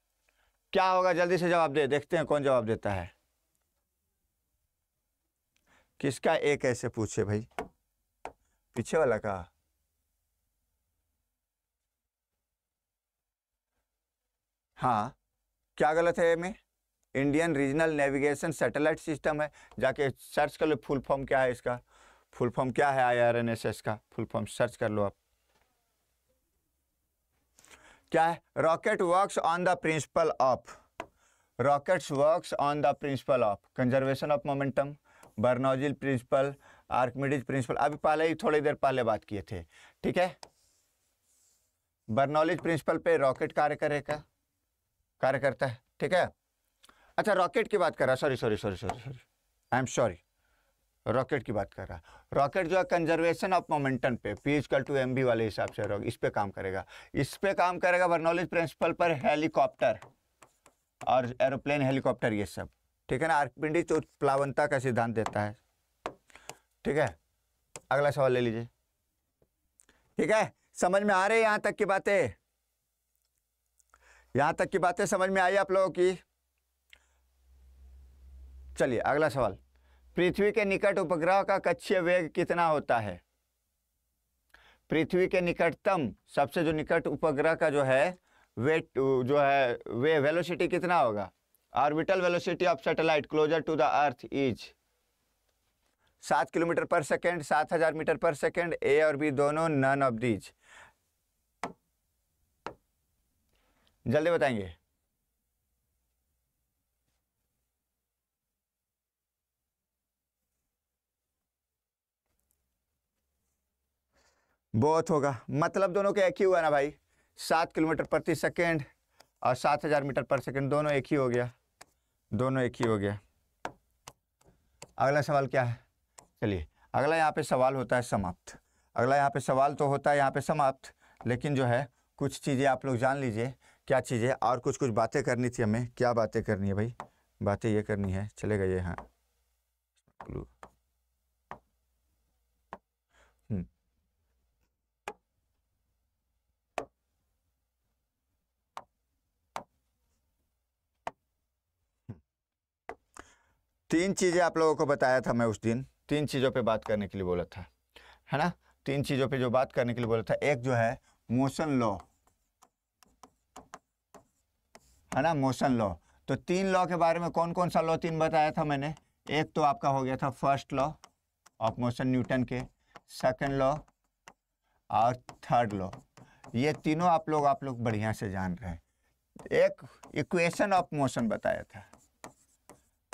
क्या होगा जल्दी से जवाब दे देखते हैं कौन जवाब देता है किसका एक ऐसे पूछे भाई पीछे वाला का हाँ क्या गलत है में Indian regional navigation satellite system है जाके सर्च कर लो फुल फॉर्म क्या है इसका फुल फॉर्म क्या है आईआरएनएसएस का फुल फॉर्म सर्च कर लो आप क्या है rocket works on the principle of rockets works on the principle of conservation of momentum Bernoulli's principle Archimedes principle अभी पहले ही थोड़ी देर पहले बात किए थे ठीक है बर्नौलिज प्रिंसिपल पे रॉकेट कार्य करेगा कार्य करता है ठीक है अच्छा रॉकेट की बात कर रहा sorry sorry sorry sorry sorry I am sorry rocket की बात कर रहा रॉकेट जो है कंजर्वेशन ऑफ मोमेंटम पे पी इजकल टू एम वाले हिसाब से इस पे काम करेगा इस पे काम करेगा बर्नौलिज प्रिंसिपल पर हेलीकॉप्टर और एरोप्लेन हेलीकॉप्टर ये सब ठीक है ना तो प्लावंता का सिद्धांत देता है ठीक है अगला सवाल ले लीजिए ठीक है समझ में आ रहे यहां तक की बातें यहां तक की बातें समझ में आई आप लोगों की चलिए अगला सवाल पृथ्वी के निकट उपग्रह का कक्षीय वेग कितना होता है पृथ्वी के निकटतम सबसे जो निकट उपग्रह का जो है वेट जो है वे वेलोसिटी कितना होगा orbital velocity of satellite closer to the earth is सात किलोमीटर पर सेकेंड सात हजार मीटर पर सेकेंड ए और बी दोनों नन ऑफ दीज जल्दी बताएंगे बहुत होगा मतलब दोनों के एक ही हुआ ना भाई सात किलोमीटर प्रति सेकेंड और सात हज़ार मीटर पर सेकेंड दोनों एक ही हो गया दोनों एक ही हो गया अगला सवाल क्या है चलिए अगला यहाँ पे सवाल होता है समाप्त अगला यहाँ पे सवाल तो होता है यहाँ पे समाप्त लेकिन जो है कुछ चीज़ें आप लोग जान लीजिए क्या चीज़ें और कुछ कुछ बातें करनी थी हमें क्या बातें करनी है भाई बातें ये करनी है चलेगा गए हाँ तीन चीज़ें आप लोगों को बताया था मैं उस दिन तीन चीज़ों पे बात करने के लिए बोला था है ना तीन चीज़ों पे जो बात करने के लिए बोला था एक जो है मोशन लॉ है ना मोशन लॉ तो तीन लॉ के बारे में कौन कौन सा लॉ तीन बताया था मैंने एक तो आपका हो गया था first law of motion Newton के सेकेंड लॉ और थर्ड लॉ ये तीनों आप लोग आप लोग बढ़िया से जान रहे हैं एक इक्वेशन ऑफ मोशन बताया था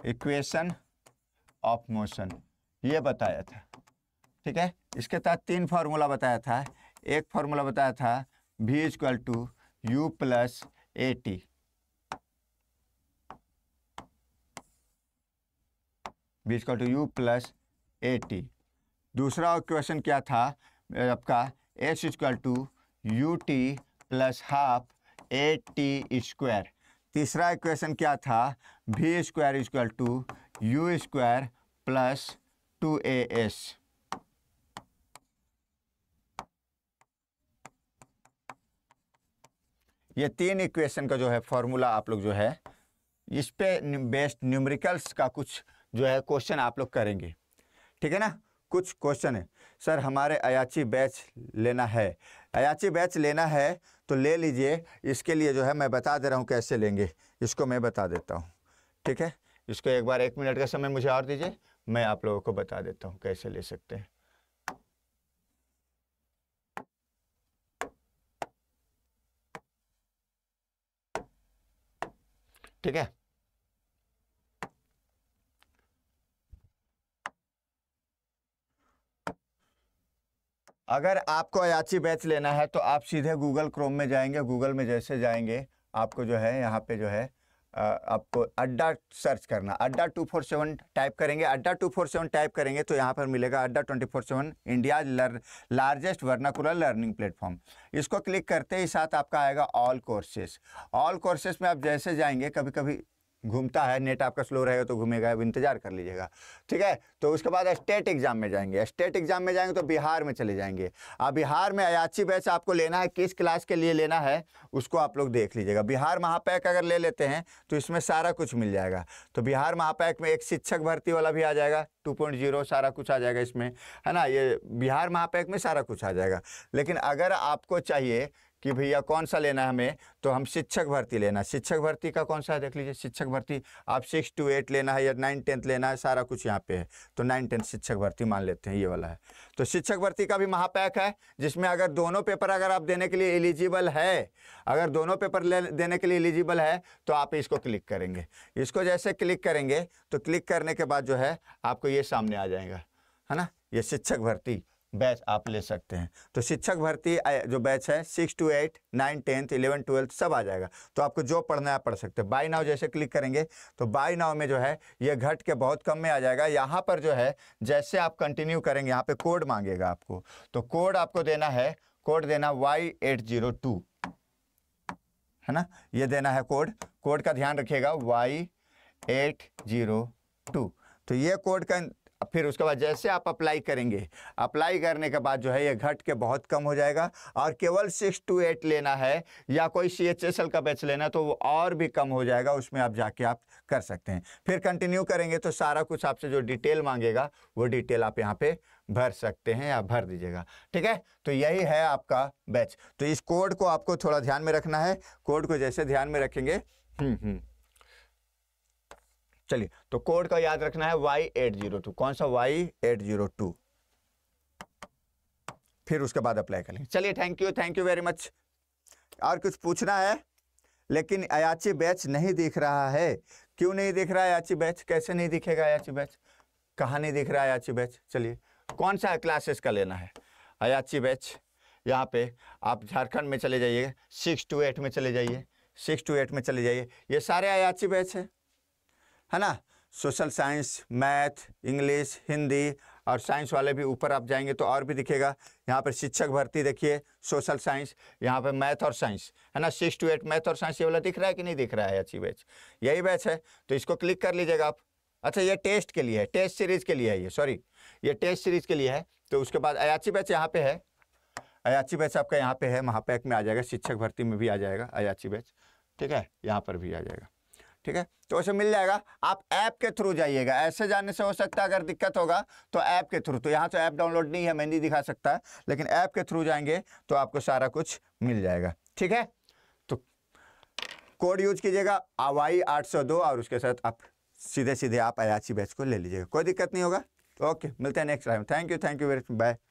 इक्वेशन ऑफ मोशन ये बताया था ठीक है इसके तहत तीन फार्मूला बताया था एक फार्मूला बताया था v is equal to u plus a t v is equal to u plus a t दूसरा इक्वेशन क्या था आपका s is equal to u t plus half a t square तीसरा इक्वेशन क्या था v square is equal to u square plus two a s ये तीन equation का जो है फॉर्मूला आप लोग जो है इस पे बेस्ड न्यूमेरिकल्स का कुछ जो है क्वेश्चन आप लोग करेंगे ठीक है ना कुछ क्वेश्चन है सर हमारे अयाची बैच लेना है अयाची बैच लेना है तो ले लीजिए इसके लिए जो है मैं बता दे रहा हूँ कैसे लेंगे इसको मैं बता देता हूँ ठीक है इसको एक बार एक मिनट का समय मुझे और दीजिए मैं आप लोगों को बता देता हूँ कैसे ले सकते हैं ठीक है अगर आपको अयाची बैच लेना है तो आप सीधे गूगल क्रोम में जाएंगे गूगल में जैसे जाएंगे आपको जो है यहाँ पे जो है आपको अड्डा सर्च करना अड्डा टू फोर सेवन टाइप करेंगे अड्डा टू फोर सेवन टाइप करेंगे तो यहाँ पर मिलेगा Adda twenty four seven India largest vernacular learning platform इसको क्लिक करते ही साथ आपका आएगा ऑल कोर्सेस ऑल कोर्सेस में आप जैसे जाएंगे कभी कभी घूमता है नेट आपका स्लो रहेगा तो घूमेगा अब इंतजार कर लीजिएगा ठीक है तो उसके बाद स्टेट एग्जाम में जाएंगे स्टेट एग्जाम में जाएंगे तो बिहार में चले जाएंगे अब बिहार में अयाची बैच आपको लेना है किस क्लास के लिए लेना है उसको आप लोग देख लीजिएगा बिहार महापैक अगर ले लेते हैं तो इसमें सारा कुछ मिल जाएगा तो बिहार महापैक में एक शिक्षक भर्ती वाला भी आ जाएगा टू सारा कुछ आ जाएगा इसमें है ना ये बिहार महापैक में सारा कुछ आ जाएगा लेकिन अगर आपको चाहिए कि भैया कौन सा लेना है हमें तो हम शिक्षक भर्ती लेना है शिक्षक भर्ती का कौन सा है देख लीजिए शिक्षक भर्ती आप सिक्स टू एट लेना है या नाइन टेंथ लेना है सारा कुछ यहाँ पे है तो नाइन टेंथ शिक्षक भर्ती मान लेते हैं ये वाला है तो शिक्षक भर्ती का भी महापैक है जिसमें अगर दोनों पेपर अगर आप देने के लिए एलिजिबल है अगर दोनों पेपर ले देने के लिए एलिजिबल है तो आप इसको क्लिक करेंगे इसको जैसे क्लिक करेंगे तो क्लिक करने के बाद जो है आपको ये सामने आ जाएगा है ना ये शिक्षक भर्ती बैच आप ले सकते हैं तो शिक्षक भर्ती जो बैच है six to eight nine tenth eleven twelfth सब आ जाएगा तो आपको जो पढ़ना है पढ़ सकते हैं बाई नाव जैसे क्लिक करेंगे तो बाई नाव में जो है ये घट के बहुत कम में आ जाएगा यहाँ पर जो है जैसे आप कंटिन्यू करेंगे यहाँ पे कोड मांगेगा आपको तो कोड आपको देना है कोड देना वाई एट जीरो टू है ना ये देना है कोड कोड का ध्यान रखिएगा वाई एट जीरो टू तो ये कोड का फिर उसके बाद जैसे आप अप्लाई करेंगे अप्लाई करने के बाद जो है ये घट के बहुत कम हो जाएगा और केवल सिक्स टू एट लेना है या कोई सी एच एस एल का बैच लेना है तो वो और भी कम हो जाएगा उसमें आप जाके आप कर सकते हैं फिर कंटिन्यू करेंगे तो सारा कुछ आपसे जो डिटेल मांगेगा वो डिटेल आप यहाँ पे भर सकते हैं या भर दीजिएगा ठीक है तो यही है आपका बैच तो इस कोड को आपको थोड़ा ध्यान में रखना है कोड को जैसे ध्यान में रखेंगे हम्म हम्म चलिए तो कोड का याद रखना है वाई एट जीरो टू कौन सा वाई एट जीरो टू फिर उसके बाद अप्लाई कर लेंगे चलिए thank you thank you very much और कुछ पूछना है लेकिन अयाची बैच नहीं दिख रहा है क्यों नहीं दिख रहा है अयाची बैच कैसे नहीं दिखेगा अयाची बैच कहाँ नहीं दिख रहा है अयाची बैच चलिए कौन सा क्लासेस का लेना है अयाची बैच यहाँ पे आप झारखंड में चले जाइए सिक्स टू एट में चले जाइए सिक्स टू एट में चले जाइए ये सारे अयाची बैच है है ना social science math English Hindi और साइंस वाले भी ऊपर आप जाएंगे तो और भी दिखेगा यहाँ पर शिक्षक भर्ती देखिए सोशल साइंस यहाँ पर मैथ और साइंस है ना सिक्स टू एट मैथ और साइंस ये वाला दिख रहा है कि नहीं दिख रहा है अच्छी बैच यही बैच है तो इसको क्लिक कर लीजिएगा आप अच्छा ये टेस्ट के लिए है टेस्ट सीरीज के लिए है ये सॉरी ये टेस्ट सीरीज के लिए है तो उसके बाद अयाची बैच यहाँ पे है अयाची बैच आपका यहाँ पे है महापैक में आ जाएगा शिक्षक भर्ती में भी आ जाएगा अयाची बैच ठीक है यहाँ पर भी आ जाएगा ठीक है तो उसे मिल जाएगा आप ऐप के थ्रू जाइएगा ऐसे जाने से हो सकता है अगर दिक्कत होगा तो ऐप के थ्रू तो यहाँ तो ऐप डाउनलोड नहीं है मैं नहीं दिखा सकता है लेकिन ऐप के थ्रू जाएंगे तो आपको सारा कुछ मिल जाएगा ठीक है तो कोड यूज कीजिएगा आवाई दो और उसके साथ आप सीधे सीधे आप अयाची बैच को ले लीजिएगा कोई दिक्कत नहीं होगा ओके मिलते हैं next time thank you thank you very bye